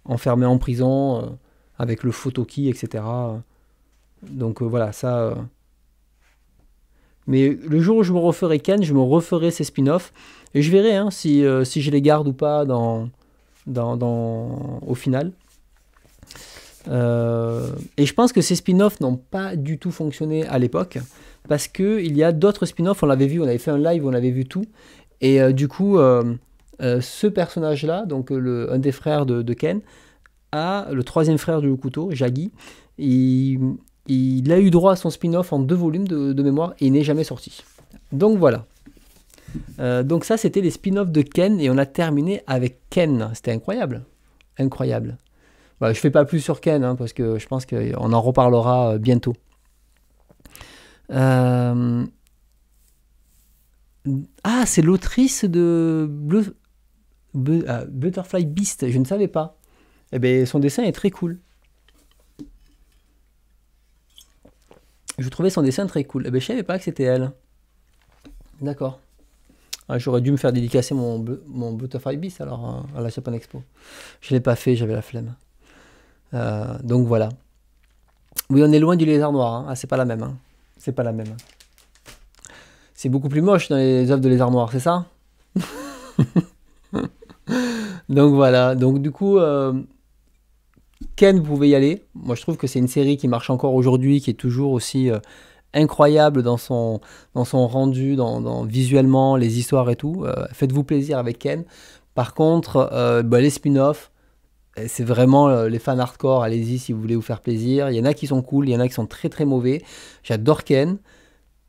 enfermé en prison avec le faux Toki, etc. Donc euh, voilà, ça. Euh. Mais le jour où je me referai Ken, je me referai ces spin-offs et je verrai hein, euh, si, je les garde ou pas dans, dans, au final. et je pense que ces spin-offs n'ont pas du tout fonctionné à l'époque parce qu'il y a d'autres spin-offs, on l'avait vu, on avait fait un live, on avait vu tout. Et du coup, ce personnage-là, donc le, un des frères de, Ken, a, le troisième frère du loup-couteau Jaggi il, il a eu droit à son spin-off en deux volumes de, mémoire et il n'est jamais sorti. Donc voilà. Euh, donc ça, c'était les spin-offs de Ken et on a terminé avec Ken. C'était incroyable. Incroyable. Bah, je ne fais pas plus sur Ken hein, parce que je pense qu'on en reparlera euh, bientôt. Euh, ah, c'est l'autrice de Butterfly Beast. Je ne savais pas. Eh bien, son dessin est très cool. je trouvais son dessin très cool. Eh ben, je savais pas que c'était elle. D'accord. Ah, j'aurais dû me faire dédicacer mon, mon Butterfly Beast alors euh, à la Japan Expo. Je ne l'ai pas fait, j'avais la flemme. Euh, donc voilà. Oui, on est loin du lézard noir. Hein. Ah, c'est pas la même. Hein. C'est pas la même. C'est beaucoup plus moche dans les œuvres de lézard noir, c'est ça Donc voilà. Donc du coup, euh, Ken, vous pouvez y aller. Moi, je trouve que c'est une série qui marche encore aujourd'hui, qui est toujours aussi euh, incroyable dans son, dans son rendu, dans, visuellement, les histoires et tout. Euh, faites-vous plaisir avec Ken. Par contre, euh, bah, les spin-offs, c'est vraiment les fans hardcore, allez-y si vous voulez vous faire plaisir. Il y en a qui sont cool, il y en a qui sont très très mauvais. J'adore Ken.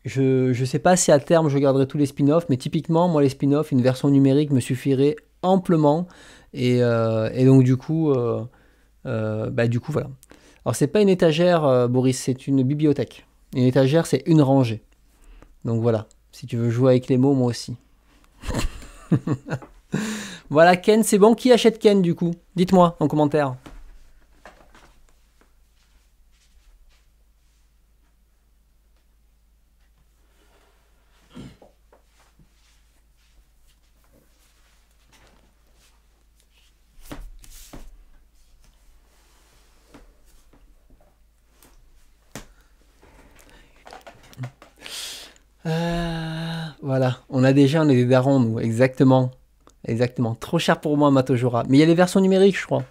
Je ne sais pas si à terme je garderai tous les spin-offs, mais typiquement, moi, les spin-offs, une version numérique me suffirait amplement. Et, et donc, du coup, euh, bah, du coup, voilà. Alors, c'est pas une étagère, euh, Boris, c'est une bibliothèque. Une étagère, c'est une rangée. Donc voilà, si tu veux jouer avec les mots, moi aussi. voilà, Ken, c'est bon. Qui achète Ken, du coup Dites-moi en commentaire. Voilà, on a déjà, on est des darons, nous, exactement. Exactement. Trop cher pour moi, Matojora. Mais il y a les versions numériques, je crois.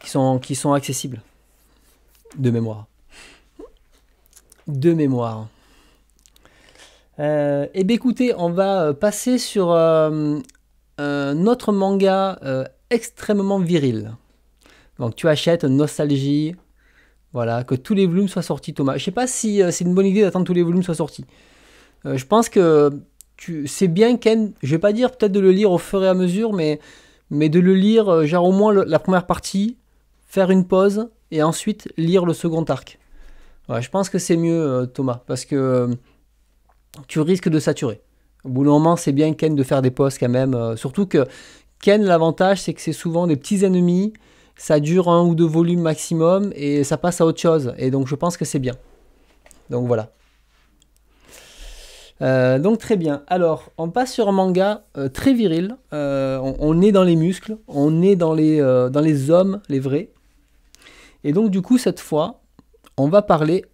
Qui sont, qui sont accessibles. De mémoire. De mémoire. Euh, eh et bien écoutez, on va euh, passer sur euh, un autre manga extrêmement viril. Donc tu achètes Nostalgie. Voilà, que tous les volumes soient sortis, Thomas. Je sais pas si c'est une bonne idée d'attendre que tous les volumes soient sortis. Euh, je pense que c'est bien Ken, je vais pas dire peut-être de le lire au fur et à mesure, mais, mais de le lire, euh, genre au moins la première partie, faire une pause et ensuite lire le second arc. je pense que c'est mieux, euh, Thomas, parce que tu risques de saturer. Au bout d'un moment, c'est bien Ken de faire des pauses quand même. surtout que Ken, l'avantage, c'est que c'est souvent des petits ennemis. Ça dure un ou deux volumes maximum et ça passe à autre chose. Et donc, je pense que c'est bien. Donc voilà. Euh, donc très bien. Alors, on passe sur un manga euh, très viril. Euh, on, est dans les muscles, on est dans les, dans les hommes, les vrais. Et donc du coup, cette fois, on va parler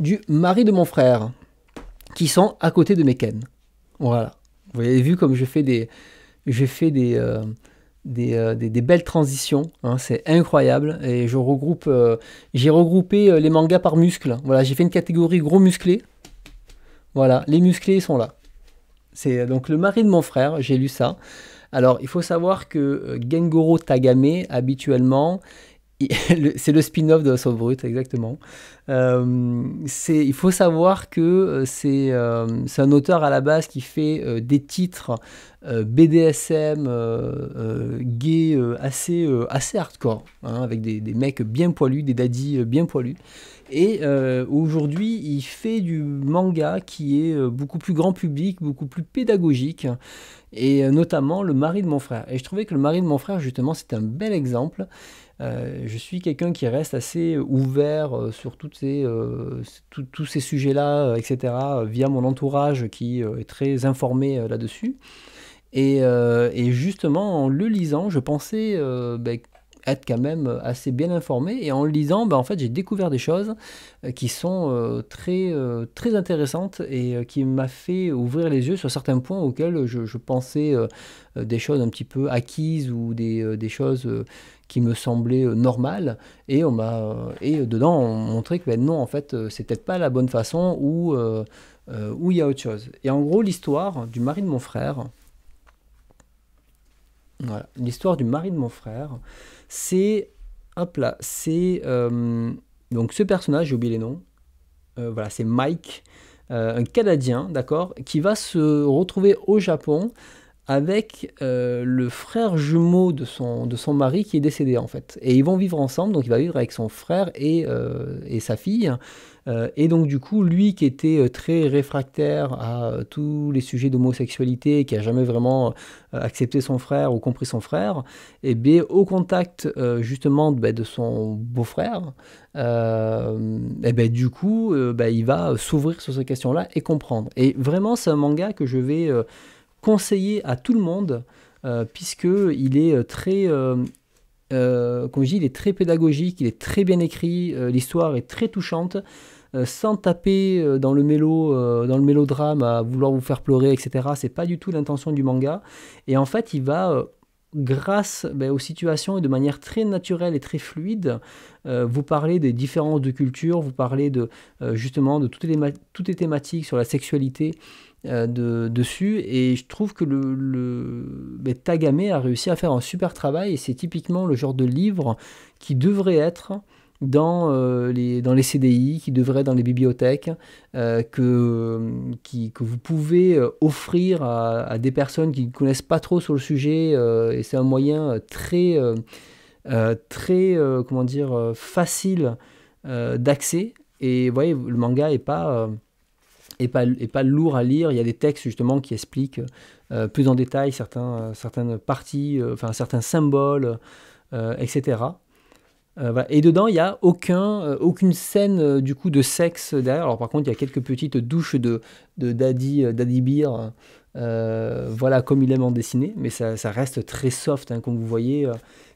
du mari de mon frère, qui sont à côté de Meken. Voilà. Vous avez vu comme je fais des... Je des des, belles transitions, hein, c'est incroyable. Et je regroupe, j'ai regroupé les mangas par muscles, Voilà, j'ai fait une catégorie gros musclé, voilà, les musclés, sont là. C'est euh, donc le mari de mon frère, j'ai lu ça. Alors, il faut savoir que euh, Gengoro Tagame, habituellement, c'est le spin-off de la sauve exactement. Euh, il faut savoir que euh, euh, c'est un auteur à la base qui fait des titres BDSM gay assez, assez hardcore, hein, avec des, mecs bien poilus, des daddies bien poilus. Et aujourd'hui, il fait du manga qui est beaucoup plus grand public, beaucoup plus pédagogique, et notamment Le mari de mon frère. Et je trouvais que Le mari de mon frère, justement, c'est un bel exemple. Euh, je suis quelqu'un qui reste assez euh, ouvert euh, sur toutes ces, tous ces sujets-là, etc., via mon entourage qui est très informé là-dessus. Et, justement, en le lisant, je pensais ben, être quand même assez bien informé. Et en le lisant, ben, en fait, j'ai découvert des choses qui sont très, très intéressantes et qui m'a fait ouvrir les yeux sur certains points auxquels je, pensais des choses un petit peu acquises ou des, des choses qui me semblait euh, normal et on m'a euh, et dedans on montrait que ben, non en fait euh, c'était peut-être pas la bonne façon ou il y a autre chose. Et en gros l'histoire du mari de mon frère, voilà l'histoire du mari de mon frère, c'est hop là c'est donc ce personnage j'ai oublié les noms, voilà c'est Mike. un Canadien, d'accord, qui va se retrouver au Japon avec euh, le frère jumeau de son, de son mari qui est décédé en fait. Et ils vont vivre ensemble, donc il va vivre avec son frère et, euh, et sa fille. Euh, et donc du coup, lui qui était très réfractaire à tous les sujets d'homosexualité, qui a jamais vraiment accepté son frère ou compris son frère, et eh bien au contact justement ben, de son beau-frère, et eh ben, du coup, ben, il va s'ouvrir sur ces questions-là et comprendre. Et vraiment, c'est un manga que je vais conseillé à tout le monde, euh, puisque il est euh, très... Euh, comme je dis, il est très pédagogique, il est très bien écrit, l'histoire est très touchante. sans taper dans le mélodrame à vouloir vous faire pleurer, etc. C'est pas du tout l'intention du manga. Et en fait, il va grâce ben, aux situations et de manière très naturelle et très fluide, vous parler des différences de culture, vous parler de justement de toutes les thématiques sur la sexualité, euh, dessus. Et je trouve que le, ben, Tagame a réussi à faire un super travail. Et c'est typiquement le genre de livre qui devrait être dans, euh, les, dans les CDI, qui devrait être dans les bibliothèques, euh, que, que vous pouvez offrir à, des personnes qui ne connaissent pas trop sur le sujet. et c'est un moyen très, très comment dire, facile d'accès. Et vous voyez, le manga n'est pas et pas, et pas lourd à lire. Il y a des textes justement qui expliquent euh, plus en détail certains, euh, certaines parties, euh, enfin certains symboles, etc. Et dedans, il n'y a aucun, aucune scène du coup de sexe derrière. Alors par contre, il y a quelques petites douches de, de Daddy, Beer, voilà comme il aime en dessiner, mais ça, ça reste très soft, hein, comme vous voyez.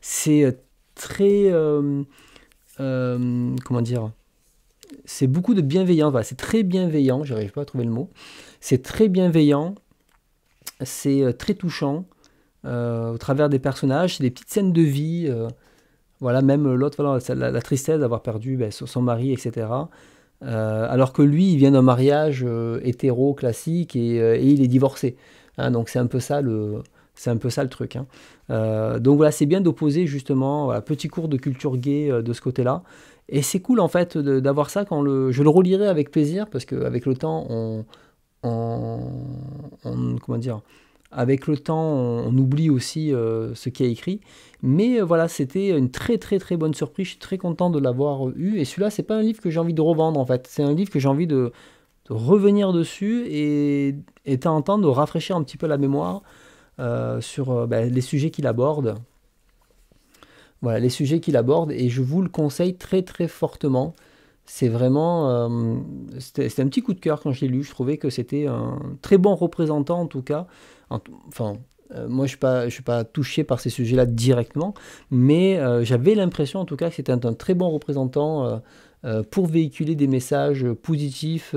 C'est très... comment dire c'est beaucoup de bienveillance. c'est très bienveillant. J'arrive pas à trouver le mot. C'est très bienveillant. C'est euh, très touchant euh, au travers des personnages. C'est des petites scènes de vie. Euh, voilà, même l'autre, la, tristesse d'avoir perdu ben, son mari, etc. alors que lui, il vient d'un mariage hétéro classique et, il est divorcé. Hein. donc c'est un peu ça le, c'est un peu ça le truc. Hein. donc voilà, c'est bien d'opposer justement, voilà, petit cours de culture gay de ce côté-là. Et c'est cool en fait d'avoir ça quand le, je le relirai avec plaisir parce qu'avec le temps, on, comment dire, avec le temps, on, oublie aussi euh, ce qui a écrit. Mais euh, voilà, c'était une très très très bonne surprise. Je suis très content de l'avoir eu. Et celui-là, c'est pas un livre que j'ai envie de revendre en fait. C'est un livre que j'ai envie de, revenir dessus et, et de rafraîchir un petit peu la mémoire euh, sur ben, les sujets qu'il aborde. Voilà les sujets qu'il aborde et je vous le conseille très très fortement. C'est vraiment. Euh, c'était un petit coup de cœur quand je l'ai lu. Je trouvais que c'était un très bon représentant en tout cas. Enfin, euh, moi, je ne suis, suis, pas touché par ces sujets-là directement, mais euh, j'avais l'impression en tout cas que c'était un, très bon représentant pour véhiculer des messages positifs,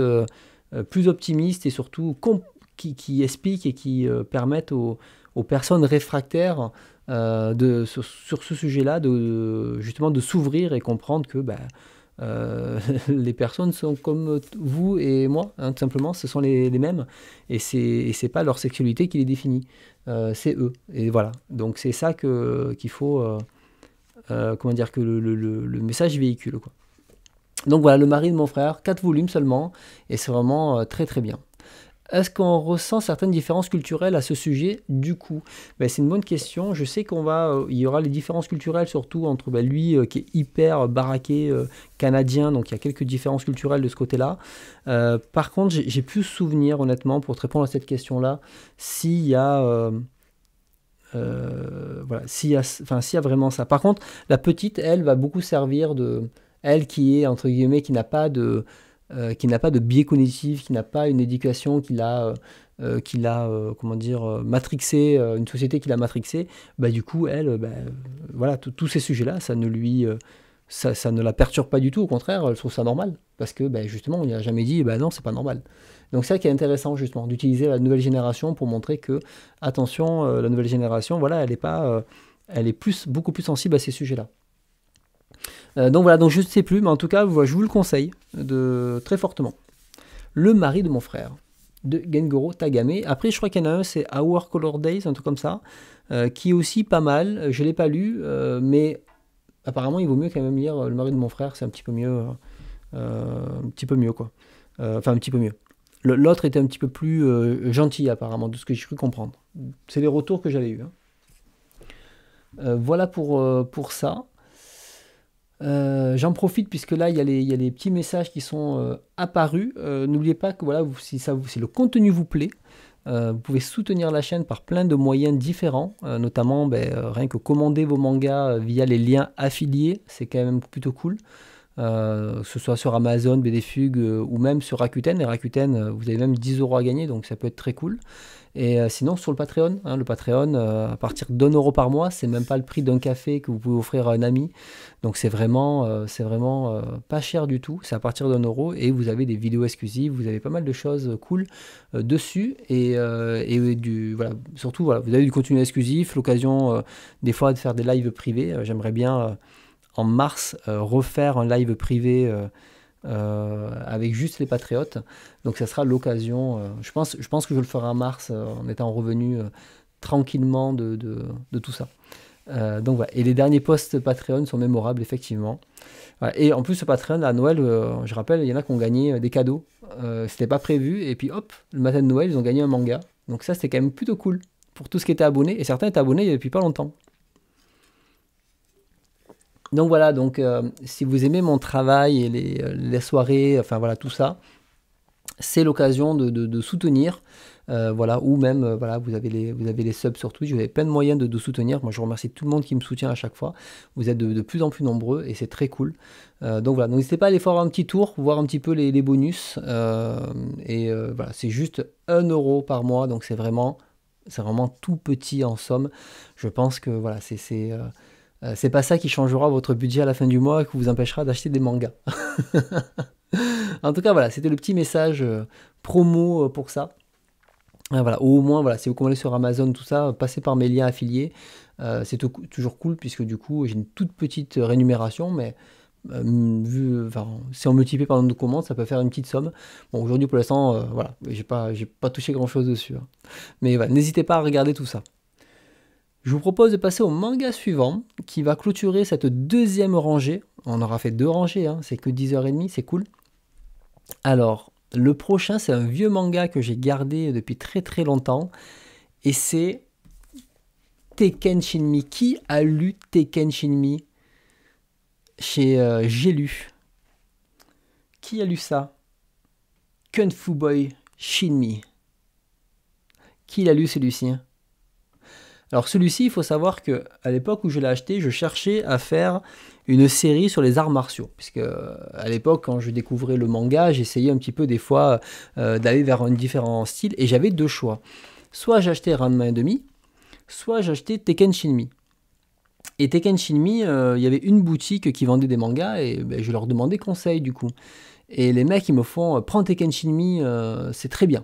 plus optimistes et surtout qui, qui, expliquent et qui permettent aux personnes réfractaires euh, de, sur, ce sujet-là, justement de s'ouvrir et comprendre que bah, euh, les personnes sont comme vous et moi, hein, tout simplement, ce sont les, mêmes, et c'est, pas leur sexualité qui les définit, euh, c'est eux, et voilà. Donc c'est ça que, qu'il faut, comment dire, que le, message véhicule, quoi. Donc voilà, Le mari de mon frère, quatre volumes seulement, et c'est vraiment très très bien. Est-ce qu'on ressent certaines différences culturelles à ce sujet du coup ben, C'est une bonne question. Je sais qu'on va, euh, il y aura les différences culturelles surtout entre ben, lui euh, qui est hyper baraqué euh, canadien, donc il y a quelques différences culturelles de ce côté-là. par contre, j'ai plus souvenir honnêtement pour te répondre à cette question-là s'il y a voilà, s'il y a vraiment ça. Par contre, la petite, elle, va beaucoup servir de. Elle qui est, entre guillemets, qui n'a pas de, euh, qui n'a pas de biais cognitif, qui n'a pas une éducation, qui l'a, euh, euh, qui l'a comment dire, matrixé, une société qui l'a matrixée, bah, du coup, elle, bah, voilà, tous ces sujets-là, ça ne lui. Ça, ça, ne la perturbe pas du tout, au contraire, elle trouve ça normal. Parce que bah, justement, on n'y a jamais dit, bah non, c'est pas normal. Donc c'est ça qui est intéressant justement, d'utiliser la nouvelle génération pour montrer que, attention, la nouvelle génération, voilà, elle est pas. elle est plus, beaucoup plus sensible à ces sujets-là. Euh, donc voilà, donc je ne sais plus, mais en tout cas, je vous le conseille de, très fortement. Le mari de mon frère, de Gengoro Tagame. Après, je crois qu'il y en a un, c'est Our Color Days, un truc comme ça, euh, qui est aussi pas mal. Je ne l'ai pas lu, euh, mais apparemment, il vaut mieux quand même lire Le mari de mon frère, c'est un petit peu mieux. un petit peu mieux, quoi. Enfin, un petit peu mieux. L'autre était un petit peu plus gentil, apparemment, de ce que j'ai cru comprendre. C'est les retours que j'avais eu. Hein. voilà pour, pour ça. Euh, j'en profite puisque là il y, a les, petits messages qui sont euh, apparus. Euh, n'oubliez pas que voilà, si, le contenu vous plaît, vous pouvez soutenir la chaîne par plein de moyens différents, notamment ben, rien que commander vos mangas via les liens affiliés, c'est quand même plutôt cool. que ce soit sur Amazon, BDFug ou même sur Rakuten. Et Rakuten, vous avez même 10 euros à gagner, donc ça peut être très cool. Et euh, sinon, sur le Patreon, hein, le Patreon, euh, à partir d'un euro par mois, c'est même pas le prix d'un café que vous pouvez offrir à un ami. Donc c'est vraiment, euh, c'est vraiment pas cher du tout. C'est à partir d'un euro et vous avez des vidéos exclusives, vous avez pas mal de choses cool dessus et, du, voilà, surtout vous avez du contenu exclusif, l'occasion des fois de faire des lives privés. J'aimerais bien en mars refaire un live privé euh, avec juste les Patriotes. Donc ça sera l'occasion. Euh, je, pense, je pense que je le ferai en mars euh, en étant revenu tranquillement de, tout ça. donc Et les derniers posts Patreon sont mémorables, effectivement. Et en plus, ce Patreon, à Noël, je rappelle, il y en a qui ont gagné des cadeaux. c'était pas prévu. Et puis hop, le matin de Noël, ils ont gagné un manga. Donc ça, c'était quand même plutôt cool pour tout ce qui était abonné. Et certains étaient abonnés depuis pas longtemps. Donc voilà, donc euh, si vous aimez mon travail et euh, les, soirées, enfin voilà, tout ça, c'est l'occasion de, soutenir. Euh, voilà, ou même, voilà, vous avez, les, vous avez les subs sur Twitch, vous avez plein de moyens de, soutenir. Moi, je remercie tout le monde qui me soutient à chaque fois. Vous êtes de, plus en plus nombreux et c'est très cool. donc voilà, n'hésitez pas à aller faire un petit tour, voir un petit peu les, bonus. et voilà, c'est juste 1 euro par mois, donc c'est vraiment, c'est vraiment tout petit en somme. Je pense que voilà, c'est euh, c'est pas ça qui changera votre budget à la fin du mois et qui vous empêchera d'acheter des mangas. en tout cas, voilà, c'était le petit message euh, promo euh, pour ça. voilà, au moins, voilà, si vous commandez sur Amazon, tout ça, passez par mes liens affiliés. c'est toujours cool puisque du coup, j'ai une toute petite rémunération, mais vu, si on multiplie par le nombre commandes, ça peut faire une petite somme. Bon, aujourd'hui, pour l'instant, voilà, j'ai pas, pas touché grand chose dessus. Hein. Mais voilà, n'hésitez pas à regarder tout ça. Je vous propose de passer au manga suivant qui va clôturer cette deuxième rangée. On aura fait deux rangées, hein. c'est que 10h30, c'est cool. Alors, le prochain, c'est un vieux manga que j'ai gardé depuis très très longtemps et c'est Tekken Shinmi. Qui a lu Tekken Shinmi chez euh, J'ai lu Qui a lu ça Kung Fu Boy Shinmi. Qui l'a lu celui-ci hein? Alors celui-ci, il faut savoir que à l'époque où je l'ai acheté, je cherchais à faire une série sur les arts martiaux, puisque euh, à l'époque, quand je découvrais le manga, j'essayais un petit peu des fois euh, d'aller vers un différent style, et j'avais deux choix. Soit j'achetais Ranma Demi*, soit j'achetais Tekken Shinmi. Et Tekken Shinmi, euh, il y avait une boutique qui vendait des mangas, et ben, je leur demandais conseil du coup. Et les mecs, ils me font, prends Tekken Shinmi, c'est très bien.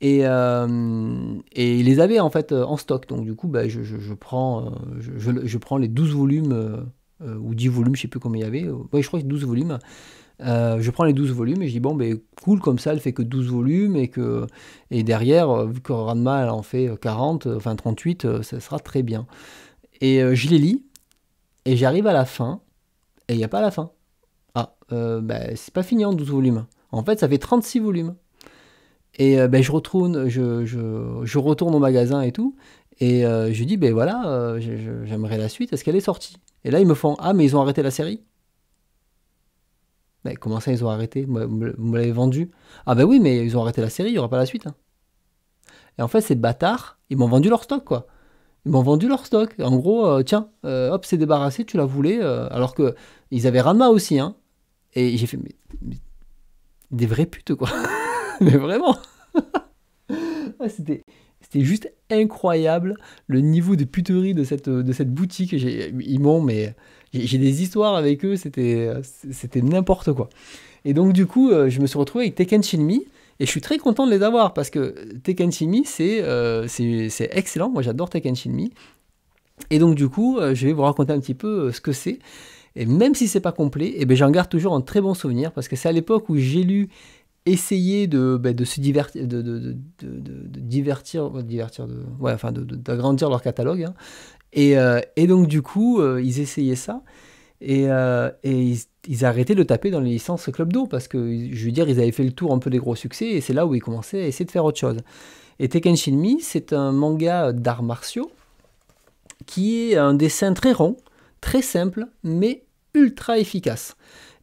Et, euh, et il les avait en fait euh, en stock. Donc du coup, bah, je, prends, euh, je, prends les 12 volumes, ou 10 volumes, je ne sais plus combien il y avait. je crois que 12 volumes. je prends les 12 volumes et je dis bon ben cool comme ça elle fait que 12 volumes et que et derrière vu que Ranma en fait 40 enfin 38 ça sera très bien et je les lis et j'arrive à la fin et il n'y a pas la fin ah ben, c'est pas fini en 12 volumes en fait ça fait 36 volumes et euh, ben, je, retourne, je, retourne au magasin et tout. Et euh, je dis, ben voilà, euh, j'aimerais la suite, est-ce qu'elle est sortie Et là, ils me font, ah, mais ils ont arrêté la série ben, comment ça, ils ont arrêté Vous me l'avez vendu Ah ben oui, mais ils ont arrêté la série, il n'y aura pas la suite. Hein. Et en fait, ces bâtards, ils m'ont vendu leur stock, quoi. Ils m'ont vendu leur stock. En gros, tiens, hop, c'est débarrassé, tu la voulais. alors que ils avaient Rama aussi, hein. Et j'ai fait, mais, des vraies putes, quoi. mais vraiment. C'était c'était juste incroyable le niveau de puterie de cette, de cette boutique. Ils m'ont, mais j'ai des histoires avec eux, c'était, c'était n'importe quoi. Et donc, du coup, euh, je me suis retrouvé avec Tekken Shinmi et je suis très content de les avoir parce que Tekken Shinmi, c'est, euh, c'est, excellent. Moi, j'adore Tekken Shinmi. Et donc, du coup, euh, je vais vous raconter un petit peu ce que c'est. Et même si c'est pas complet, eh ben, j'en garde toujours un très bon souvenir parce que c'est à l'époque où j'ai lu essayer de, bah, se divertir, de, de, de divertir, divertir ouais, enfin d'agrandir leur catalogue. Hein. Et, euh, et, donc du coup, euh, ils essayaient ça et, euh, et ils, arrêtaient de taper dans les licences Club d'eau parce que, je veux dire, ils avaient fait le tour un peu des gros succès et c'est là où ils commençaient à essayer de faire autre chose. Et Tekken Shinmi, c'est un manga d'arts martiaux qui est un dessin très rond, très simple, mais ultra efficace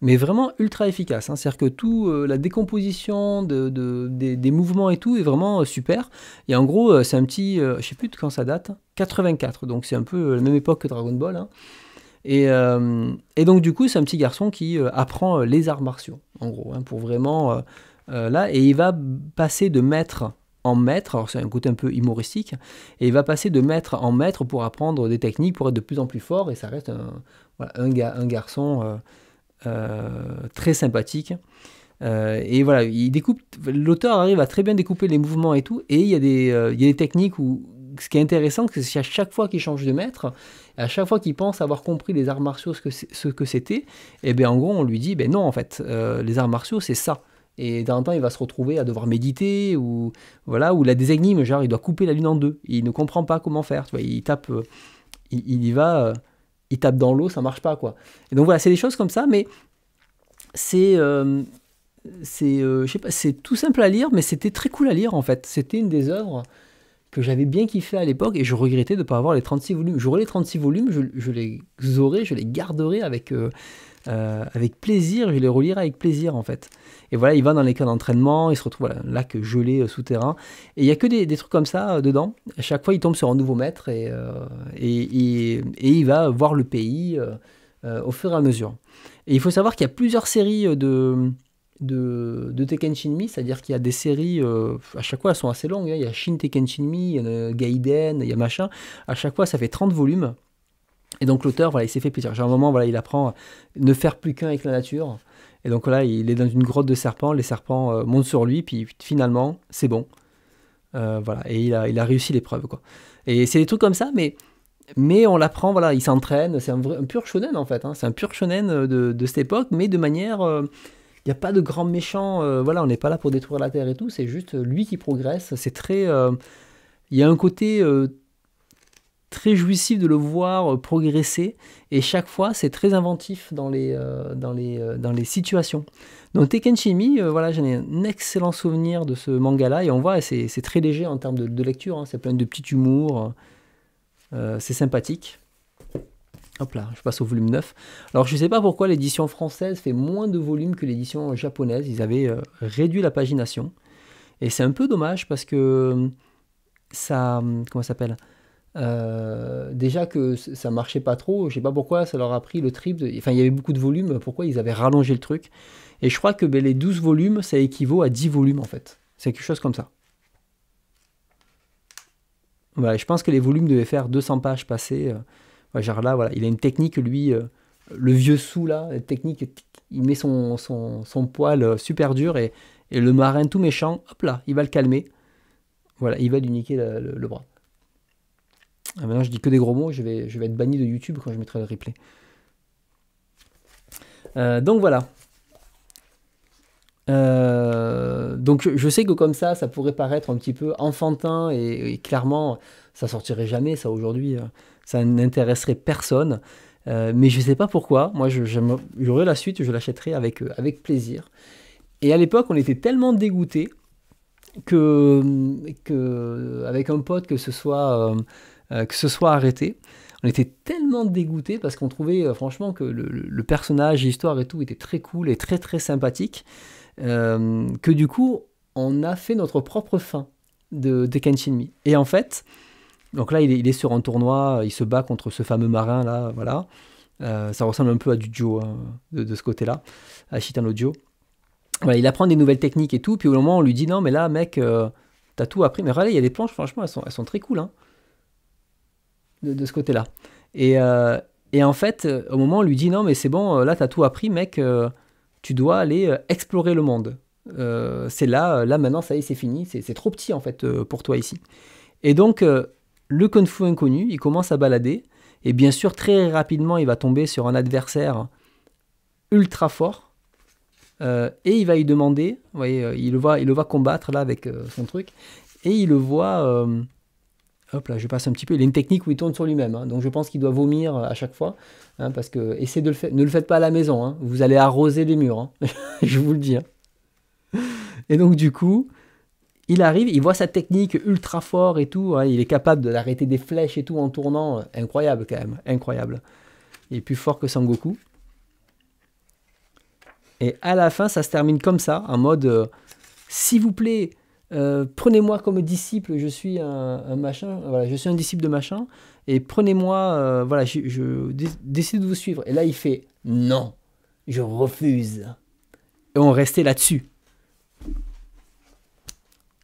mais vraiment ultra efficace. Hein. C'est-à-dire que tout, euh, la décomposition de, des, mouvements et tout est vraiment euh, super. Et en gros, euh, c'est un petit, je sais plus de quand ça date, 84, donc c'est un peu la même époque que Dragon Ball. Hein. Et, donc du coup, c'est un petit garçon qui apprend les arts martiaux, en gros, hein, pour vraiment là. Et il va passer de maître en maître, alors c'est un côté un peu humoristique, et il va passer de maître en maître pour apprendre des techniques, pour être de plus en plus fort, et ça reste un, un, un garçon euh, très sympathique. Euh, et voilà, il découpe. L'auteur arrive à très bien découper les mouvements et tout. Et il y a des, euh, il y a des techniques où ce qui est intéressant, c'est qu'à chaque fois qu'il change de maître, à chaque fois qu'il pense avoir compris les arts martiaux, ce que c'était, et eh bien en gros, on lui dit, ben non, en fait, les arts martiaux, c'est ça. Et d'un temps, il va se retrouver à devoir méditer, ou voilà, ou la désignime, genre, il doit couper la lune en deux. Il ne comprend pas comment faire. Tu vois, il tape, il, il, y va il tape dans l'eau, ça marche pas quoi. Et donc voilà, c'est des choses comme ça, mais c'est euh, c'est, c'est euh, pas, c'est tout simple à lire, mais c'était très cool à lire en fait. C'était une des œuvres que j'avais bien kiffé à l'époque et je regrettais de ne pas avoir les 36 volumes. J'aurais les 36 volumes, je, les aurais, je les garderais avec, euh, euh, avec plaisir, je les relire avec plaisir en fait. Et voilà, il va dans les cas d'entraînement, il se retrouve là, un lac gelé euh, souterrain. Et il n'y a que des, trucs comme ça euh, dedans. À chaque fois, il tombe sur un nouveau maître et, et, il va voir le pays au fur et à mesure. Et il faut savoir qu'il y a plusieurs séries de, de, Tekken Shinmi, c'est-à-dire qu'il y a des séries, à chaque fois elles sont assez longues, hein. il y a Shin Tekken Shinmi, il y a Gaiden, il y a machin, à chaque fois ça fait 30 volumes, et donc l'auteur, voilà, il s'est fait plaisir. À un moment, voilà, il apprend euh, ne faire plus qu'un avec la nature. Et donc là, il est dans une grotte de serpents, les serpents euh, montent sur lui, puis finalement, c'est bon. Euh, voilà, et il a, il a réussi l'épreuve, quoi. Et c'est des trucs comme ça, mais, mais on l'apprend, voilà, il s'entraîne, c'est un, pur shonen, en fait. Hein. c'est un pur shonen de, de, cette époque, mais de manière... Il n'y a pas de grand méchant, voilà, on n'est pas là pour détruire la Terre et tout, c'est juste lui qui progresse. C'est très... Il y a un côté très jouissif de le voir euh, progresser et chaque fois c'est très inventif dans les, euh, dans les, euh, dans les situations. Donc Tekken Shimi, voilà, j'en ai un excellent souvenir de ce manga là et on voit c'est, c'est très léger en termes de, lecture, hein. c'est plein de petits humours c'est sympathique. Hop là, je passe au volume 9. Alors je ne sais pas pourquoi l'édition française fait moins de volumes que l'édition japonaise, ils avaient réduit la pagination et c'est un peu dommage parce que ça, comment ça s'appelle euh, déjà que ça marchait pas trop, je sais pas pourquoi ça leur a pris le trip Enfin, il y avait beaucoup de volume, pourquoi ils avaient rallongé le truc. Et je crois que ben, les 12 volumes, ça équivaut à 10 volumes en fait. C'est quelque chose comme ça. Voilà, je pense que les volumes devaient faire 200 pages passées. Euh, genre là, voilà, il a une technique, lui, euh, le vieux sou là, technique, il met son, son, poil super dur et, le marin tout méchant, hop là, il va le calmer. Voilà, il va lui niquer le bras maintenant, ah je dis que des gros mots, je vais, je vais être banni de YouTube quand je mettrai le replay. Euh, donc voilà. Euh, donc je sais que comme ça, ça pourrait paraître un petit peu enfantin et, clairement, ça sortirait jamais, ça aujourd'hui, hein. ça n'intéresserait personne. Euh, mais je sais pas pourquoi. Moi, j'aurais la suite, je l'achèterai avec, avec plaisir. Et à l'époque, on était tellement dégoûtés que, que, avec un pote, que ce soit euh, que ce soit arrêté. On était tellement dégoûtés parce qu'on trouvait euh, franchement que le, personnage, l'histoire et tout était très cool et très très sympathique euh, que du coup on a fait notre propre fin de, de Kenshin Et en fait, donc là, il est, sur un tournoi, il se bat contre ce fameux marin là, voilà. ça ressemble un peu à du Joe hein, de, ce côté-là, à Shitano Joe. il apprend des nouvelles techniques et tout, puis au moment on lui dit non, mais là, mec, t'as tout appris. Mais regardez, il y a des planches, franchement, elles sont, elles sont très cool. Hein de, ce côté-là. Et, euh, en fait, euh, au moment, on lui dit non, mais c'est bon, euh, là, t'as tout appris, mec, tu dois aller explorer le monde. c'est là, là maintenant, ça y est, c'est fini, c'est trop petit en fait pour toi ici. Et donc, le Kung Fu inconnu, il commence à balader, et bien sûr, très rapidement, il va tomber sur un adversaire ultra fort. et il va lui demander, vous voyez, il le voit, il le voit combattre là avec son truc, et il le voit Hop là, je passe un petit peu. Il a une technique où il tourne sur lui-même. Hein. donc je pense qu'il doit vomir euh, à chaque fois. Hein, parce que essayez de le faire. Ne le faites pas à la maison. Hein. vous allez arroser les murs. je vous le dis. Et donc du coup, il arrive, il voit sa technique ultra fort et tout. il est capable d'arrêter des flèches et tout en tournant. Incroyable quand même. Incroyable. Il est plus fort que Sangoku. Et à la fin, ça se termine comme ça, en mode euh, S'il vous plaît, euh, prenez-moi comme disciple, je suis un, machin, voilà, je suis un disciple de machin, et prenez-moi, euh, voilà, je, décide de vous suivre. Et là, il fait non, je refuse. Et on restait là-dessus.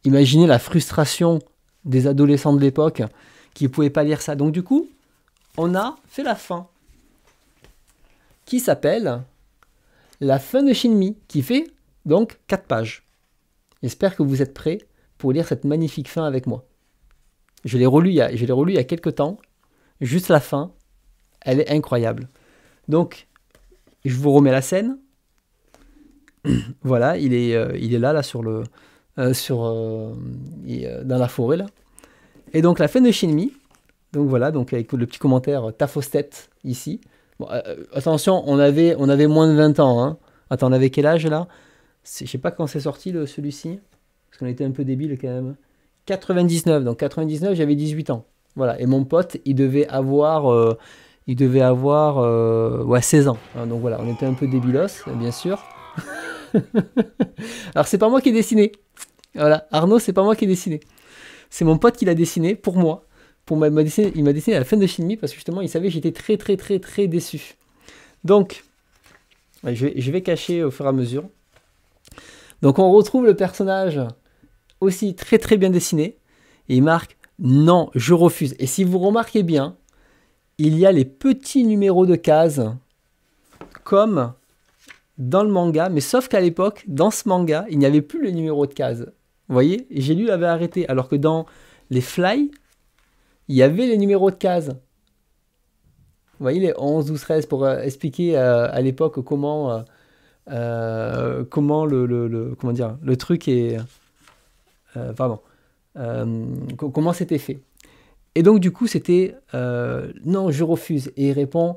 Imaginez la frustration des adolescents de l'époque qui ne pouvaient pas lire ça. Donc du coup, on a fait la fin, qui s'appelle La fin de Shinmi, qui fait donc 4 pages. J'espère que vous êtes prêts pour lire cette magnifique fin avec moi. Je l'ai relu, il y a, relu il quelques temps, juste la fin, elle est incroyable. Donc, je vous remets la scène. voilà, il est, euh, il est là, là, sur le, euh, sur, euh, dans la forêt, là. Et donc, la fin de Shinmi, donc voilà, donc avec le petit commentaire tête, ici. attention, on avait, on avait moins de 20 ans, hein. Attends, on avait quel âge, là je sais pas quand c'est sorti celui-ci, parce qu'on était un peu débile quand même. 99, donc 99, j'avais 18 ans. Voilà, et mon pote, il devait avoir, euh, il devait avoir 16 euh, ans. Hein, donc voilà, on était un peu débilos, bien sûr. Alors c'est pas moi qui ai dessiné. Voilà, Arnaud, c'est pas moi qui ai dessiné. C'est mon pote qui l'a dessiné pour moi. Pour ma, il m'a dessiné à la fin de Shinmi parce que justement, il savait que j'étais très très très très déçu. Donc, je vais cacher au fur et à mesure. Donc on retrouve le personnage aussi très très bien dessiné. Et il marque non, je refuse. Et si vous remarquez bien, il y a les petits numéros de cases comme dans le manga, mais sauf qu'à l'époque, dans ce manga, il n'y avait plus les numéros de cases. Vous voyez, j'ai lu avait arrêté, alors que dans les Fly, il y avait les numéros de cases. Vous voyez, les 11 ou 13 pour euh, expliquer euh, à l'époque comment euh, euh, comment le, comment dire le truc est euh, pardon euh, comment c'était fait et donc du coup c'était non je refuse et il répond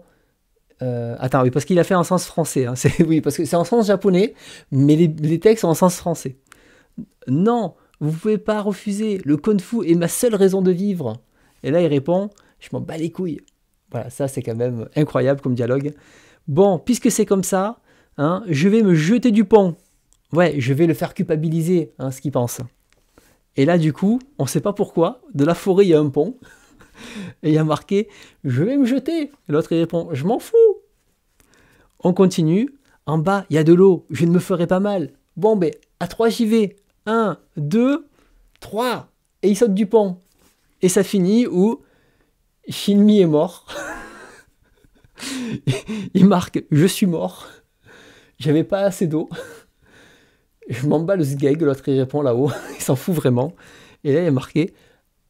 attends oui parce qu'il a fait en sens français hein, oui parce que c'est en sens japonais mais les, textes sont en sens français non vous pouvez pas refuser le kung fu est ma seule raison de vivre et là il répond je m'en bats les couilles voilà ça c'est quand même incroyable comme dialogue bon puisque c'est comme ça Hein, je vais me jeter du pont. Ouais, je vais le faire culpabiliser, hein, ce qu'il pense. Et là, du coup, on ne sait pas pourquoi, de la forêt, il y a un pont. Et il y a marqué Je vais me jeter. L'autre, il répond Je m'en fous. On continue. En bas, il y a de l'eau. Je ne me ferai pas mal. Bon, ben, à 3, j'y vais. 1, 2, 3. Et il saute du pont. Et ça finit où Shinmi est mort. il marque Je suis mort. J'avais pas assez d'eau. Je m'en bats le de l'autre il répond là-haut, il s'en fout vraiment. Et là il y a marqué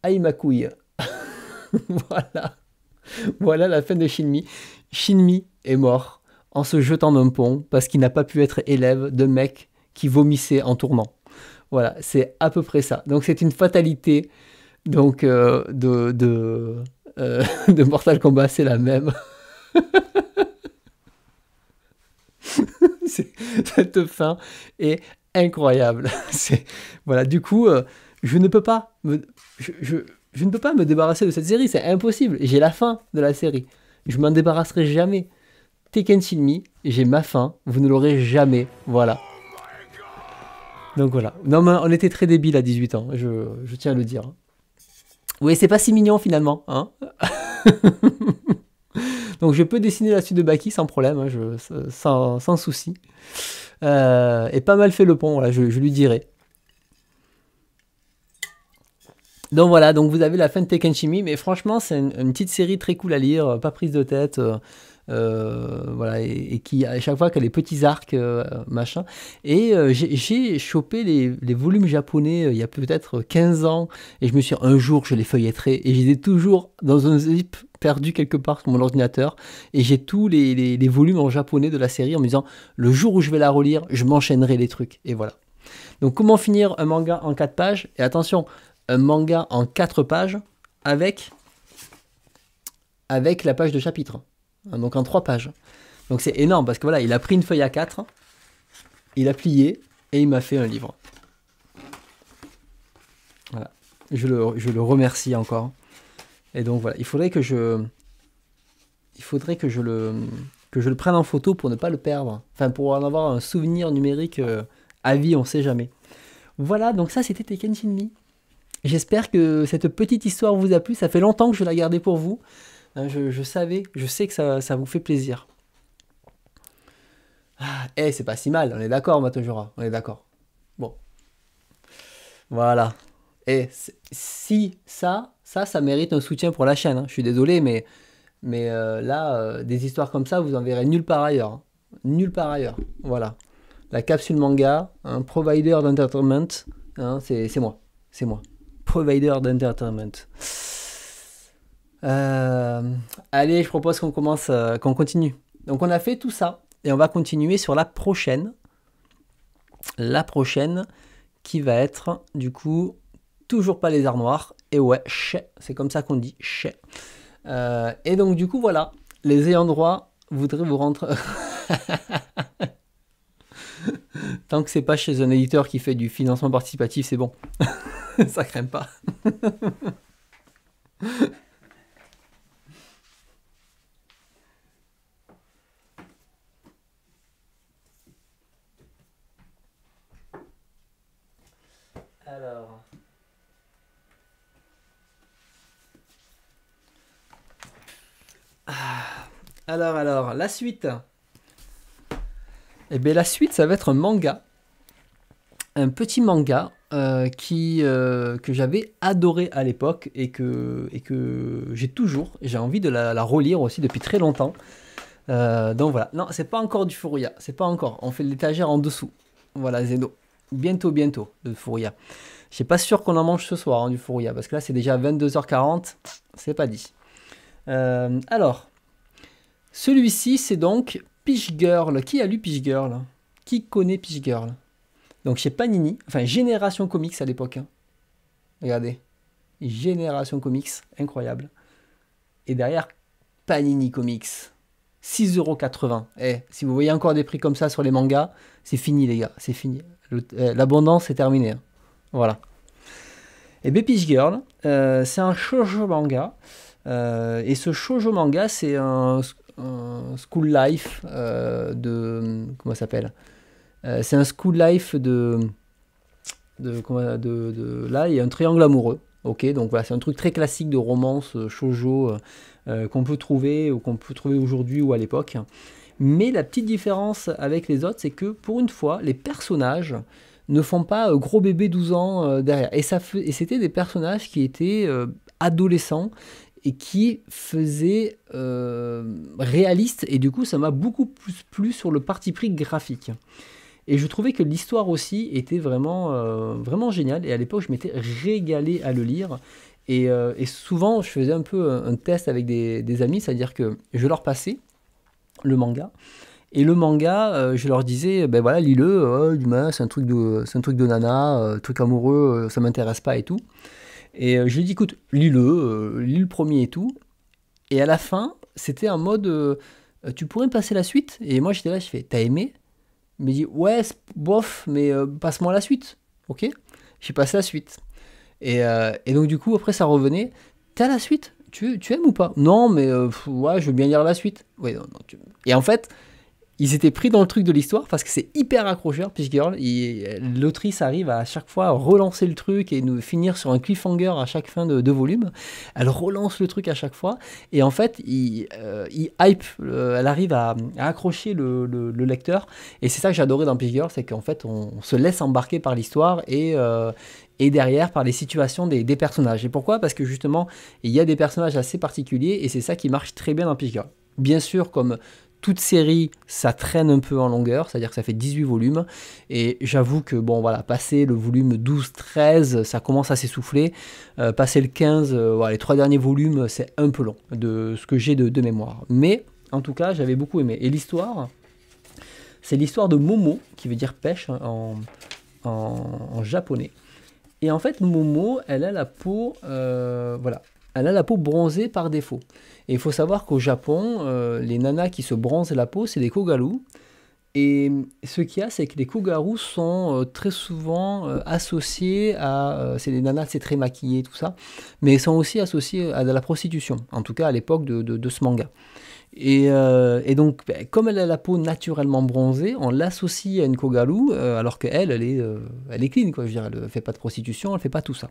Aïe ma couille. voilà. Voilà la fin de Shinmi. Shinmi est mort en se jetant d'un pont parce qu'il n'a pas pu être élève de mec qui vomissait en tournant. Voilà, c'est à peu près ça. Donc c'est une fatalité donc euh, de, de, euh, de Mortal Kombat, c'est la même. cette fin est incroyable. voilà, du coup, euh, je ne peux pas me, je, ne peux pas me débarrasser de cette série, c'est impossible. J'ai la fin de la série. Je m'en débarrasserai jamais. Tekken Shin j'ai ma fin, vous ne l'aurez jamais. Voilà. Donc voilà. Non mais on était très débiles à 18 ans, je, tiens à le dire. Hein. Oui, c'est pas si mignon finalement, hein Donc je peux dessiner la suite de Baki sans problème, hein, sans, souci. Euh, et pas mal fait le pont, je, lui dirai. Donc voilà, donc vous avez la fin de Tekken Chimie, mais franchement c'est une, petite série très cool à lire, euh, pas prise de tête. Euh, euh, voilà, et, qui à chaque fois qu'elle a les petits arcs, euh, machin. Et euh, j'ai chopé les, les, volumes japonais il y a peut-être 15 ans, et je me suis dit, un jour je les feuilletterai, et j'étais toujours dans un zip perdu quelque part sur mon ordinateur, et j'ai tous les, les, les volumes en japonais de la série en me disant, le jour où je vais la relire, je m'enchaînerai les trucs, et voilà. Donc comment finir un manga en 4 pages Et attention, un manga en 4 pages avec avec la page de chapitre. Hein, donc en trois pages. Donc c'est énorme parce que voilà, il a pris une feuille à 4, il a plié et il m'a fait un livre. Voilà. Je le, je le, remercie encore. Et donc voilà, il faudrait que je il faudrait que je le que je le prenne en photo pour ne pas le perdre, enfin pour en avoir un souvenir numérique euh, à vie, on sait jamais. Voilà, donc ça c'était Tekken Shinmi. J'espère que cette petite histoire vous a plu, ça fait longtemps que je la gardais pour vous. Hein, je, savais, je sais que ça, vous fait plaisir. Ah, eh, c'est pas si mal, on est d'accord, Matojora, on est d'accord. Bon. Voilà. Et eh, si ça, ça, ça mérite un soutien pour la chaîne. Hein. Je suis désolé, mais, mais euh, là, euh, des histoires comme ça, vous en verrez nulle part ailleurs. Hein. Nulle part ailleurs. Voilà. La capsule manga, un provider d'entertainment, c'est moi. C'est moi. Provider d'entertainment. Euh, allez, je propose qu'on commence, euh, qu'on continue. Donc on a fait tout ça et on va continuer sur la prochaine. La prochaine qui va être du coup toujours pas les armoires. Et ouais, c'est comme ça qu'on dit chè. Euh, et donc du coup voilà, les ayants droit voudraient vous rendre... Tant que c'est pas chez un éditeur qui fait du financement participatif, c'est bon. ça crème pas. Ah. Alors, alors, la suite. Et eh bien, la suite, ça va être un manga. Un petit manga euh, qui, euh, que j'avais adoré à l'époque et que, et que j'ai toujours. J'ai envie de la, relire aussi depuis très longtemps. Euh, donc voilà. Non, c'est pas encore du Furia. C'est pas encore. On fait l'étagère en dessous. Voilà, Zeno. Bientôt, bientôt, le Furia. Je suis pas sûr qu'on en mange ce soir, hein, du Furia, parce que là, c'est déjà 22h40. C'est pas dit. Euh, alors, celui-ci, c'est donc Peach Girl. Qui a lu Peach Girl Qui connaît Peach Girl Donc chez Panini, enfin Génération Comics à l'époque. Hein. Regardez. Génération Comics, incroyable. Et derrière, Panini Comics. 6,80€. Eh, si vous voyez encore des prix comme ça sur les mangas, c'est fini les gars, c'est fini. Euh, l'abondance est terminée. Hein. Voilà. Et eh ben, Pitch Girl, euh, c'est un shoujo manga euh, et ce shoujo manga, c'est un, school life euh, de. Comment ça s'appelle euh, C'est un school life de. De, de, de, là, il y a un triangle amoureux. Ok, donc voilà, c'est un truc très classique de romance shojo qu'on peut trouver ou qu'on peut trouver aujourd'hui ou à l'époque. Mais la petite différence avec les autres, c'est que pour une fois, les personnages ne font pas gros bébé 12 ans derrière. Et, ça et c'était des personnages qui étaient adolescents et qui faisait euh, réaliste. Et du coup, ça m'a beaucoup plus plu sur le parti pris graphique. Et je trouvais que l'histoire aussi était vraiment, euh, vraiment géniale. Et à l'époque, je m'étais régalé à le lire. Et, euh, souvent, je faisais un peu un, test avec des, amis, c'est-à-dire que je leur passais le manga. Et le manga, je leur disais, ben voilà, lis-le, oh, c'est un truc de, c'est un truc de nana, truc amoureux, ça m'intéresse pas et tout. Et euh, je lui ai dit, écoute, lis-le, euh, lis le premier et tout. Et à la fin, c'était un mode, euh, tu pourrais me passer la suite Et moi, j'étais là, je fais, t'as aimé Il dit, ouais, bof, mais passe-moi la suite. Ok J'ai passé la suite. Et, et, donc, du coup, après, ça revenait, t'as la suite tu, tu, aimes ou pas Non, mais ouais, je veux bien lire la suite. Ouais, Et en fait, ils étaient pris dans le truc de l'histoire parce que c'est hyper accrocheur, Peach Girl. Euh, l'autrice arrive à, chaque fois à relancer le truc et nous finir sur un cliffhanger à chaque fin de, de volume. Elle relance le truc à chaque fois et en fait, il, euh, hype, euh, elle arrive à, accrocher le, lecteur. Et c'est ça que j'adorais dans Peach Girl, c'est qu'en fait, on, se laisse embarquer par l'histoire et, et derrière par les situations des, des personnages. Et pourquoi Parce que justement, il y a des personnages assez particuliers et c'est ça qui marche très bien dans Peach Girl. Bien sûr, comme toute série, ça traîne un peu en longueur, c'est-à-dire que ça fait 18 volumes. Et j'avoue que, bon, voilà, passer le volume 12-13, ça commence à s'essouffler. Euh, passer le 15, euh, voilà, les trois derniers volumes, c'est un peu long de ce que j'ai de, mémoire. Mais, en tout cas, j'avais beaucoup aimé. Et l'histoire, c'est l'histoire de Momo, qui veut dire pêche hein, en, en, japonais. Et en fait, Momo, elle a la peau, euh, voilà, elle a la peau bronzée par défaut. Et il faut savoir qu'au Japon, euh, les nanas qui se bronzent la peau, c'est les kogalou. Et ce qu'il y a, c'est que les kogalou sont euh, très souvent euh, associés à. c'est les nanas, c'est très maquillé, tout ça. Mais ils sont aussi associés à de la prostitution, en tout cas à l'époque de, ce manga. Et, donc, ben, comme elle a la peau naturellement bronzée, on l'associe à une kogalou, alors qu'elle, elle est, elle est clean, quoi. Je veux dire, elle ne fait pas de prostitution, elle ne fait pas tout ça.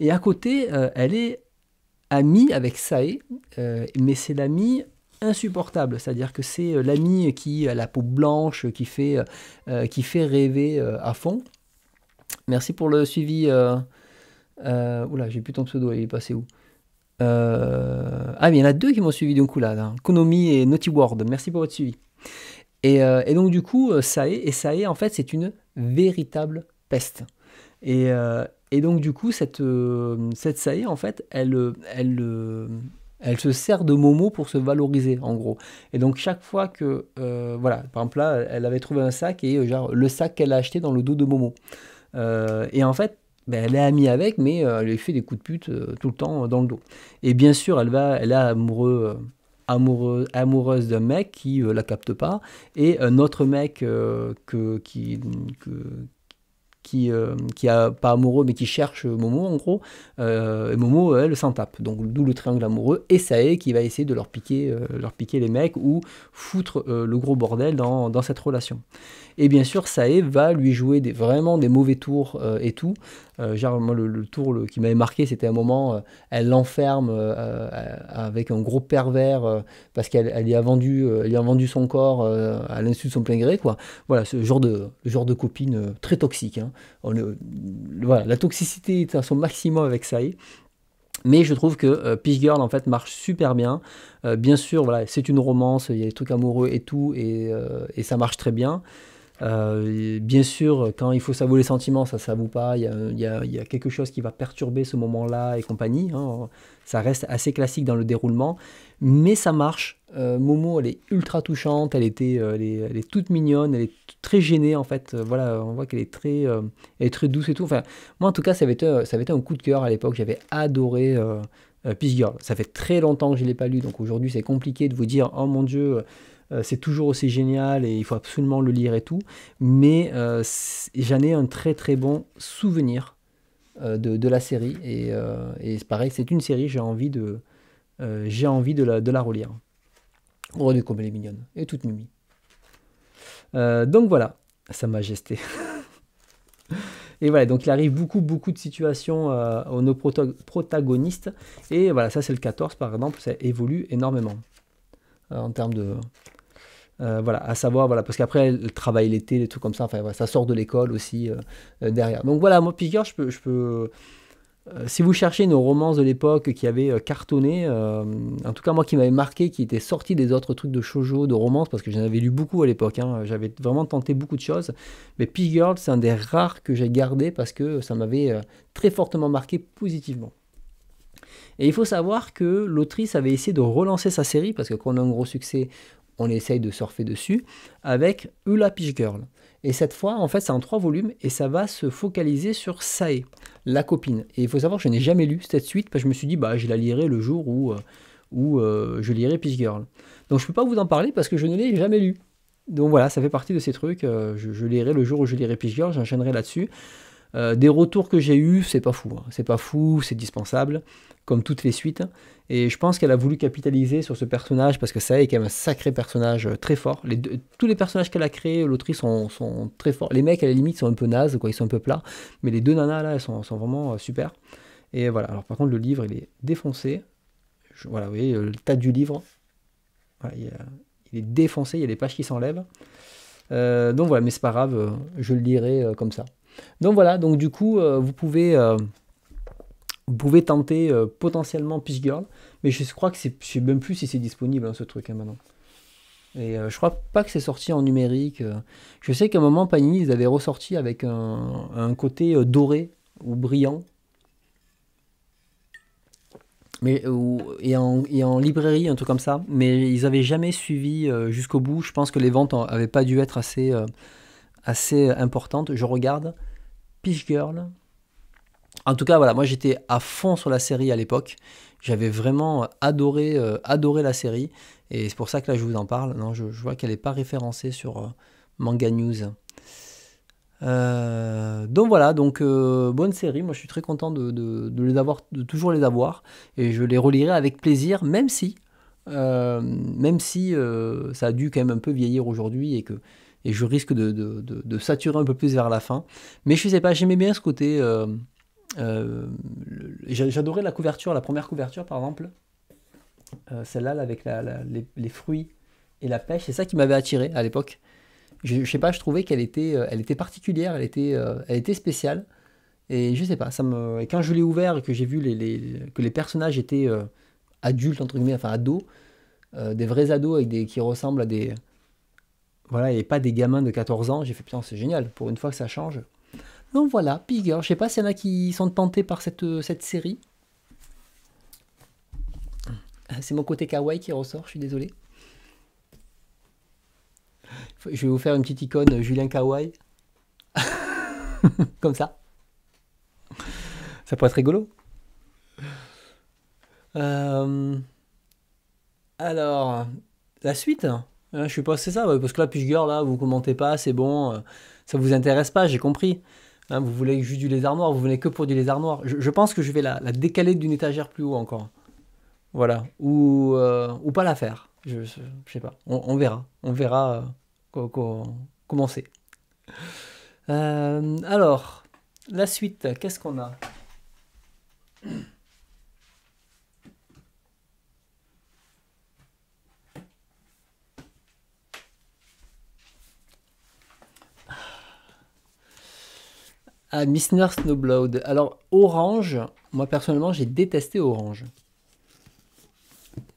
Et à côté, elle est ami avec Sae, euh, mais c'est l'ami insupportable, c'est-à-dire que c'est euh, l'ami qui a la peau blanche, qui fait, euh, qui fait rêver à fond. Merci pour le suivi. oula, j'ai plus ton pseudo, il est passé où Ah, mais il y en a deux qui m'ont suivi d'un coup là, Konomi et Naughty World. Merci pour votre suivi. Et, donc du coup, Sae, et Sae en fait c'est une véritable peste. Et, et donc, du coup, cette, euh, cette en fait, elle, elle, euh, elle se sert de Momo pour se valoriser, en gros. Et donc, chaque fois que. Euh, voilà, par exemple, là, elle avait trouvé un sac et, euh, genre, le sac qu'elle a acheté dans le dos de Momo. et en fait, ben, elle est amie avec, mais elle lui fait des coups de pute tout le temps dans le dos. Et bien sûr, elle, va, elle est amoureux, amoureuse d'un mec qui la capte pas, et un autre mec que, qui, que, qui, euh, qui a pas amoureux mais qui cherche Momo en gros. Euh, et Momo, euh, elle s'en tape. Donc d'où le triangle amoureux et est qui va essayer de leur piquer, leur piquer les mecs ou foutre le gros bordel dans cette relation. Et bien sûr, Sae va lui jouer vraiment des mauvais tours euh, et tout. Euh, genre, moi, le, tour qui m'avait marqué, c'était un moment, euh, elle l'enferme avec un gros pervers parce qu'elle lui a vendu, a vendu son corps à l'insu de son plein gré. Quoi. Voilà, ce genre de, copine très toxique. Hein. la toxicité est à son maximum avec Sae. Mais je trouve que Peach Girl en fait marche super bien. bien sûr, voilà, c'est une romance, il y a des trucs amoureux et tout, et ça marche très bien. Euh, bien sûr, quand il faut s'avouer les sentiments, ça ne s'avoue pas. Il y, a, quelque chose qui va perturber ce moment-là et compagnie. Hein. Ça reste assez classique dans le déroulement. Mais ça marche. Euh, Momo, elle est ultra touchante. Elle, était, euh, elle est, toute mignonne. Elle est très gênée, en fait. Voilà, on voit qu'elle est, très, est très douce et tout. Enfin, moi, en tout cas, ça avait été, ça avait été un coup de cœur à l'époque. J'avais adoré. Peace Girl, ça fait très longtemps que je ne l'ai pas lu, donc aujourd'hui c'est compliqué de vous dire, oh mon dieu, euh, c'est toujours aussi génial et il faut absolument le lire et tout. Mais euh, j'en ai un très très bon souvenir euh, de, la série. Et, c'est pareil, c'est une série, j'ai envie de, j'ai envie de la, relire. Oh, de comme elle est mignonne. Et toute nuit. donc voilà, Sa Majesté. et voilà, donc il arrive beaucoup, beaucoup de situations aux nos protagonistes. Et voilà, ça c'est le 14 par exemple, ça évolue énormément en termes de, euh, voilà, à savoir, voilà, parce qu'après, le travail l'été, les trucs comme ça, enfin, ça sort de l'école aussi euh, euh, derrière. Donc voilà, moi, Picker, je peux. Je peux si vous cherchez nos romances de l'époque qui avaient cartonné, en tout cas moi qui m'avait marqué, qui était sorti des autres trucs de shoujo, de romances, parce que j'en avais lu beaucoup à l'époque, hein, j'avais vraiment tenté beaucoup de choses, mais p c'est un des rares que j'ai gardé parce que ça m'avait très fortement marqué positivement. Et il faut savoir que l'autrice avait essayé de relancer sa série, parce que quand on a un gros succès, on essaye de surfer dessus, avec Ula Peach Girl. Et cette fois, en fait, c'est en trois volumes et ça va se focaliser sur Sae, la copine. Et il faut savoir que je n'ai jamais lu cette suite parce que je me suis dit, bah, je la lirai le jour où, euh, où euh, je lirai Peach Girl. Donc je ne peux pas vous en parler parce que je ne l'ai jamais lu. Donc voilà, ça fait partie de ces trucs. Euh, je, lirai le jour où je lirai Peach Girl, j'enchaînerai là-dessus. Euh, des retours que j'ai eu c'est pas fou. Hein. C'est pas fou, c'est dispensable, comme toutes les suites. Et je pense qu'elle a voulu capitaliser sur ce personnage parce que ça est quand même un sacré personnage euh, très fort. tous les personnages qu'elle a créés, l'autrice, sont, très forts. Les mecs, à la limite, sont un peu nazes, ils sont un peu plats. Mais les deux nanas, là, elles sont, vraiment euh, super. Et voilà. Alors, par contre, le livre, il est défoncé. voilà, vous voyez, le tas du livre. il, est défoncé, il y a des pages qui s'enlèvent. donc voilà, mais c'est pas grave, je le lirai comme ça. Donc voilà, donc du coup, euh, vous pouvez euh, vous pouvez tenter euh, potentiellement Peach Girl, mais je crois que c'est, sais même plus si c'est disponible hein, ce truc hein, maintenant. Et je crois pas que c'est sorti en numérique. Je sais qu'à un moment Panini ils avaient ressorti avec un, côté doré ou brillant, mais et en, librairie un truc comme ça. Mais ils n'avaient jamais suivi jusqu'au bout. Je pense que les ventes n'avaient pas dû être assez assez importantes. Je regarde. Peach Girl. En tout cas, voilà, moi j'étais à fond sur la série à l'époque. J'avais vraiment euh, adoré, euh, adoré la série. Et c'est pour ça que là je vous en parle. Non, je, vois qu'elle n'est pas référencée sur euh, Manga News. donc voilà, donc bonne série. Moi, je suis très content de, les avoir, de toujours les avoir, et je les relirai avec plaisir, même si, même si ça a dû quand même un peu vieillir aujourd'hui et que et je risque de, de, saturer un peu plus vers la fin. Mais je ne sais pas, j'aimais bien ce côté. Euh, euh, j'adorais la couverture, la première couverture par exemple, euh, celle-là avec les, fruits et la pêche. C'est ça qui m'avait attiré à l'époque. Je, ne sais pas, je trouvais qu'elle était, elle était particulière, elle était, elle était spéciale. Et je ne sais pas, ça quand je l'ai ouvert et que j'ai vu que les personnages étaient adultes entre guillemets, enfin ados, des vrais ados avec des qui ressemblent à des voilà, et pas des gamins de 14 ans. J'ai fait putain, c'est génial, pour une fois que ça change. Donc voilà, Bigger. Je sais pas s'il y en a qui sont tentés par cette, euh, série. C'est mon côté kawaii qui ressort, je suis désolé. Je vais vous faire une petite icône euh, Julien Kawaii. Comme ça. Ça pourrait être rigolo. Euh, alors, la suite je sais suis c'est ça, parce que là, Pushgirl, là, vous commentez pas, c'est bon, euh, ça vous intéresse pas, j'ai compris. Hein, vous voulez juste du lézard noir, vous venez que pour du lézard noir. Je, pense que je vais la, décaler d'une étagère plus haut encore. Voilà. Ou, euh, ou pas la faire. Je, ne sais pas. On, verra. On verra euh, comment c'est. alors, la suite, qu'est-ce qu'on a à Missner Snowblood. Alors, Orange, moi personnellement, j'ai détesté Orange.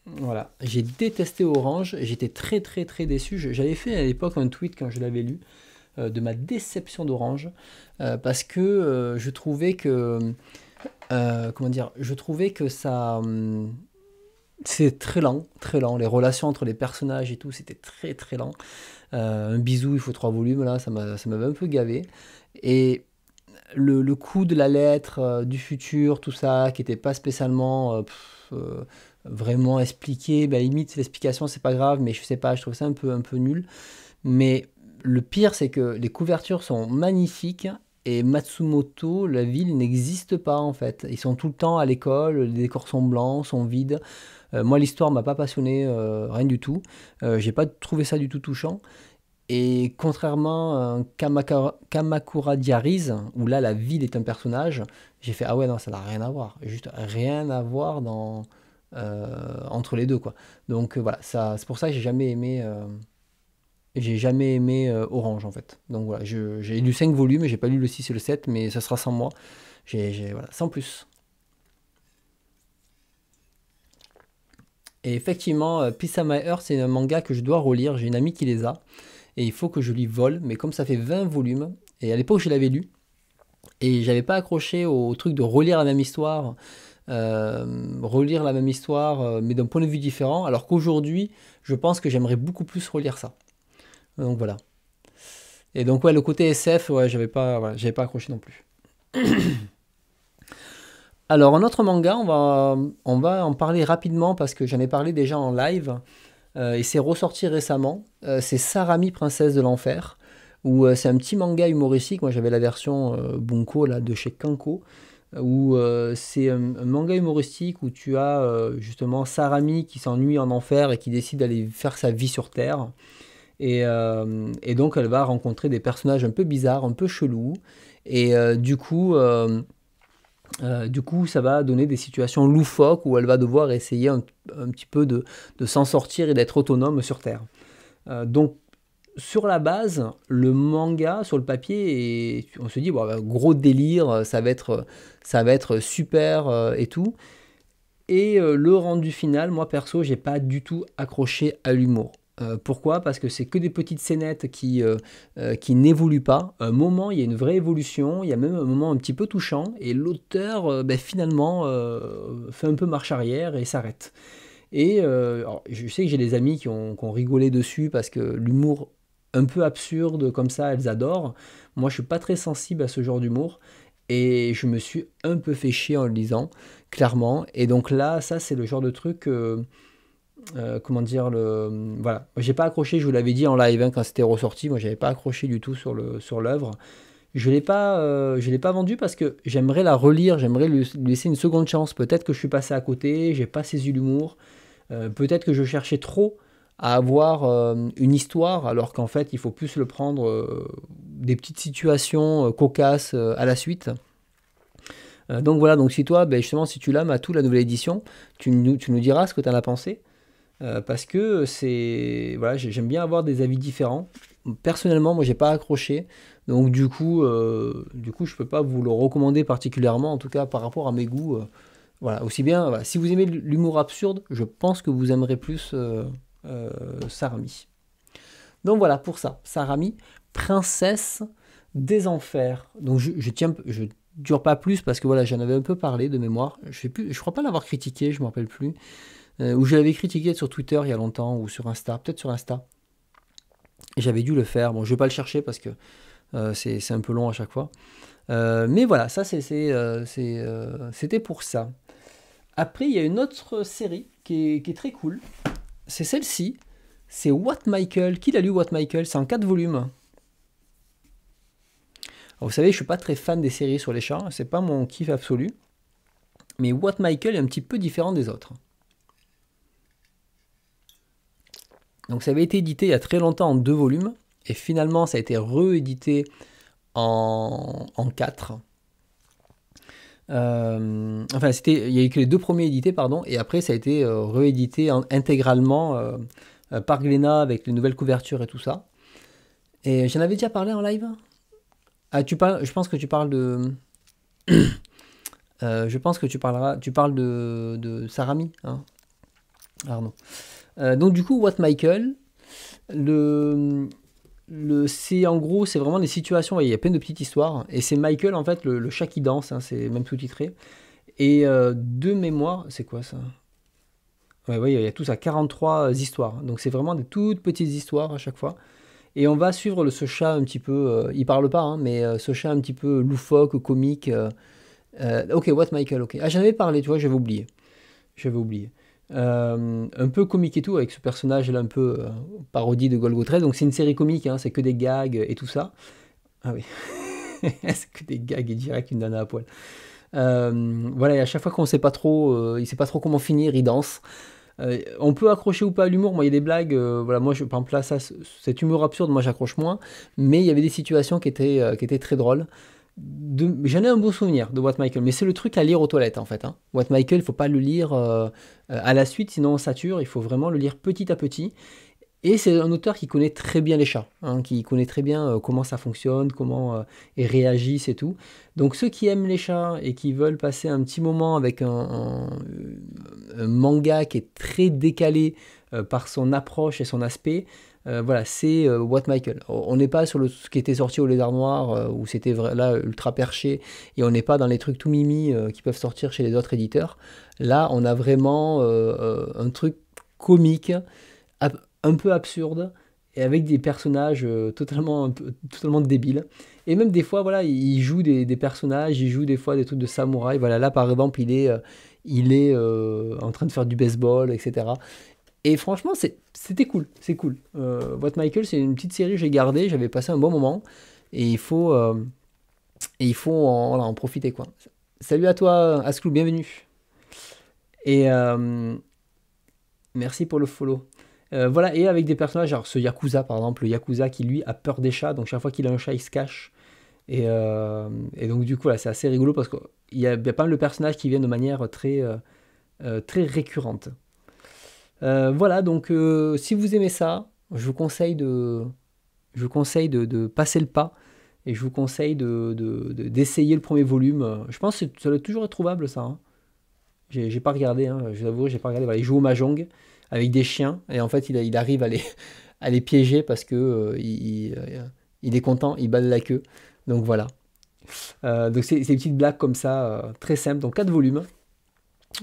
Voilà, j'ai détesté Orange, j'étais très très très déçu. J'avais fait à l'époque un tweet quand je l'avais lu euh, de ma déception d'Orange euh, parce que euh, je trouvais que. comment dire Je trouvais que ça. Hum, c'est très lent, très lent. Les relations entre les personnages et tout, c'était très très lent. un bisou, il faut trois volumes, là, ça m'avait un peu gavé. Et le, le coût de la lettre, euh, du futur, tout ça, qui n'était pas spécialement euh, euh, vraiment expliqué, bah, limite l'explication c'est pas grave, mais je sais pas, je trouve ça un peu, un peu nul. Mais le pire c'est que les couvertures sont magnifiques et Matsumoto, la ville n'existe pas en fait. Ils sont tout le temps à l'école, les décors sont blancs, sont vides. moi, l'histoire m'a pas passionné, rien du tout. J'ai pas trouvé ça du tout touchant. Et contrairement à Kamakura, Diariz, où là la ville est un personnage, j'ai fait ah ouais non ça n'a rien à voir, juste rien à voir dans euh, entre les deux quoi. Donc euh, voilà, c'est pour ça que j'ai jamais aimé euh, j'ai jamais aimé Orange en fait. Donc voilà, j'ai lu 5 volumes, j'ai pas lu le 6 et le 7 mais ça sera sans moi. J'ai sans plus. Et effectivement, Peace c'est un manga que je dois relire. J'ai une amie qui les a et il faut que je lui vole. Mais comme ça fait 20 volumes, et à l'époque je l'avais lu, et j'avais pas accroché au truc de relire la même histoire, euh, relire la même histoire, euh, mais d'un point de vue différent, alors qu'aujourd'hui, je pense que j'aimerais beaucoup plus relire ça. Donc voilà. Et donc ouais, le côté SF, ouais, j'avais pas, j'avais pas accroché non plus. Alors un autre manga, on va, on va en parler rapidement parce que j'en ai parlé déjà en live. Euh, et c'est ressorti récemment. Euh, c'est Sarami, princesse de l'enfer, où euh, c'est un petit manga humoristique. Moi, j'avais la version Bunko là de chez Kanko où c'est un, manga humoristique où tu as justement Sarami qui s'ennuie en enfer et qui décide d'aller faire sa vie sur Terre. Et, et, donc elle va rencontrer des personnages un peu bizarres, un peu chelous. Et du coup, euh, du coup, ça va donner des situations loufoques où elle va devoir essayer un, petit peu de, s'en sortir et d'être autonome sur Terre. Euh, donc, sur la base, le manga sur le papier, et on se dit, bon, bah, gros délire, ça va être, super euh, et tout. Et le rendu final, moi perso, j'ai pas du tout accroché à l'humour. Euh, pourquoi Parce que c'est que des petites scénettes qui, euh, euh, qui n'évoluent pas. Un moment, il y a une vraie évolution, il y a même un moment un petit peu touchant, et l'auteur, ben, finalement, fait un peu marche arrière et s'arrête. Et je sais que j'ai des amis qui ont, rigolé dessus parce que l'humour un peu absurde comme ça, elles adorent. Moi, je suis pas très sensible à ce genre d'humour, et je me suis un peu fait chier en le lisant, clairement. Et donc là, ça, c'est le genre de truc euh, comment dire le voilà j'ai pas accroché je vous l'avais dit en live hein, quand c'était ressorti moi j'avais pas accroché du tout sur le sur l'œuvre je l'ai pas euh, je l'ai pas vendu parce que j'aimerais la relire j'aimerais lui, laisser une seconde chance peut-être que je suis passé à côté j'ai pas saisi l'humour euh, peut-être que je cherchais trop à avoir une histoire alors qu'en fait il faut plus le prendre des petites situations cocasses à la suite donc voilà, donc si toi, ben justement, si tu l'as, à tout la nouvelle édition, tu nous, tu nous diras ce que tu en as pensé. Euh, parce que c'est voilà, j'aime bien avoir des avis différents. Personnellement, moi, j'ai pas accroché, donc du coup, je euh, du coup, je peux pas vous le recommander particulièrement, en tout cas par rapport à mes goûts. Euh, voilà, aussi bien. si vous aimez l'humour absurde, je pense que vous aimerez plus Sarami. Donc voilà pour ça, Sarami, princesse des enfers. Donc je, ne tiens, je dure pas plus parce que voilà, j'en avais un peu parlé de mémoire. Je ne plus, je crois pas l'avoir critiqué, je ne me rappelle plus. Euh, où je l'avais critiqué sur Twitter il y a longtemps, ou sur Insta, peut-être sur Insta. J'avais dû le faire. Bon, je ne vais pas le chercher parce que euh, c'est un peu long à chaque fois. Euh, mais voilà, ça c'était pour ça. Après, il y a une autre série qui est, très cool. C'est celle-ci. C'est What Michael. Qui l'a lu What Michael C'est en 4 volumes. vous savez, je ne suis pas très fan des séries sur les chats. Ce n'est pas mon kiff absolu. Mais What Michael est un petit peu différent des autres. Donc ça avait été édité il y a très longtemps en deux volumes, et finalement ça a été réédité en, en quatre. Euh, enfin, c'était, il n'y a eu que les deux premiers édités, pardon, et après ça a été euh, réédité intégralement euh, par Glénat avec les nouvelles couvertures et tout ça. Et j'en avais déjà parlé en live Ah, tu parles, je pense que tu parles de. je pense que tu parleras, tu parles de, de Sarami, hein, Arnaud. Euh, donc du coup, What Michael, le, le, c'est en gros, c'est vraiment des situations, il y a plein de petites histoires, et c'est Michael en fait, le, chat qui danse, hein, c'est même sous-titré. Et euh, deux mémoires, c'est quoi ça Ouais, il y a tout ça, 43 histoires. Donc c'est vraiment des toutes petites histoires à chaque fois. Et on va suivre le, ce chat un petit peu, euh, il parle pas, hein, mais ce chat un petit peu loufoque, comique. ok, What Michael, ok. Ah, j'avais parlé, tu vois, j'avais oublié. J'avais oublié. Euh, un peu comique et tout, avec ce personnage là un peu euh, parodie de Golgo Donc c'est une série comique, hein, c'est que des gags et tout ça. Ah oui, c'est que des gags et direct une nana à poil. Euh, voilà, et à chaque fois qu'on sait pas trop, euh, il sait pas trop comment finir, il danse. on peut accrocher ou pas à l'humour, moi il y a des blagues, voilà, moi je, par exemple là, ça, cet humour absurde, moi j'accroche moins, mais il y avait des situations qui étaient, qui étaient très drôles. J'en ai un beau souvenir de What Michael, mais c'est le truc à lire aux toilettes en fait. Hein. What Michael, il faut pas le lire euh, euh, à la suite, sinon on sature, il faut vraiment le lire petit à petit. Et c'est un auteur qui connaît très bien les chats, hein, qui connaît très bien euh, comment ça fonctionne, comment ils réagissent et tout. Donc ceux qui aiment les chats et qui veulent passer un petit moment avec un, manga qui est très décalé par son approche et son aspect, euh, voilà, c'est euh, What Michael. On n'est pas sur ce qui était sorti au Les Noir, euh, où c'était là ultra perché, et on n'est pas dans les trucs tout mimi qui peuvent sortir chez les autres éditeurs. Là, on a vraiment un truc comique, un peu absurde, et avec des personnages totalement, totalement débiles. Et même des fois, voilà, il joue des, personnages, il joue des fois des trucs de samouraï. Voilà, là, par exemple, il est il est en train de faire du baseball, etc. Et franchement, c'était cool, c'est cool. Euh, Michael, c'est une petite série, que j'ai gardée, j'avais passé un bon moment, et il faut, euh, il faut en, profiter Salut à toi, Asclou, bienvenue. Et euh, merci pour le follow. Euh, voilà, et avec des personnages, alors ce Yakuza par exemple, le Yakuza qui lui a peur des chats, donc chaque fois qu'il a un chat, il se cache. Et, donc du coup, là, c'est assez rigolo parce qu'il y, a pas mal de personnages qui viennent de manière très, très récurrente. Euh, voilà, donc euh, si vous aimez ça, je vous conseille de, je vous conseille de, passer le pas et je vous conseille d'essayer de, de, le premier volume. Je pense que ça doit toujours être trouvable, ça. Hein. Je J'ai pas regardé, hein, je vous avoue, j'ai pas regardé. il joue au Mahjong avec des chiens et en fait, il, arrive à les, les piéger parce que euh, il, est content, il bat la queue. Donc voilà. donc, c'est des petites blagues comme ça, très simples. Donc, 4 volumes.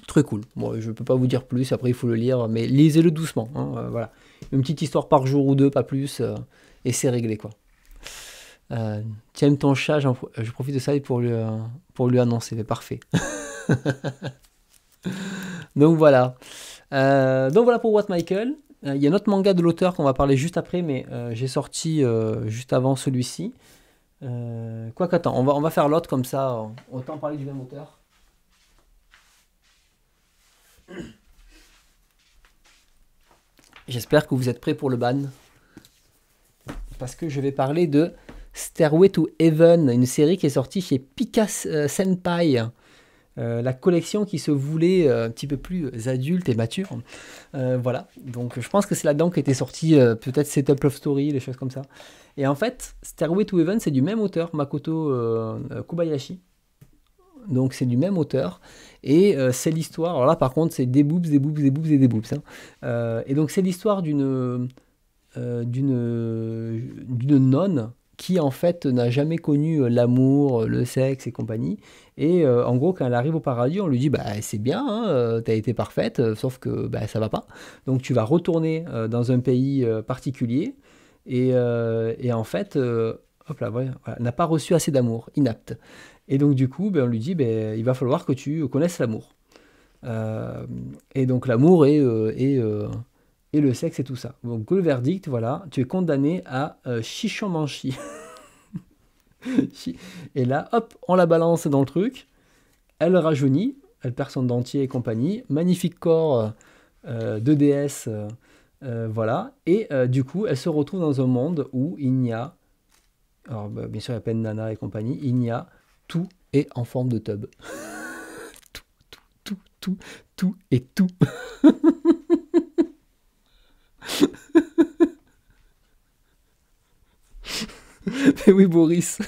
Très cool. je ne peux pas vous dire plus, après il faut le lire, mais lisez-le doucement. Hein, euh, voilà. Une petite histoire par jour ou deux, pas plus, euh, et c'est réglé quoi. Euh, ton chat, je profite de ça pour lui, euh, pour lui annoncer, mais parfait. donc voilà. donc voilà pour What Michael. Il y a un autre manga de l'auteur qu'on va parler juste après, mais j'ai sorti juste avant celui-ci. quoi qu'attends, on va, on va faire l'autre comme ça, autant parler du même auteur. J'espère que vous êtes prêts pour le ban. Parce que je vais parler de Stairway to Heaven, une série qui est sortie chez Picasso euh, Senpai. Euh, la collection qui se voulait euh, un petit peu plus adulte et mature. voilà, donc je pense que c'est là-dedans qu'était sorti peut-être Setup Love Story, les choses comme ça. Et en fait, Stairway to Heaven, c'est du même auteur, Makoto Kobayashi donc c'est du même auteur. Et euh, c'est l'histoire, alors là par contre c'est des boobs, des boobs, des boobs et des boobs. Hein. Euh, et donc c'est l'histoire d'une euh, d'une nonne qui en fait n'a jamais connu euh, l'amour, le sexe et compagnie. Et en gros, quand elle arrive au paradis, on lui dit bah c'est bien, hein, t'as été parfaite, sauf que bah, ça va pas. Donc tu vas retourner dans un pays particulier et, et, en fait, hop là, voilà n'a pas reçu assez d'amour, inapte. Et donc, du coup, ben, on lui dit ben, il va falloir que tu connaisses l'amour. Euh, et donc, l'amour et, euh, euh, et, le sexe et tout ça. Donc, le verdict voilà, tu es condamné à chichon manchi. et là, hop, on la balance dans le truc. Elle rajeunit, elle perd son dentier et compagnie. Magnifique corps de déesse. voilà. Et du coup, elle se retrouve dans un monde où il n'y a. Alors, ben, bien sûr, il y a plein de et compagnie. Il n'y a tout est en forme de tub. tout, tout, tout, tout, tout et tout. Mais oui, Boris.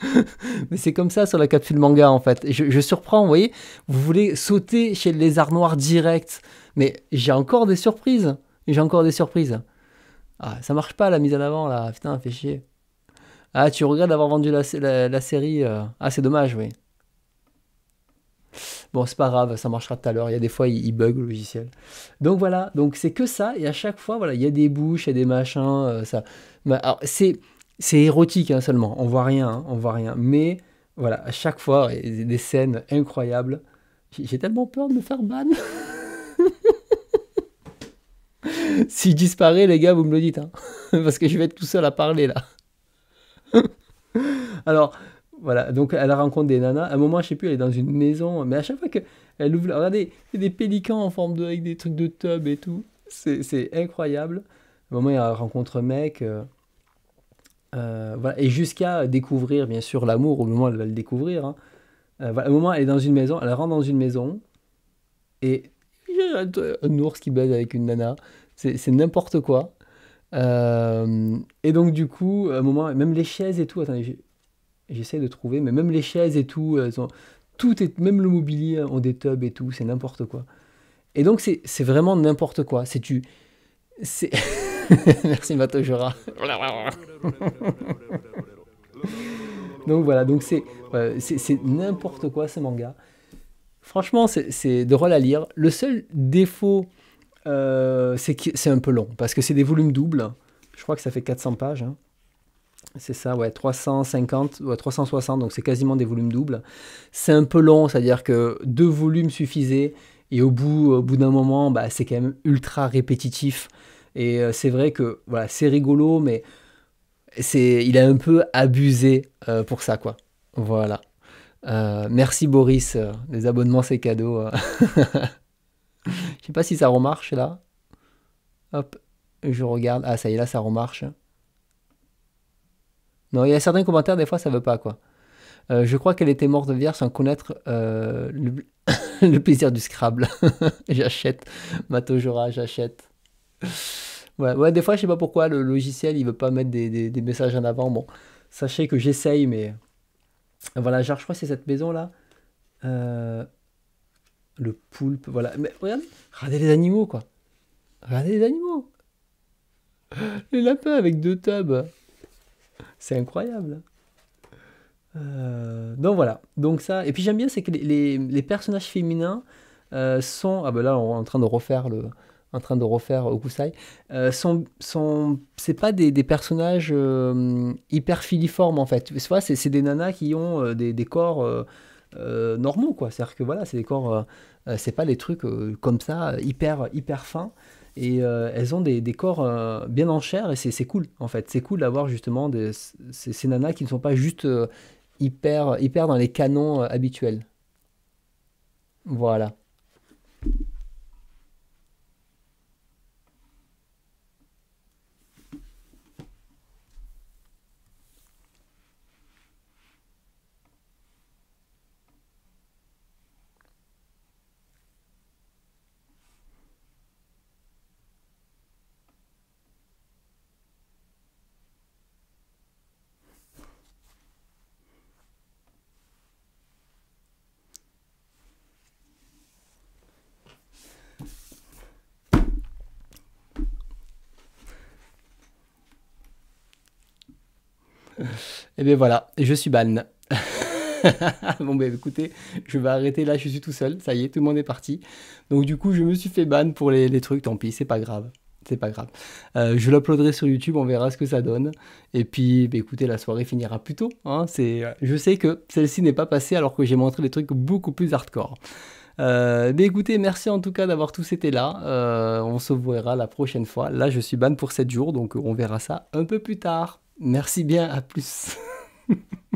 Mais c'est comme ça sur la capsule manga en fait. Je, surprends, vous voyez, vous voulez sauter chez les lézard noir direct. Mais j'ai encore des surprises. J'ai encore des surprises. Ah, ça marche pas la mise en avant là. Putain, fait chier. Ah, tu regrettes d'avoir vendu la, série euh. Ah, c'est dommage, oui. Bon, c'est pas grave, ça marchera tout à l'heure. Il y a des fois, il, bug le logiciel. Donc voilà, donc c'est que ça. Et à chaque fois, voilà, il y a des bouches, il y a des machins. Euh, ça. c'est érotique hein, seulement. On voit rien, hein, on voit rien. Mais voilà, à chaque fois, il y a des scènes incroyables. J'ai tellement peur de me faire ban. si je disparais, les gars, vous me le dites, hein. parce que je vais être tout seul à parler là. Alors, voilà, donc elle rencontre des nanas. À un moment, je sais plus, elle est dans une maison, mais à chaque fois qu'elle ouvre, regardez, il y a des pélicans en forme de, avec des trucs de tub et tout. C'est incroyable. À un moment, elle rencontre un mec. Euh, euh, et jusqu'à découvrir, bien sûr, l'amour, au moment où elle va le découvrir. Hein. Euh, à un moment, elle est dans une maison, elle rentre dans une maison, et il un ours qui baise avec une nana. C'est n'importe quoi. Euh, et donc du coup, moment, même les chaises et tout, attendez, j'essaie de trouver, mais même les chaises et tout, euh, tout est, même le mobilier ont des tubs et tout, c'est n'importe quoi. Et donc c'est vraiment n'importe quoi. C'est tu, c'est merci Matojura donc voilà, donc c'est c'est n'importe quoi ce manga. Franchement, c'est drôle à lire. Le seul défaut euh, c'est un peu long parce que c'est des volumes doubles. Je crois que ça fait 400 pages. Hein. C'est ça, ouais, 350, ouais, 360, donc c'est quasiment des volumes doubles. C'est un peu long, c'est-à-dire que deux volumes suffisaient, et au bout, au bout d'un moment, bah, c'est quand même ultra répétitif. Et euh, c'est vrai que voilà, c'est rigolo, mais c'est, il a un peu abusé euh, pour ça, quoi. Voilà. merci Boris, les abonnements c'est cadeau. Je sais pas si ça remarche là. Hop, je regarde. Ah, ça y est, là, ça remarche. Non, il y a certains commentaires, des fois, ça veut pas, quoi. Euh, je crois qu'elle était morte de vierge sans connaître euh, le... plaisir du Scrabble. j'achète. Jora, j'achète. Ouais, des fois, je sais pas pourquoi le logiciel, il veut pas mettre des, messages en avant. Bon, sachez que j'essaye, mais... Voilà, genre, je crois que c'est cette maison-là. Euh le poulpe, voilà. Mais regardez, regardez les animaux, quoi. Regardez les animaux. Les lapins avec deux tubs C'est incroyable. Hein. Euh, donc voilà. Donc ça. Et puis j'aime bien, c'est que les, personnages féminins euh, sont. Ah ben là, on est en train de refaire le. En train de refaire Okusai. Euh, euh, sont, sont, c'est pas des, personnages hyper filiformes en fait. C'est, c'est des nanas qui ont des, des corps euh, normaux, quoi. C'est-à-dire que voilà, c'est des corps, euh, euh, c'est pas des trucs comme ça, hyper, hyper fins. Et elles ont des, des corps bien en chair et c'est cool, en fait. C'est cool d'avoir justement des, ces, nanas qui ne sont pas juste hyper, hyper dans les canons habituels. Voilà. Et eh bien voilà, je suis ban. bon ben écoutez, je vais arrêter là, je suis tout seul, ça y est, tout le monde est parti. Donc du coup, je me suis fait ban pour les, trucs, tant pis, c'est pas grave. C'est pas grave. Euh, je l'uploaderai sur YouTube, on verra ce que ça donne. Et puis, ben, écoutez, la soirée finira plus tôt. Hein, je sais que celle-ci n'est pas passée alors que j'ai montré des trucs beaucoup plus hardcore. Euh, mais ben, écoutez, merci en tout cas d'avoir tous été là. Euh, on se verra la prochaine fois. Là, je suis ban pour 7 jours, donc on verra ça un peu plus tard. Merci bien, à plus.